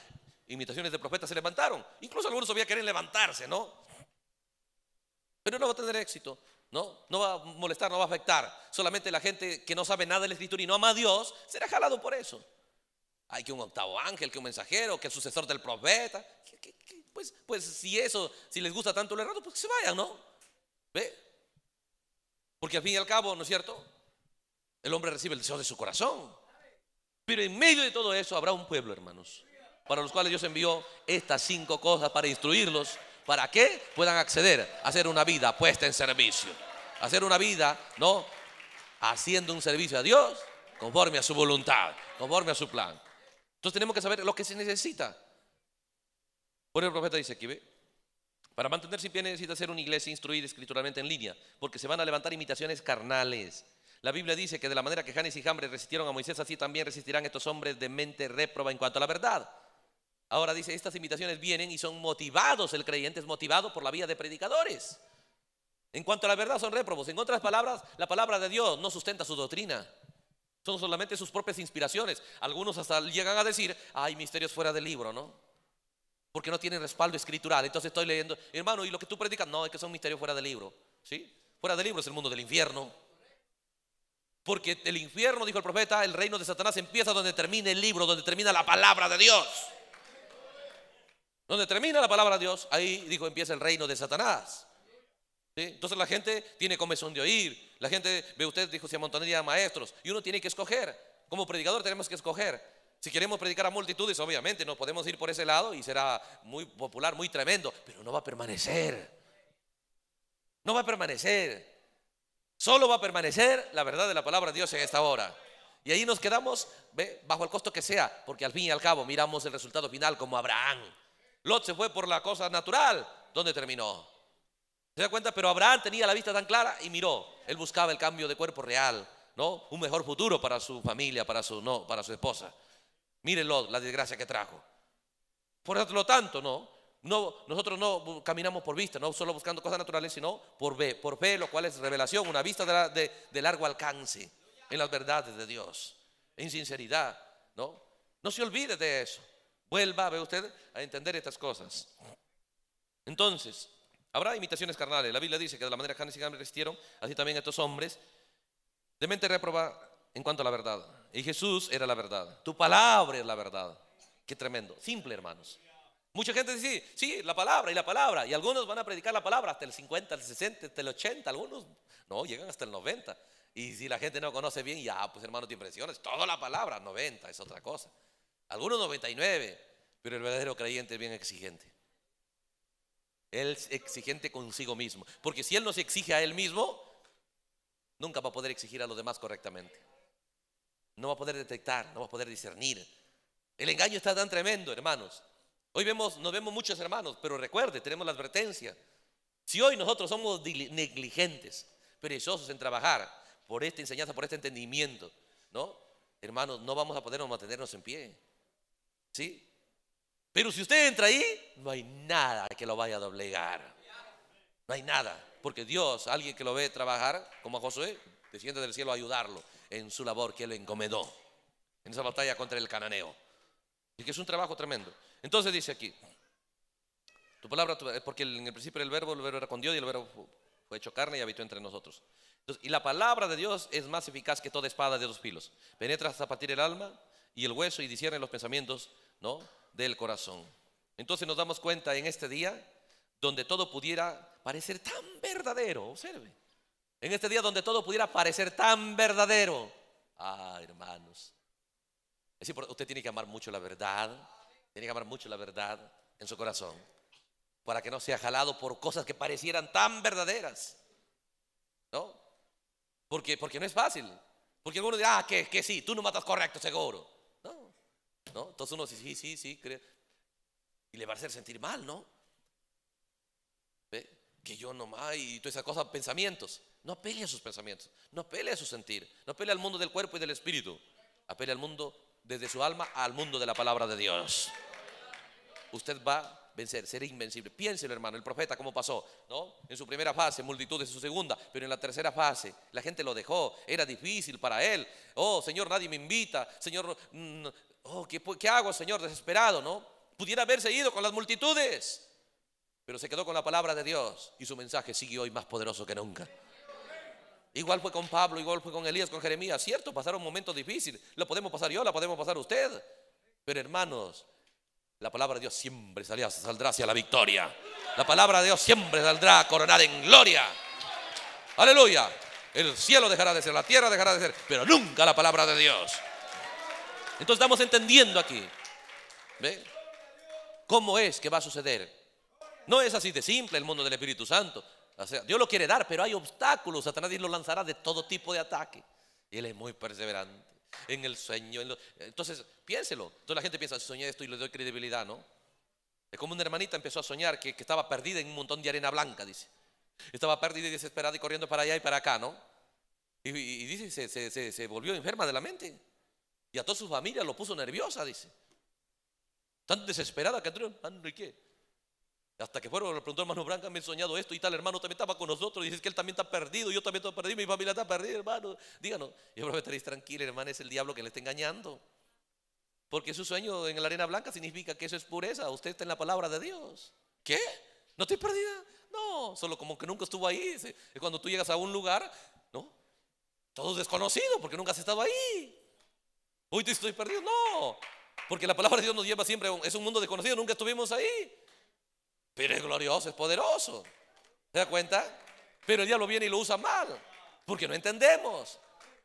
Imitaciones de profetas se levantaron. Incluso algunos todavía querer levantarse, ¿no? Pero no va a tener éxito. ¿no? va a molestar, no va a afectar. Solamente la gente que no sabe nada de la escritura y no ama a Dios será jalado por eso. Hay que un octavo ángel, que un mensajero, que el sucesor del profeta. Pues, pues si eso, si les gusta tanto lo errado, pues que se vayan, ¿no? ¿Ve? Porque al fin y al cabo, ¿no es cierto? El hombre recibe el deseo de su corazón. Pero en medio de todo eso habrá un pueblo, hermanos, para los cuales Dios envió estas cinco cosas para instruirlos ¿Para qué? Puedan acceder a hacer una vida puesta en servicio. Hacer una vida, ¿no? Haciendo un servicio a Dios conforme a su voluntad, conforme a su plan. Entonces tenemos que saber lo que se necesita. Por el profeta dice aquí, ¿ve? Para mantenerse pie necesita ser una iglesia instruida escrituralmente en línea, porque se van a levantar imitaciones carnales. La Biblia dice que de la manera que Janes y Jambres resistieron a Moisés, así también resistirán estos hombres de mente réproba en cuanto a la verdad. Ahora dice, estas invitaciones vienen y son motivados, el creyente es motivado por la vía de predicadores. En cuanto a la verdad, son réprobos. En otras palabras, la palabra de Dios no sustenta su doctrina. Son solamente sus propias inspiraciones. Algunos hasta llegan a decir, hay misterios fuera del libro, ¿no? Porque no tienen respaldo escritural. Entonces estoy leyendo, hermano, ¿y lo que tú predicas? No, es que son misterios fuera del libro. ¿Sí? Fuera del libro es el mundo del infierno. Porque el infierno, dijo el profeta, el reino de Satanás empieza donde termina el libro, donde termina la palabra de Dios. Donde termina la palabra de Dios, ahí dijo empieza el reino de Satanás. Entonces la gente tiene comezón de oír, la gente ve usted, dijo, si a de maestros, y uno tiene que escoger. Como predicador tenemos que escoger. Si queremos predicar a multitudes, obviamente no podemos ir por ese lado y será muy popular, muy tremendo, pero no va a permanecer. No va a permanecer. Solo va a permanecer la verdad de la palabra de Dios en esta hora. Y ahí nos quedamos bajo el costo que sea, porque al fin y al cabo miramos el resultado final como Abraham. Lot se fue por la cosa natural, ¿Dónde terminó. ¿Se da cuenta? Pero Abraham tenía la vista tan clara y miró. Él buscaba el cambio de cuerpo real, ¿no? Un mejor futuro para su familia, para su, no, para su esposa. Mire Lot, la desgracia que trajo. Por lo tanto, no, no, nosotros no caminamos por vista, no solo buscando cosas naturales, sino por fe, por fe, lo cual es revelación, una vista de largo alcance en las verdades de Dios, en sinceridad, ¿no? No se olvide de eso. Vuelva, ve usted, a entender estas cosas. Entonces, habrá imitaciones carnales. La Biblia dice que de la manera que Janes y resistieron, así también estos hombres, de mente en cuanto a la verdad. Y Jesús era la verdad. Tu palabra es la verdad. Qué tremendo. Simple, hermanos. Mucha gente dice, sí, la palabra y la palabra. Y algunos van a predicar la palabra hasta el 50, el 60, hasta el 80. Algunos no, llegan hasta el 90. Y si la gente no conoce bien, ya, pues hermano, te impresiones, Toda la palabra, 90, es otra cosa algunos 99, pero el verdadero creyente es bien exigente. Él es exigente consigo mismo, porque si él no se exige a él mismo, nunca va a poder exigir a los demás correctamente. No va a poder detectar, no va a poder discernir. El engaño está tan tremendo, hermanos. Hoy vemos, nos vemos muchos hermanos, pero recuerde, tenemos la advertencia. Si hoy nosotros somos negligentes, perezosos en trabajar por esta enseñanza, por este entendimiento, ¿no? Hermanos, no vamos a poder mantenernos en pie. ¿Sí? Pero si usted entra ahí, no hay nada que lo vaya a doblegar. No hay nada. Porque Dios, alguien que lo ve trabajar, como a Josué, desciende del cielo a ayudarlo en su labor que él encomendó. En esa batalla contra el cananeo. Y que es un trabajo tremendo. Entonces dice aquí, tu palabra, porque en el principio el verbo, el verbo era con Dios y el verbo fue hecho carne y habitó entre nosotros. y la palabra de Dios es más eficaz que toda espada de dos filos. Penetra hasta partir el alma y el hueso y discierne los pensamientos, ¿no? Del corazón. Entonces nos damos cuenta en este día donde todo pudiera parecer tan verdadero, observe. En este día donde todo pudiera parecer tan verdadero. Ah, hermanos. decir, usted tiene que amar mucho la verdad, tiene que amar mucho la verdad en su corazón, para que no sea jalado por cosas que parecieran tan verdaderas. ¿No? Porque, porque no es fácil. Porque alguno dirá, ah, que, que sí, tú no matas correcto, seguro. ¿no? Entonces uno dice, sí, sí, sí, cree. Y le va a hacer sentir mal, ¿no? Que yo nomás y todas esas cosa, pensamientos. No apele a sus pensamientos, no apele a su sentir, no apele al mundo del cuerpo y del espíritu. Apele al mundo desde su alma al mundo de la palabra de Dios. Usted va a vencer, ser invencible. Piénselo, hermano, el profeta cómo pasó, ¿no? En su primera fase, multitud en su segunda, pero en la tercera fase la gente lo dejó, era difícil para él. Oh, Señor, nadie me invita, Señor, mm, Oh, ¿qué, hago, Señor? Desesperado, ¿no? Pudiera haberse ido con las multitudes, pero se quedó con la palabra de Dios y su mensaje sigue hoy más poderoso que nunca. Igual fue con Pablo, igual fue con Elías, con Jeremías. Cierto, pasaron momentos difíciles. lo podemos pasar yo, la podemos pasar usted. Pero hermanos, la palabra de Dios siempre saldrá hacia la victoria. La palabra de Dios siempre saldrá coronada en gloria. Aleluya. El cielo dejará de ser, la tierra dejará de ser, pero nunca la palabra de Dios. Entonces estamos entendiendo aquí. ¿Cómo es que va a suceder? No es así de simple el mundo del Espíritu Santo. Dios lo quiere dar, pero hay obstáculos. Satanás lo lanzará de todo tipo de ataque. Y él es muy perseverante en el sueño. Entonces, piénselo. Entonces la gente piensa, soñé esto y le doy credibilidad, ¿no? Es como una hermanita empezó a soñar que, estaba perdida en un montón de arena blanca, dice. Estaba perdida y desesperada y corriendo para allá y para acá, ¿no? Y, dice, se volvió enferma de la mente. Y a toda su familia lo puso nerviosa, dice. Tan desesperada que entró, ¿y qué? Hasta que fueron, le preguntó hermano Branca, me he soñado esto y tal hermano también estaba con nosotros. dice que él también está perdido, yo también estoy perdido, mi familia está perdida, hermano. Díganos, y creo profeta estaréis tranquilo, hermano, es el diablo que le está engañando. Porque su sueño en la arena blanca significa que eso es pureza. Usted está en la palabra de Dios. ¿Qué? ¿No estoy perdida? No, solo como que nunca estuvo ahí. Es cuando tú llegas a un lugar, ¿no? Todo desconocido porque nunca has estado ahí. Hoy estoy perdido. No, porque la palabra de Dios nos lleva siempre, es un mundo desconocido, nunca estuvimos ahí. Pero es glorioso, es poderoso. ¿Se da cuenta? Pero el diablo viene y lo usa mal, porque no entendemos.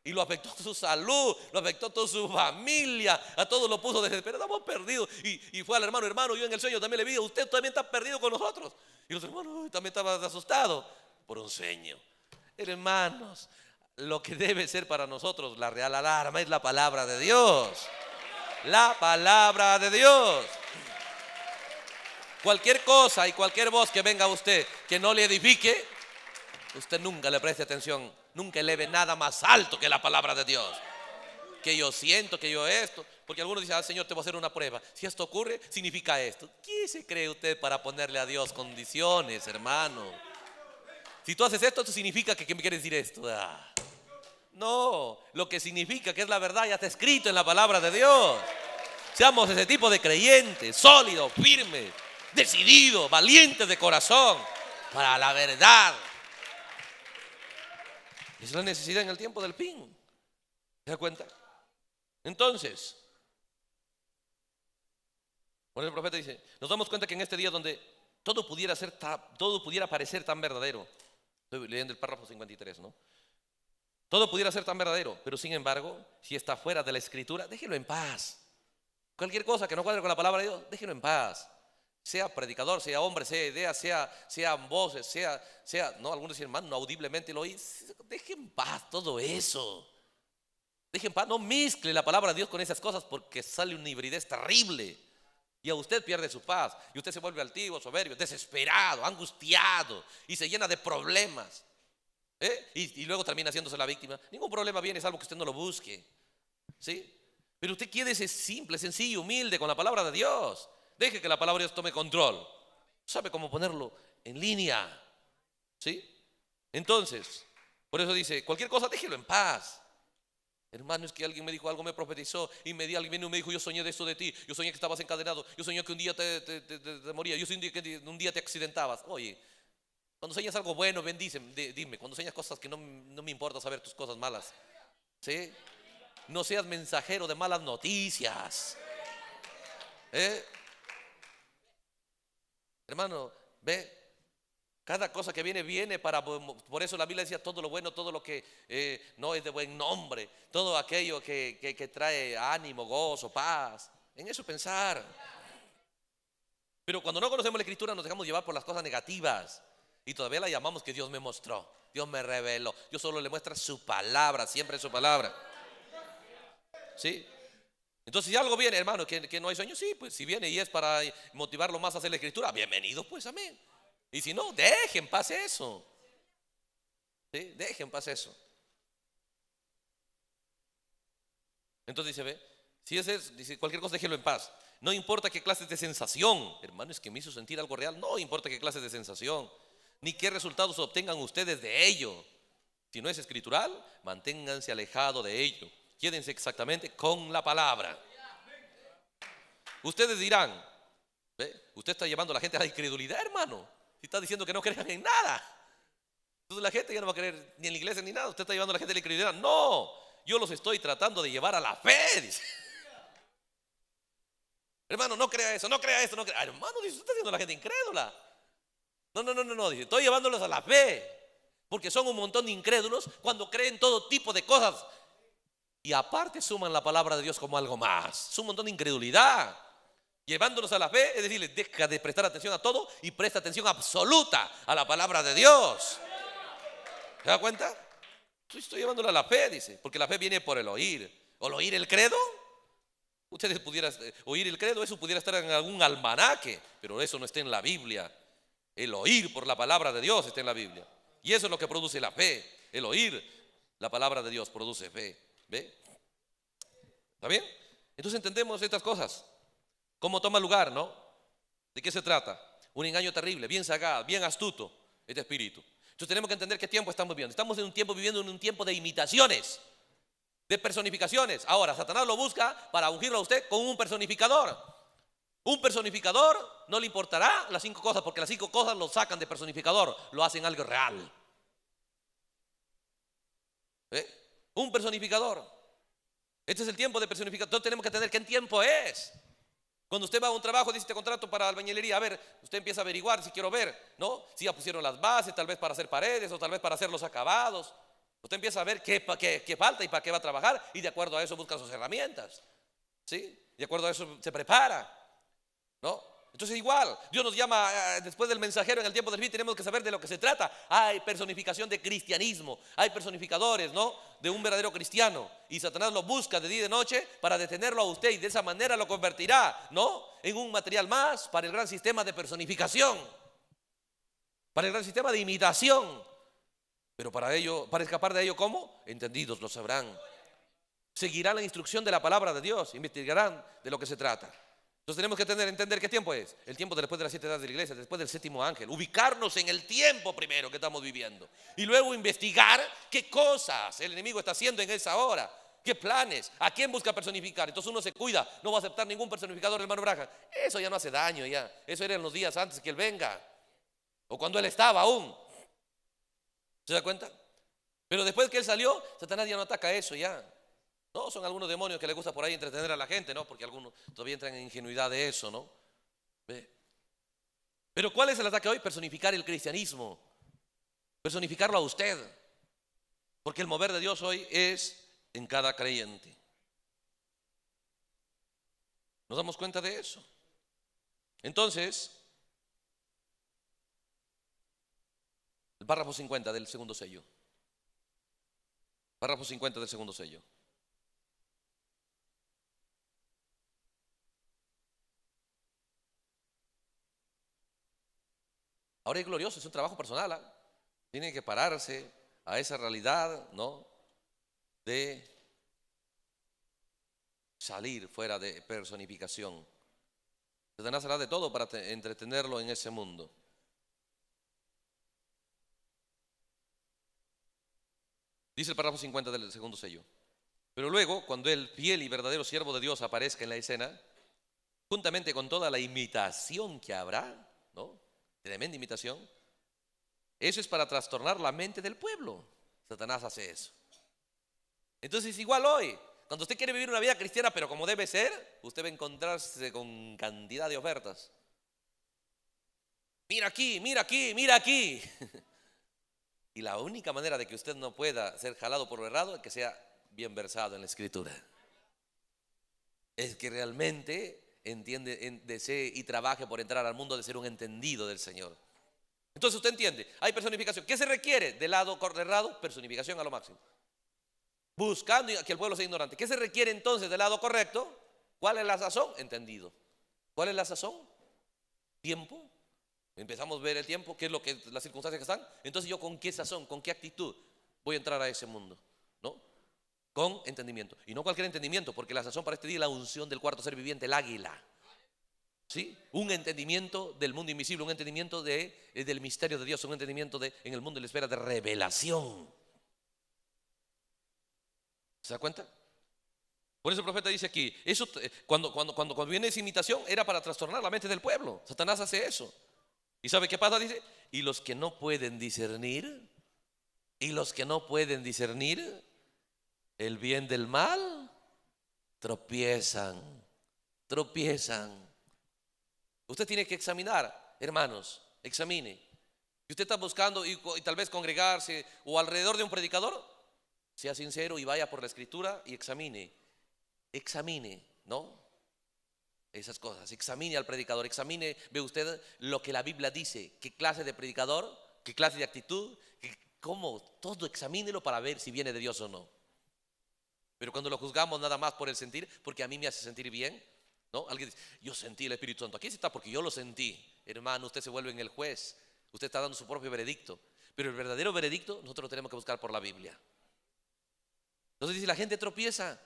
Y lo afectó su salud, lo afectó toda su familia, a todos lo puso desesperado, estamos perdidos. Y, y, fue al hermano, hermano, yo en el sueño también le vi, usted también está perdido con nosotros. Y los hermanos también estaban asustados por un sueño. Hermanos, lo que debe ser para nosotros la real alarma es la palabra de Dios. La palabra de Dios. Cualquier cosa y cualquier voz que venga a usted que no le edifique, usted nunca le preste atención, nunca eleve nada más alto que la palabra de Dios. Que yo siento, que yo esto. Porque algunos dicen, ah, Señor, te voy a hacer una prueba. Si esto ocurre, significa esto. ¿Quién se cree usted para ponerle a Dios condiciones, hermano? Si tú haces esto, esto significa que, me quiere decir esto? Ah. No, lo que significa que es la verdad ya está escrito en la palabra de Dios. Seamos ese tipo de creyentes, sólidos, firmes, decididos, valientes de corazón para la verdad. Es la necesidad en el tiempo del fin. ¿Se da cuenta? Entonces, bueno, el profeta dice, nos damos cuenta que en este día donde todo pudiera, ser, todo pudiera parecer tan verdadero, estoy leyendo el párrafo 53, ¿no? Todo pudiera ser tan verdadero, pero sin embargo, si está fuera de la escritura, déjelo en paz. Cualquier cosa que no cuadre con la palabra de Dios, déjelo en paz. Sea predicador, sea hombre, sea idea, sea, sean voces, sea, sea, no, algunos dicen, hermano, no audiblemente lo oí. Deje en paz todo eso. Deje en paz, no mezcle la palabra de Dios con esas cosas porque sale una hibridez terrible. Y a usted pierde su paz. Y usted se vuelve altivo, soberbio, desesperado, angustiado y se llena de problemas. ¿Eh? Y, luego termina haciéndose la víctima. Ningún problema viene, salvo que usted no lo busque. ¿Sí? Pero usted quiere ser simple, sencillo, humilde con la palabra de Dios. Deje que la palabra de Dios tome control. Sabe cómo ponerlo en línea. ¿Sí? Entonces, por eso dice, cualquier cosa déjelo en paz. Hermano, es que alguien me dijo algo, me profetizó y me di alguien y me dijo, yo soñé de esto de ti, yo soñé que estabas encadenado, yo soñé que un día te, te moría, yo soñé que un día te accidentabas. Oye, cuando enseñas algo bueno, bendice dime. Cuando enseñas cosas que no, me importa saber tus cosas malas. ¿Sí? No seas mensajero de malas noticias. ¿eh? Hermano, ve, cada cosa que viene, viene para. Por eso la Biblia decía todo lo bueno, todo lo que eh, no es de buen nombre, todo aquello que, trae ánimo, gozo, paz. En eso pensar. Pero cuando no conocemos la Escritura, nos dejamos llevar por las cosas negativas. Y todavía la llamamos que Dios me mostró, Dios me reveló. Dios solo le muestra su palabra, siempre su palabra. ¿Sí? Entonces, si algo viene, hermano, que, no hay sueño, sí, pues si viene y es para motivarlo más a hacer la escritura, bienvenido, pues, amén. Y si no, dejen, pase eso. ¿Sí? Dejen, pase eso. Entonces dice, ve, si ese es, dice, cualquier cosa déjelo en paz. No importa qué clases de sensación, hermano, es que me hizo sentir algo real. No importa qué clase de sensación ni qué resultados obtengan ustedes de ello. Si no es escritural, manténganse alejado de ello. Quédense exactamente con la palabra. Ustedes dirán, usted está llevando a la gente a la incredulidad, hermano. Si está diciendo que no crean en nada. Entonces la gente ya no va a creer ni en la iglesia ni nada. Usted está llevando a la gente a la incredulidad. No, yo los estoy tratando de llevar a la fe. Hermano, no crea eso, no crea eso, no crea. Hermano, dice, usted está haciendo a la gente incrédula. No, no, no, no, no, estoy llevándolos a la fe, porque son un montón de incrédulos cuando creen todo tipo de cosas. Y aparte suman la palabra de Dios como algo más. Es un montón de incredulidad. Llevándolos a la fe, es decir, deja de prestar atención a todo y presta atención absoluta a la palabra de Dios. ¿Se da cuenta? Estoy, llevándolos a la fe, dice, porque la fe viene por el oír. ¿O el oír el credo? Ustedes pudieran eh, oír el credo, eso pudiera estar en algún almanaque, pero eso no está en la Biblia. El oír por la palabra de Dios está en la Biblia. Y eso es lo que produce la fe. El oír la palabra de Dios produce fe. ¿Ve? ¿Está bien? Entonces entendemos estas cosas. ¿Cómo toma lugar, no? ¿De qué se trata? Un engaño terrible, bien sagaz, bien astuto, este espíritu. Entonces tenemos que entender qué tiempo estamos viviendo. Estamos en un tiempo viviendo en un tiempo de imitaciones, de personificaciones. Ahora, Satanás lo busca para ungirlo a usted con un personificador. Un personificador no le importará las cinco cosas, porque las cinco cosas lo sacan de personificador, lo hacen algo real. ¿Eh? Un personificador. Este es el tiempo de personificador Entonces tenemos que tener qué tiempo es. Cuando usted va a un trabajo, dice este contrato para albañilería. A ver, usted empieza a averiguar si quiero ver, ¿no? Si ya pusieron las bases, tal vez para hacer paredes o tal vez para hacer los acabados. Usted empieza a ver qué, qué falta y para qué va a trabajar y de acuerdo a eso busca sus herramientas. ¿Sí? De acuerdo a eso se prepara. Entonces igual, Dios nos llama eh, después del mensajero en el tiempo del fin, tenemos que saber de lo que se trata. Hay personificación de cristianismo, hay personificadores, ¿no? De un verdadero cristiano. Y Satanás lo busca de día y de noche para detenerlo a usted y de esa manera lo convertirá, ¿no? En un material más para el gran sistema de personificación, para el gran sistema de imitación. Pero para ello, para escapar de ello, ¿cómo? Entendidos lo sabrán. seguirá la instrucción de la palabra de Dios, investigarán de lo que se trata. Entonces tenemos que tener, entender qué tiempo es. El tiempo después de las siete edades de la iglesia, después del séptimo ángel. Ubicarnos en el tiempo primero que estamos viviendo. Y luego investigar qué cosas el enemigo está haciendo en esa hora. ¿Qué planes? ¿A quién busca personificar? Entonces uno se cuida, no va a aceptar ningún personificador, hermano Braja. Eso ya no hace daño, ya. Eso era en los días antes que él venga. O cuando él estaba aún. ¿Se da cuenta? Pero después que él salió, Satanás ya no ataca eso, ya. No, son algunos demonios que les gusta por ahí entretener a la gente, ¿no? Porque algunos todavía entran en ingenuidad de eso, ¿no? Pero ¿cuál es el ataque hoy? Personificar el cristianismo. Personificarlo a usted. Porque el mover de Dios hoy es en cada creyente. ¿Nos damos cuenta de eso? Entonces, el párrafo 50 del segundo sello. Párrafo 50 del segundo sello. Ahora es glorioso, es un trabajo personal. ¿ah? Tiene que pararse a esa realidad, ¿no? De salir fuera de personificación. Satanás hará de todo para entretenerlo en ese mundo. Dice el párrafo 50 del segundo sello. Pero luego, cuando el fiel y verdadero siervo de Dios aparezca en la escena, juntamente con toda la imitación que habrá, Tremenda imitación. Eso es para trastornar la mente del pueblo. Satanás hace eso. Entonces, igual hoy, cuando usted quiere vivir una vida cristiana, pero como debe ser, usted va a encontrarse con cantidad de ofertas. Mira aquí, mira aquí, mira aquí. Y la única manera de que usted no pueda ser jalado por lo errado es que sea bien versado en la escritura. Es que realmente entiende, desee y trabaje por entrar al mundo de ser un entendido del Señor. Entonces usted entiende, hay personificación. ¿Qué se requiere del lado errado? Personificación a lo máximo. Buscando que el pueblo sea ignorante. ¿Qué se requiere entonces del lado correcto? ¿Cuál es la sazón? Entendido. ¿Cuál es la sazón? Tiempo. Empezamos a ver el tiempo, qué es lo que las circunstancias que están. Entonces yo con qué sazón, con qué actitud voy a entrar a ese mundo. Con entendimiento. Y no cualquier entendimiento, porque la sazón para este día es la unción del cuarto ser viviente, el águila. ¿Sí? Un entendimiento del mundo invisible, un entendimiento de, eh, del misterio de Dios, un entendimiento de, en el mundo de la esfera de revelación. ¿Se da cuenta? Por eso el profeta dice aquí, eso, eh, cuando, cuando, cuando, cuando viene esa imitación era para trastornar la mente del pueblo. Satanás hace eso. ¿Y sabe qué pasa? Dice, y los que no pueden discernir, y los que no pueden discernir, el bien del mal, tropiezan, tropiezan. Usted tiene que examinar, hermanos, examine. Y usted está buscando y, tal vez congregarse o alrededor de un predicador, sea sincero y vaya por la escritura y examine, examine, ¿no? Esas cosas, examine al predicador, examine, ve usted lo que la Biblia dice, qué clase de predicador, qué clase de actitud, cómo, todo examínelo para ver si viene de Dios o no. Pero cuando lo juzgamos nada más por el sentir, porque a mí me hace sentir bien, ¿no? Alguien dice, yo sentí el Espíritu Santo. Aquí está porque yo lo sentí. Hermano, usted se vuelve en el juez. Usted está dando su propio veredicto. Pero el verdadero veredicto nosotros lo tenemos que buscar por la Biblia. Entonces dice, la gente tropieza.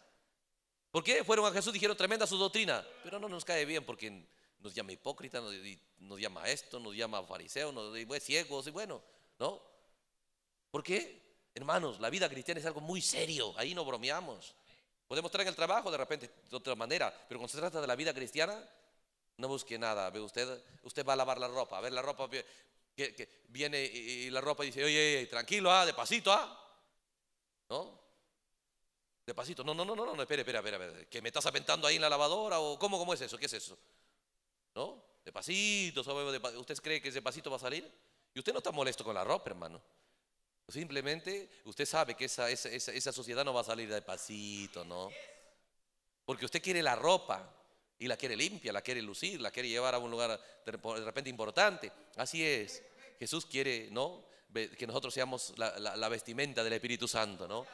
¿Por qué? Fueron a Jesús, dijeron tremenda su doctrina. Pero no nos cae bien porque nos llama hipócrita, nos, llama esto, nos llama fariseo, nos dice pues, ciegos y bueno, ¿no? ¿Por qué? Hermanos, la vida cristiana es algo muy serio, ahí no bromeamos. Podemos traer el trabajo de repente de otra manera, pero cuando se trata de la vida cristiana, no busque nada. Ve usted, usted va a lavar la ropa, a ver la ropa que, viene y, la ropa dice, oye, tranquilo, ah, de pasito, ah, ¿no? De pasito, no, no, no, no, no, espere, espere, espera, que me estás aventando ahí en la lavadora o cómo, cómo es eso, qué es eso, ¿no? De pasito, usted cree que ese pasito va a salir y usted no está molesto con la ropa, hermano. Simplemente usted sabe que esa, esa, sociedad no va a salir de pasito, ¿no? Porque usted quiere la ropa y la quiere limpia, la quiere lucir, la quiere llevar a un lugar de repente importante. Así es. Jesús quiere, ¿no? Que nosotros seamos la, vestimenta del Espíritu Santo, ¿no?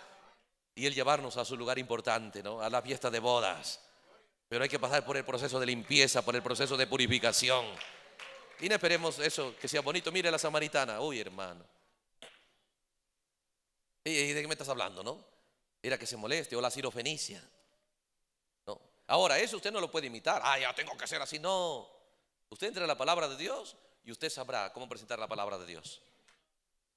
Y Él llevarnos a su lugar importante, ¿no? A la fiesta de bodas. Pero hay que pasar por el proceso de limpieza, por el proceso de purificación. Y no esperemos eso, que sea bonito. Mire la samaritana. Uy, hermano. ¿De qué me estás hablando, no? Era que se moleste, o la sirofenicia. No. Ahora, eso usted no lo puede imitar. Ah, ya tengo que ser así. No. Usted entra en la palabra de Dios y usted sabrá cómo presentar la palabra de Dios.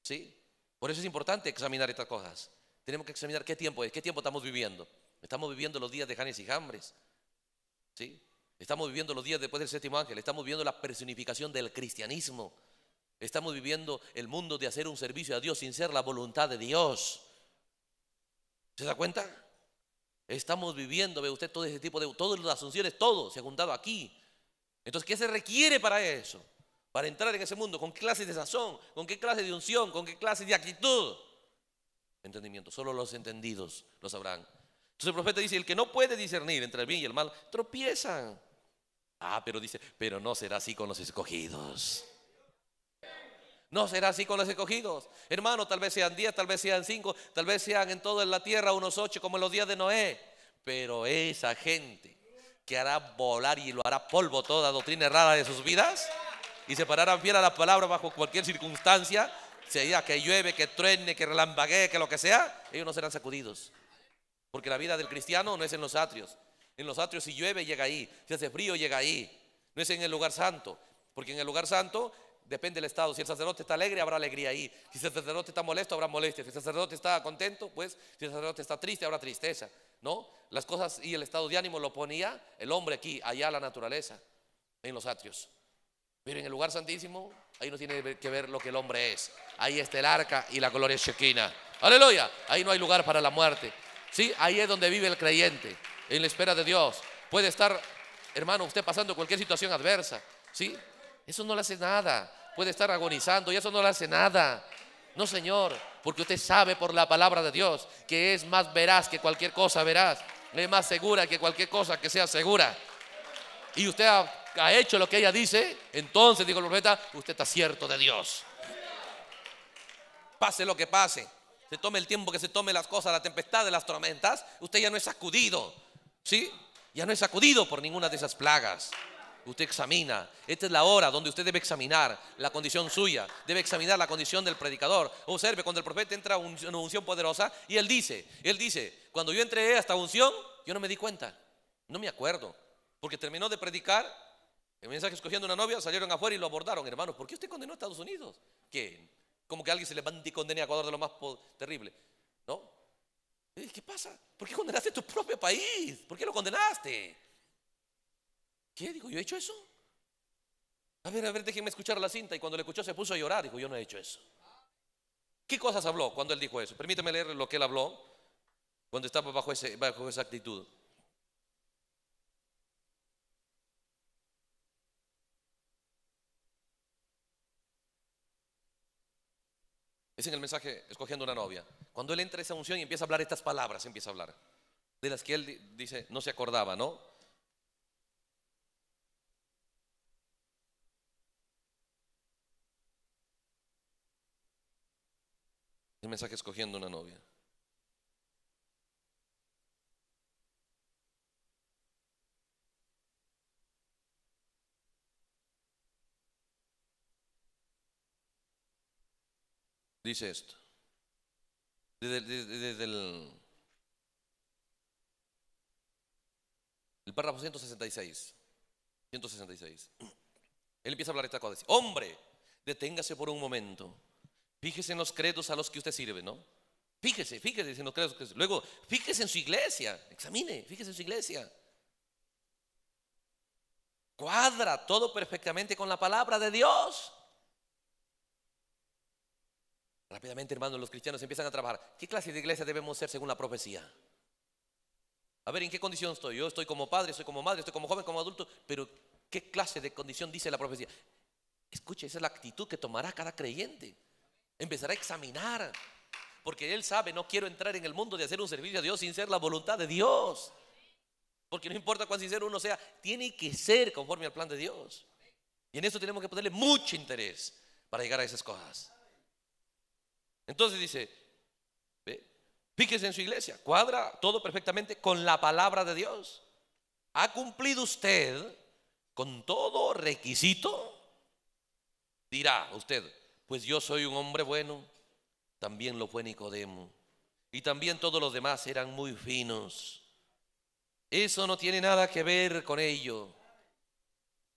¿Sí? Por eso es importante examinar estas cosas. Tenemos que examinar qué tiempo es, qué tiempo estamos viviendo. Estamos viviendo los días de Janes y Jambres. ¿Sí? Estamos viviendo los días después del séptimo ángel. Estamos viviendo la personificación del cristianismo. Estamos viviendo el mundo de hacer un servicio a Dios sin ser la voluntad de Dios. ¿Se da cuenta? Estamos viviendo, ve usted, todo ese tipo de... Todas las asunciones, todo se ha juntado aquí. Entonces, ¿qué se requiere para eso? Para entrar en ese mundo, ¿con qué clase de sazón? ¿Con qué clase de unción? ¿Con qué clase de actitud? Entendimiento. Solo los entendidos lo sabrán. Entonces el profeta dice, el que no puede discernir entre el bien y el mal, tropieza. Ah, pero dice, pero no será así con los escogidos. No será así con los escogidos. Hermano, tal vez sean diez, tal vez sean cinco, tal vez sean en toda la tierra unos ocho como en los días de Noé. Pero esa gente que hará volar y lo hará polvo toda doctrina errada de sus vidas y se pararán fiel a la palabra bajo cualquier circunstancia, sea que llueve, que truene, que relambaguee, que lo que sea, ellos no serán sacudidos. Porque la vida del cristiano no es en los atrios. En los atrios si llueve llega ahí, si hace frío llega ahí. No es en el lugar santo, porque en el lugar santo Depende del estado. Si el sacerdote está alegre, habrá alegría ahí. Si el sacerdote está molesto, habrá molestia. Si el sacerdote está contento, pues si el sacerdote está triste, habrá tristeza. ¿No? Las cosas y el estado de ánimo lo ponía el hombre aquí, allá la naturaleza, en los atrios. Pero en el lugar santísimo, ahí no tiene que ver lo que el hombre es. Ahí está el arca y la gloria chequina Aleluya. Ahí no hay lugar para la muerte. Sí, ahí es donde vive el creyente, en la espera de Dios. Puede estar, hermano, usted pasando cualquier situación adversa. Sí, eso no le hace nada. Puede estar agonizando y eso no le hace nada. No, Señor, porque usted sabe por la palabra de Dios que es más veraz que cualquier cosa veraz. Es más segura que cualquier cosa que sea segura. Y usted ha, hecho lo que ella dice. Entonces, dijo el profeta, usted está cierto de Dios. Pase lo que pase. Se tome el tiempo que se tome las cosas, la tempestad de las tormentas. Usted ya no es sacudido. ¿Sí? Ya no es sacudido por ninguna de esas plagas usted examina. Esta es la hora donde usted debe examinar la condición suya, debe examinar la condición del predicador. Observe, cuando el profeta entra a una unción poderosa y él dice, él dice, cuando yo entré a esta unción, yo no me di cuenta, no me acuerdo, porque terminó de predicar, el mensaje escogiendo una novia, salieron afuera y lo abordaron, Hermanos ¿por qué usted condenó a Estados Unidos? Que como que alguien se levante y condenar a Ecuador de lo más terrible, ¿no? ¿Qué pasa? ¿Por qué condenaste tu propio país? ¿Por qué lo condenaste? ¿Qué? Digo, ¿yo he hecho eso? A ver, a ver, déjenme escuchar la cinta. Y cuando le escuchó se puso a llorar. Dijo, yo no he hecho eso. ¿Qué cosas habló cuando él dijo eso? Permíteme leer lo que él habló cuando estaba bajo, bajo esa actitud. Es en el mensaje escogiendo una novia. Cuando él entra a esa unción y empieza a hablar estas palabras, empieza a hablar. De las que él dice, no se acordaba, ¿no? mensaje escogiendo una novia. Dice esto. Desde, el, párrafo 166. 166. Él empieza a hablar esta cosa. hombre, deténgase por un momento. Fíjese en los credos a los que usted sirve, ¿no? Fíjese, fíjese en los credos. Luego, fíjese en su iglesia, examine, fíjese en su iglesia. Cuadra todo perfectamente con la palabra de Dios. Rápidamente, hermanos, los cristianos empiezan a trabajar. ¿Qué clase de iglesia debemos ser según la profecía? A ver, ¿en qué condición estoy? Yo estoy como padre, estoy como madre, estoy como joven, como adulto, pero ¿qué clase de condición dice la profecía? Escuche, esa es la actitud que tomará cada creyente. Empezará a examinar. Porque él sabe, no quiero entrar en el mundo de hacer un servicio a Dios sin ser la voluntad de Dios. Porque no importa cuán sincero uno sea, tiene que ser conforme al plan de Dios. Y en eso tenemos que ponerle mucho interés para llegar a esas cosas. Entonces dice, ¿ve? fíjese en su iglesia, cuadra todo perfectamente con la palabra de Dios. ¿Ha cumplido usted con todo requisito? Dirá usted, pues yo soy un hombre bueno, también lo fue Nicodemo. Y también todos los demás eran muy finos. Eso no tiene nada que ver con ello.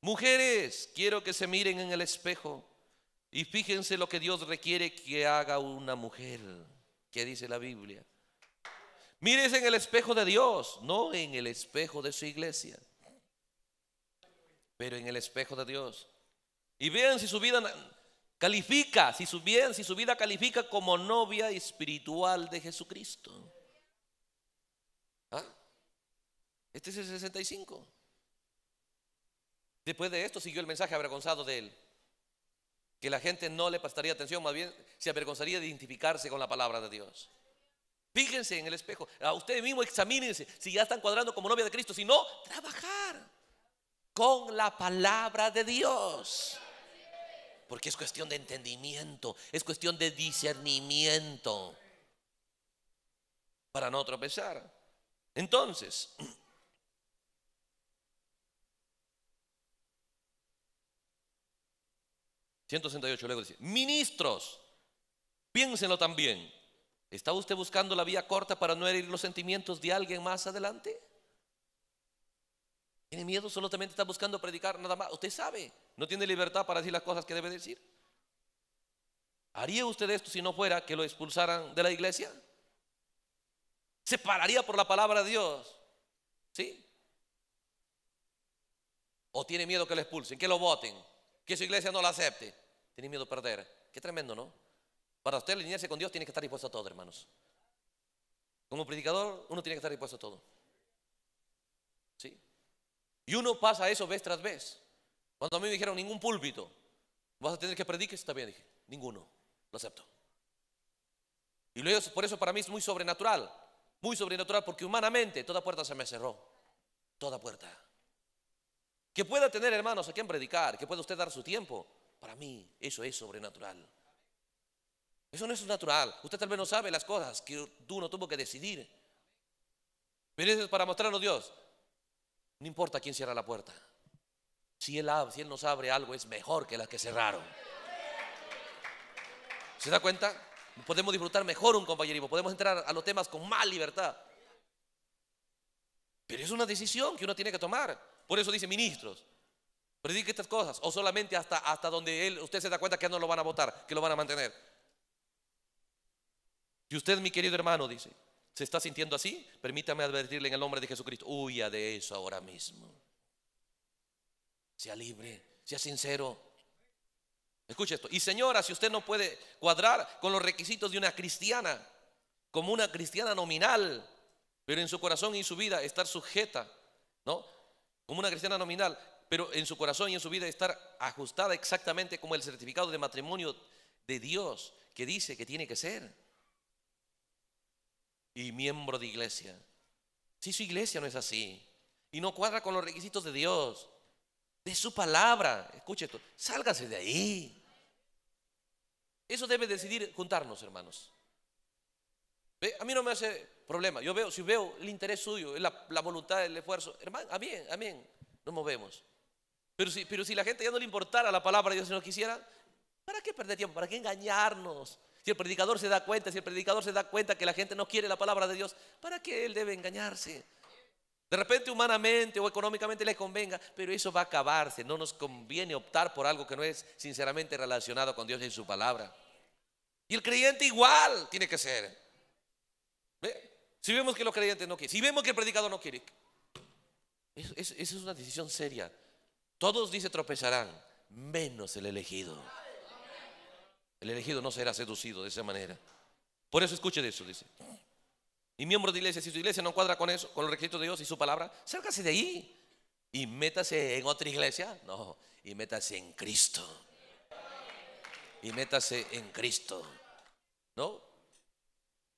Mujeres, quiero que se miren en el espejo y fíjense lo que Dios requiere que haga una mujer, que dice la Biblia. Mírese en el espejo de Dios, no en el espejo de su iglesia, pero en el espejo de Dios. Y vean si su vida Califica, si su, bien si su vida califica como novia espiritual de Jesucristo. ¿Ah? Este es el 65. Después de esto siguió el mensaje avergonzado de él. Que la gente no le prestaría atención, más bien se avergonzaría de identificarse con la palabra de Dios. Fíjense en el espejo. A ustedes mismos examínense si ya están cuadrando como novia de Cristo. Si no, trabajar con la palabra de Dios porque es cuestión de entendimiento, es cuestión de discernimiento para no tropezar. Entonces, ...168 luego dice... ...ministros... ...piénsenlo también... ¿Está usted buscando la vía corta para no herir los sentimientos de alguien más adelante? Tiene miedo, solamente está buscando predicar nada más. Usted sabe, no tiene libertad para decir las cosas que debe decir. ¿Haría usted esto si no fuera que lo expulsaran de la iglesia? ¿Se pararía por la palabra de Dios? ¿Sí? ¿O tiene miedo que lo expulsen, que lo voten, que su iglesia no lo acepte? Tiene miedo a perder. Qué tremendo, ¿no? Para usted alinearse con Dios tiene que estar dispuesto a todo, hermanos. Como predicador, uno tiene que estar dispuesto a todo. Y uno pasa eso vez tras vez. Cuando a mí me dijeron, ningún púlpito, vas a tener que predicar, también bien, dije, ninguno, lo acepto. Y luego, por eso para mí es muy sobrenatural, muy sobrenatural, porque humanamente toda puerta se me cerró, toda puerta. Que pueda tener hermanos a quien predicar, que pueda usted dar su tiempo, para mí eso es sobrenatural. Eso no es natural. Usted tal vez no sabe las cosas que uno tuvo que decidir. Pero eso es para mostrarnos Dios. No importa quién cierra la puerta. Si él, si él nos abre algo, es mejor que las que cerraron. ¿Se da cuenta? Podemos disfrutar mejor un compañerismo, podemos entrar a los temas con más libertad. Pero es una decisión que uno tiene que tomar. Por eso dice ministros, predique estas cosas o solamente hasta, hasta donde él, usted se da cuenta que no lo van a votar, que lo van a mantener. Y usted, mi querido hermano, dice, ¿Se está sintiendo así? Permítame advertirle en el nombre de Jesucristo, huya de eso ahora mismo. Sea libre, sea sincero. Escuche esto. Y señora, si usted no puede cuadrar con los requisitos de una cristiana, como una cristiana nominal, pero en su corazón y en su vida estar sujeta, ¿no? Como una cristiana nominal, pero en su corazón y en su vida estar ajustada exactamente como el certificado de matrimonio de Dios que dice que tiene que ser y miembro de iglesia. Si su iglesia no es así y no cuadra con los requisitos de Dios, de su palabra, escuche esto, sálgase de ahí. Eso debe decidir juntarnos, hermanos. A mí no me hace problema. Yo veo, si veo el interés suyo, la, la voluntad, el esfuerzo, hermano, amén, amén, nos movemos. Pero si, pero si la gente ya no le importara la palabra de Dios si no quisiera, ¿para qué perder tiempo? ¿Para qué engañarnos? el predicador se da cuenta, si el predicador se da cuenta que la gente no quiere la palabra de Dios, ¿para qué él debe engañarse? De repente humanamente o económicamente le convenga, pero eso va a acabarse. No nos conviene optar por algo que no es sinceramente relacionado con Dios y su palabra. Y el creyente igual tiene que ser. Si vemos que los creyentes no quieren, si vemos que el predicador no quiere, esa es una decisión seria. Todos dice tropezarán, menos el elegido. El elegido no será seducido de esa manera. Por eso escuche de eso, dice. Y miembro de iglesia, si su iglesia no cuadra con eso, con los requisitos de Dios y su palabra, Cércase de ahí y métase en otra iglesia. No, y métase en Cristo. Y métase en Cristo. ¿No?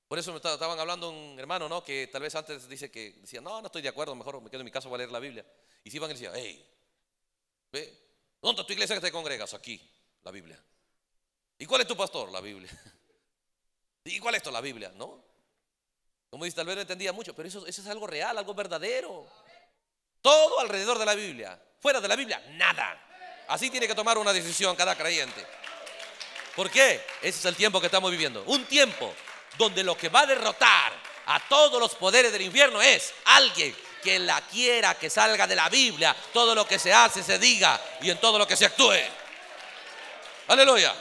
Por eso me estaban hablando un hermano, ¿no? Que tal vez antes dice que decía, no, no estoy de acuerdo, mejor me quedo en mi casa, voy a leer la Biblia. Y si iban y decía, hey, ¿ve? ¿dónde tu iglesia que te congregas? Aquí, la Biblia. ¿Y cuál es tu pastor? La Biblia. ¿Y cuál es esto? La Biblia, ¿no? Como dice, tal vez no entendía mucho, pero eso, eso es algo real, algo verdadero. Todo alrededor de la Biblia. Fuera de la Biblia, nada. Así tiene que tomar una decisión cada creyente. ¿Por qué? Ese es el tiempo que estamos viviendo. Un tiempo donde lo que va a derrotar a todos los poderes del infierno es alguien que la quiera que salga de la Biblia. Todo lo que se hace, se diga y en todo lo que se actúe. Aleluya.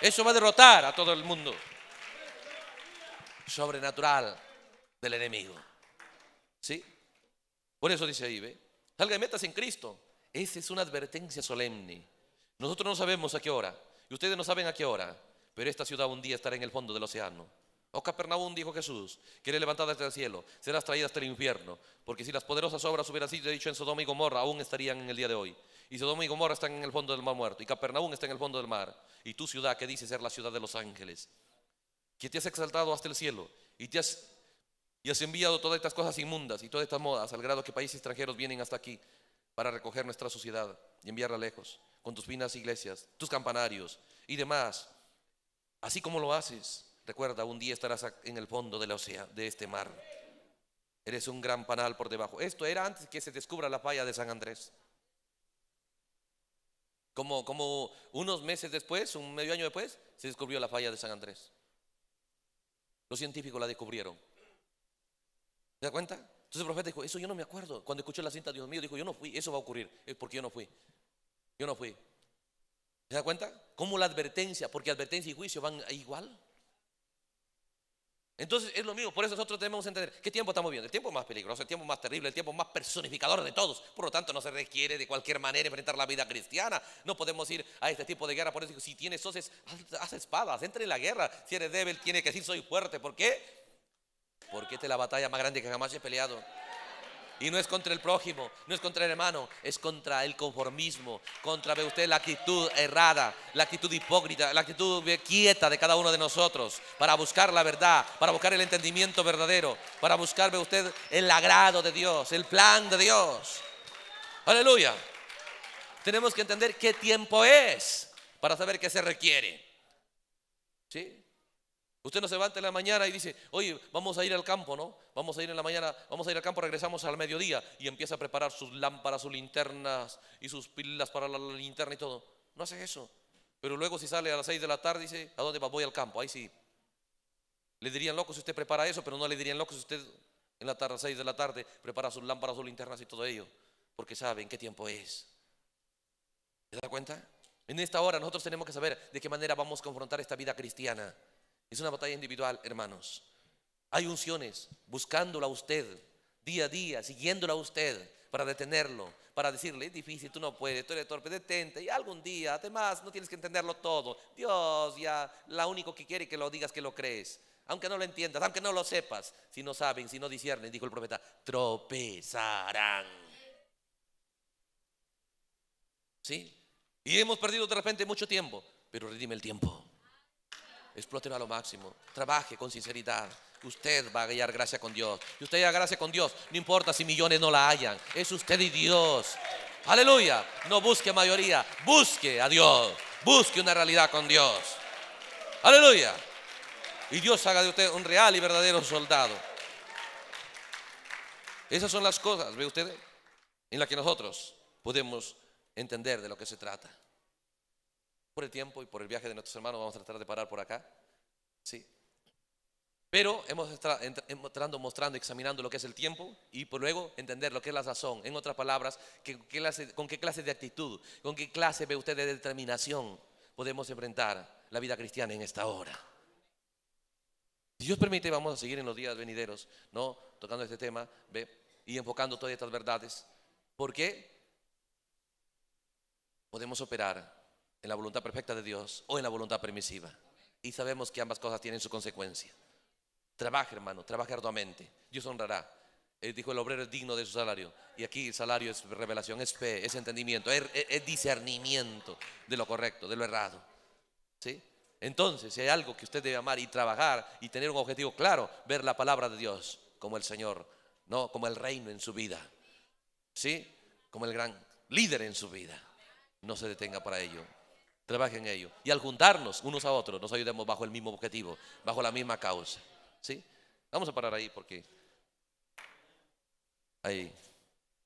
Eso va a derrotar a todo el mundo. Sobrenatural del enemigo. ¿Sí? Por eso dice ahí, ¿ve? Salga y metas en Cristo. Esa es una advertencia solemne. Nosotros no sabemos a qué hora. Y ustedes no saben a qué hora. Pero esta ciudad un día estará en el fondo del océano. O Capernaum, dijo Jesús, Que eres levantada desde el cielo, serás traída hasta el infierno, porque si las poderosas obras hubieran sido dicho en Sodoma y Gomorra, aún estarían en el día de hoy. Y Sodoma y Gomorra están en el fondo del mar muerto, y Capernaum está en el fondo del mar, y tu ciudad que dices ser la ciudad de los ángeles, que te has exaltado hasta el cielo, y has, y has enviado todas estas cosas inmundas y todas estas modas, al grado que países extranjeros vienen hasta aquí para recoger nuestra sociedad y enviarla lejos, con tus finas iglesias, tus campanarios y demás. Así como lo haces, Recuerda, un día estarás en el fondo de, la ocea, de este mar. Eres un gran panal por debajo. Esto era antes que se descubra la falla de San Andrés. Como, como unos meses después, un medio año después, se descubrió la falla de San Andrés. Los científicos la descubrieron. ¿Se da cuenta? Entonces el profeta dijo, eso yo no me acuerdo. Cuando escuché la cinta, Dios mío dijo, yo no fui, eso va a ocurrir. Es porque yo no fui. Yo no fui. ¿Se da cuenta? Como la advertencia, porque advertencia y juicio van igual. Entonces es lo mismo, por eso nosotros tenemos que entender qué tiempo estamos viviendo, el tiempo más peligroso, el tiempo más terrible, el tiempo más personificador de todos. Por lo tanto, no se requiere de cualquier manera enfrentar la vida cristiana. No podemos ir a este tipo de guerra. Por eso, si tienes socios, haz, espadas, entre en la guerra. Si eres débil, tiene que decir soy fuerte. ¿Por qué? Porque esta es la batalla más grande que jamás he peleado. Y no es contra el prójimo, no es contra el hermano, es contra el conformismo, contra, ve usted, la actitud errada, la actitud hipócrita, la actitud quieta de cada uno de nosotros, para buscar la verdad, para buscar el entendimiento verdadero, para buscar, ve usted, el agrado de Dios, el plan de Dios. Aleluya. Tenemos que entender qué tiempo es para saber qué se requiere. ¿Sí? Usted no se levanta en la mañana y dice, oye, vamos a ir al campo, ¿no? Vamos a ir en la mañana, vamos a ir al campo, regresamos al mediodía y empieza a preparar sus lámparas, sus linternas y sus pilas para la linterna y todo. No hace eso. Pero luego si sale a las 6 de la tarde dice, ¿a dónde va? Voy al campo, ahí sí. Le dirían loco si usted prepara eso, pero no le dirían loco si usted en la tarde, a las 6 de la tarde, prepara sus lámparas, sus linternas y todo ello, porque saben qué tiempo es. ¿Se da cuenta? En esta hora nosotros tenemos que saber de qué manera vamos a confrontar esta vida cristiana. Es una batalla individual, hermanos. Hay unciones buscándola a usted día a día, siguiéndola a usted para detenerlo, para decirle, es difícil, tú no puedes, tú eres torpe, detente y algún día, además, no tienes que entenderlo todo. Dios ya, la único que quiere que lo digas que lo crees, aunque no lo entiendas, aunque no lo sepas, si no saben, si no disciernen, dijo el profeta, tropezarán. ¿Sí? Y hemos perdido de repente mucho tiempo, pero redime el tiempo. Explótenlo a lo máximo. Trabaje con sinceridad. Usted va a hallar gracia con Dios. Y usted ya gracia con Dios. No importa si millones no la hayan. Es usted y Dios. Aleluya. No busque mayoría. Busque a Dios. Busque una realidad con Dios. Aleluya. Y Dios haga de usted un real y verdadero soldado. Esas son las cosas, ve usted, en las que nosotros podemos entender de lo que se trata. Por el tiempo y por el viaje de nuestros hermanos vamos a tratar de parar por acá. ¿Sí? Pero hemos estado mostrando, examinando lo que es el tiempo y por luego entender lo que es la razón En otras palabras, con qué clase de actitud, con qué clase ve usted de determinación podemos enfrentar la vida cristiana en esta hora. Si Dios permite, vamos a seguir en los días venideros, ¿no? Tocando este tema ¿ve? y enfocando todas estas verdades. Porque Podemos operar en la voluntad perfecta de Dios o en la voluntad permisiva. Y sabemos que ambas cosas tienen su consecuencia. Trabaja, hermano, trabaja arduamente. Dios honrará. Él eh, dijo, el obrero es digno de su salario. Y aquí el salario es revelación, es fe, es entendimiento, es, discernimiento de lo correcto, de lo errado. ¿Sí? Entonces, si hay algo que usted debe amar y trabajar y tener un objetivo claro, ver la palabra de Dios como el Señor, no como el reino en su vida. ¿Sí? Como el gran líder en su vida. No se detenga para ello. Trabajen en ello. Y al juntarnos unos a otros, nos ayudemos bajo el mismo objetivo, bajo la misma causa. ¿Sí? Vamos a parar ahí porque hay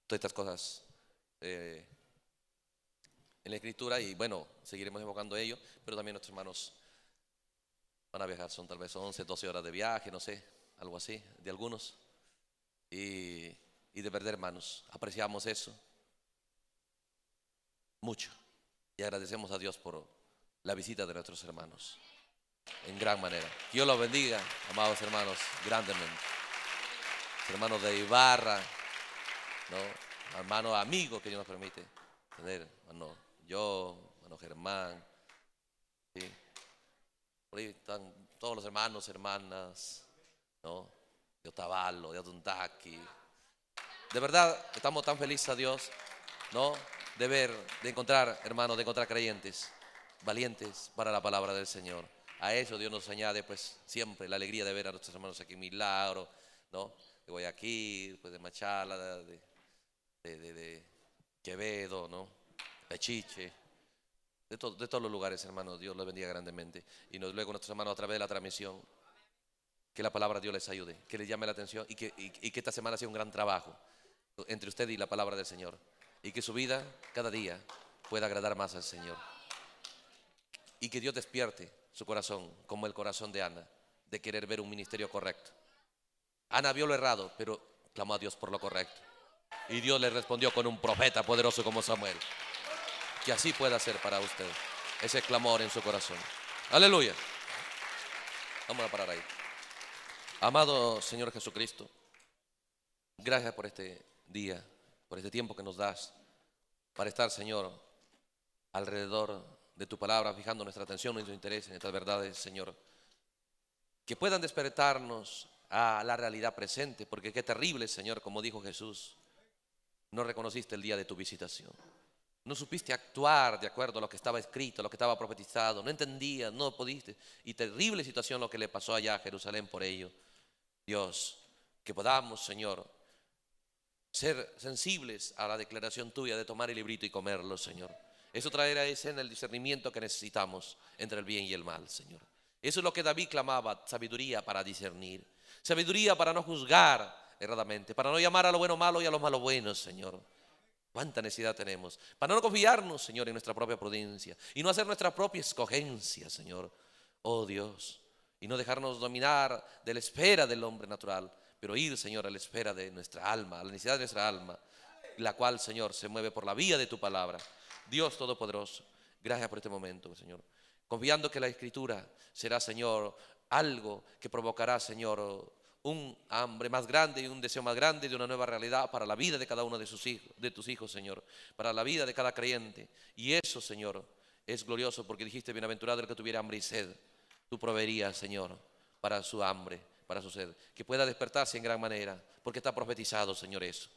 todas estas cosas eh, en la escritura y bueno, seguiremos evocando ello, pero también nuestros hermanos van a viajar, son tal vez 11, 12 horas de viaje, no sé, algo así, de algunos. Y, y de perder hermanos, apreciamos eso mucho. Y agradecemos a Dios por la visita de nuestros hermanos. En gran manera. Dios los bendiga, amados hermanos, grandemente. Hermanos de Ibarra, ¿no? hermanos amigos que Dios nos permite tener. yo, hermano Germán. están todos los hermanos, hermanas. ¿no? De Otavalo, de De verdad, estamos tan felices a Dios. ¿no? de ver, de encontrar, hermanos, de encontrar creyentes valientes para la palabra del Señor. A eso Dios nos añade, pues, siempre la alegría de ver a nuestros hermanos aquí en Milagro, ¿no? De Guayaquil, pues, de Machala, de, de, de, Quevedo, ¿no? Pechiche. De, de todos los lugares, hermanos, Dios los bendiga grandemente. Y nos luego nuestros hermanos a través de la transmisión, que la palabra de Dios les ayude, que les llame la atención y que, y que esta semana sea un gran trabajo entre usted y la palabra del Señor y que su vida cada día pueda agradar más al Señor. Y que Dios despierte su corazón, como el corazón de Ana, de querer ver un ministerio correcto. Ana vio lo errado, pero clamó a Dios por lo correcto. Y Dios le respondió con un profeta poderoso como Samuel. Que así pueda ser para usted ese clamor en su corazón. Aleluya. Vamos a parar ahí. Amado Señor Jesucristo, gracias por este día por este tiempo que nos das para estar, Señor, alrededor de tu palabra, fijando nuestra atención, nuestro interés en estas verdades, Señor. Que puedan despertarnos a la realidad presente, porque qué terrible, Señor, como dijo Jesús, no reconociste el día de tu visitación. No supiste actuar de acuerdo a lo que estaba escrito, a lo que estaba profetizado, no entendías, no pudiste. Y terrible situación lo que le pasó allá a Jerusalén por ello. Dios, que podamos, Señor, ser sensibles a la declaración tuya de tomar el librito y comerlo, Señor. Eso traerá a en el discernimiento que necesitamos entre el bien y el mal, Señor. Eso es lo que David clamaba, sabiduría para discernir, sabiduría para no juzgar erradamente, para no llamar a lo bueno malo y a lo malo bueno, Señor. ¿Cuánta necesidad tenemos? Para no confiarnos, Señor, en nuestra propia prudencia y no hacer nuestra propia escogencia, Señor. Oh Dios, y no dejarnos dominar de la espera del hombre natural, pero ir, Señor, a la esfera de nuestra alma, a la necesidad de nuestra alma, la cual, Señor, se mueve por la vía de tu palabra. Dios Todopoderoso, gracias por este momento, Señor. Confiando que la escritura será, Señor, algo que provocará, Señor, un hambre más grande y un deseo más grande de una nueva realidad para la vida de cada uno de, sus hijos, de tus hijos, Señor, para la vida de cada creyente. Y eso, Señor, es glorioso porque dijiste, bienaventurado el que tuviera hambre y sed, tú proveerías, Señor, para su hambre para suceder, que pueda despertarse en gran manera, porque está profetizado, Señor, eso,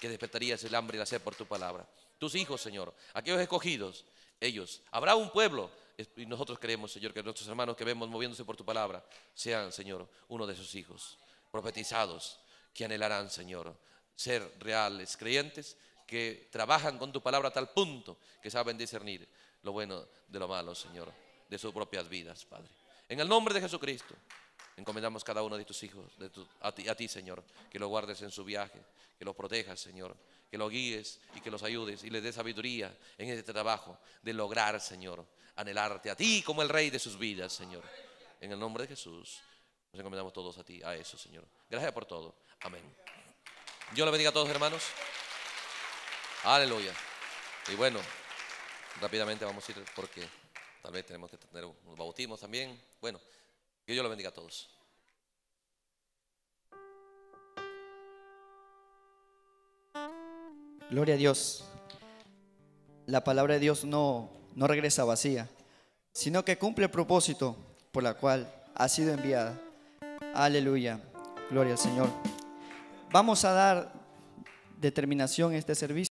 que despertarías el hambre y la sed por tu palabra. Tus hijos, Señor, aquellos escogidos, ellos, habrá un pueblo, y nosotros creemos, Señor, que nuestros hermanos que vemos moviéndose por tu palabra sean, Señor, uno de sus hijos, profetizados, que anhelarán, Señor, ser reales, creyentes, que trabajan con tu palabra a tal punto que saben discernir lo bueno de lo malo, Señor, de sus propias vidas, Padre. En el nombre de Jesucristo. Encomendamos cada uno de tus hijos a, ti, Señor, que los guardes en su viaje, que los protejas, Señor, que los guíes y que los ayudes y les dé sabiduría en este trabajo de lograr, Señor, anhelarte a ti como el Rey de sus vidas, Señor. En el nombre de Jesús, nos encomendamos todos a ti, a eso, Señor. Gracias por todo. Amén. Dios le bendiga a todos, hermanos. Aleluya. Y bueno, rápidamente vamos a ir porque tal vez tenemos que tener unos bautismos también. Bueno. Que Dios lo bendiga a todos. Gloria a Dios. La palabra de Dios no, regresa vacía, sino que cumple el propósito por la cual ha sido enviada. Aleluya. Gloria al Señor. Vamos a dar determinación a este servicio.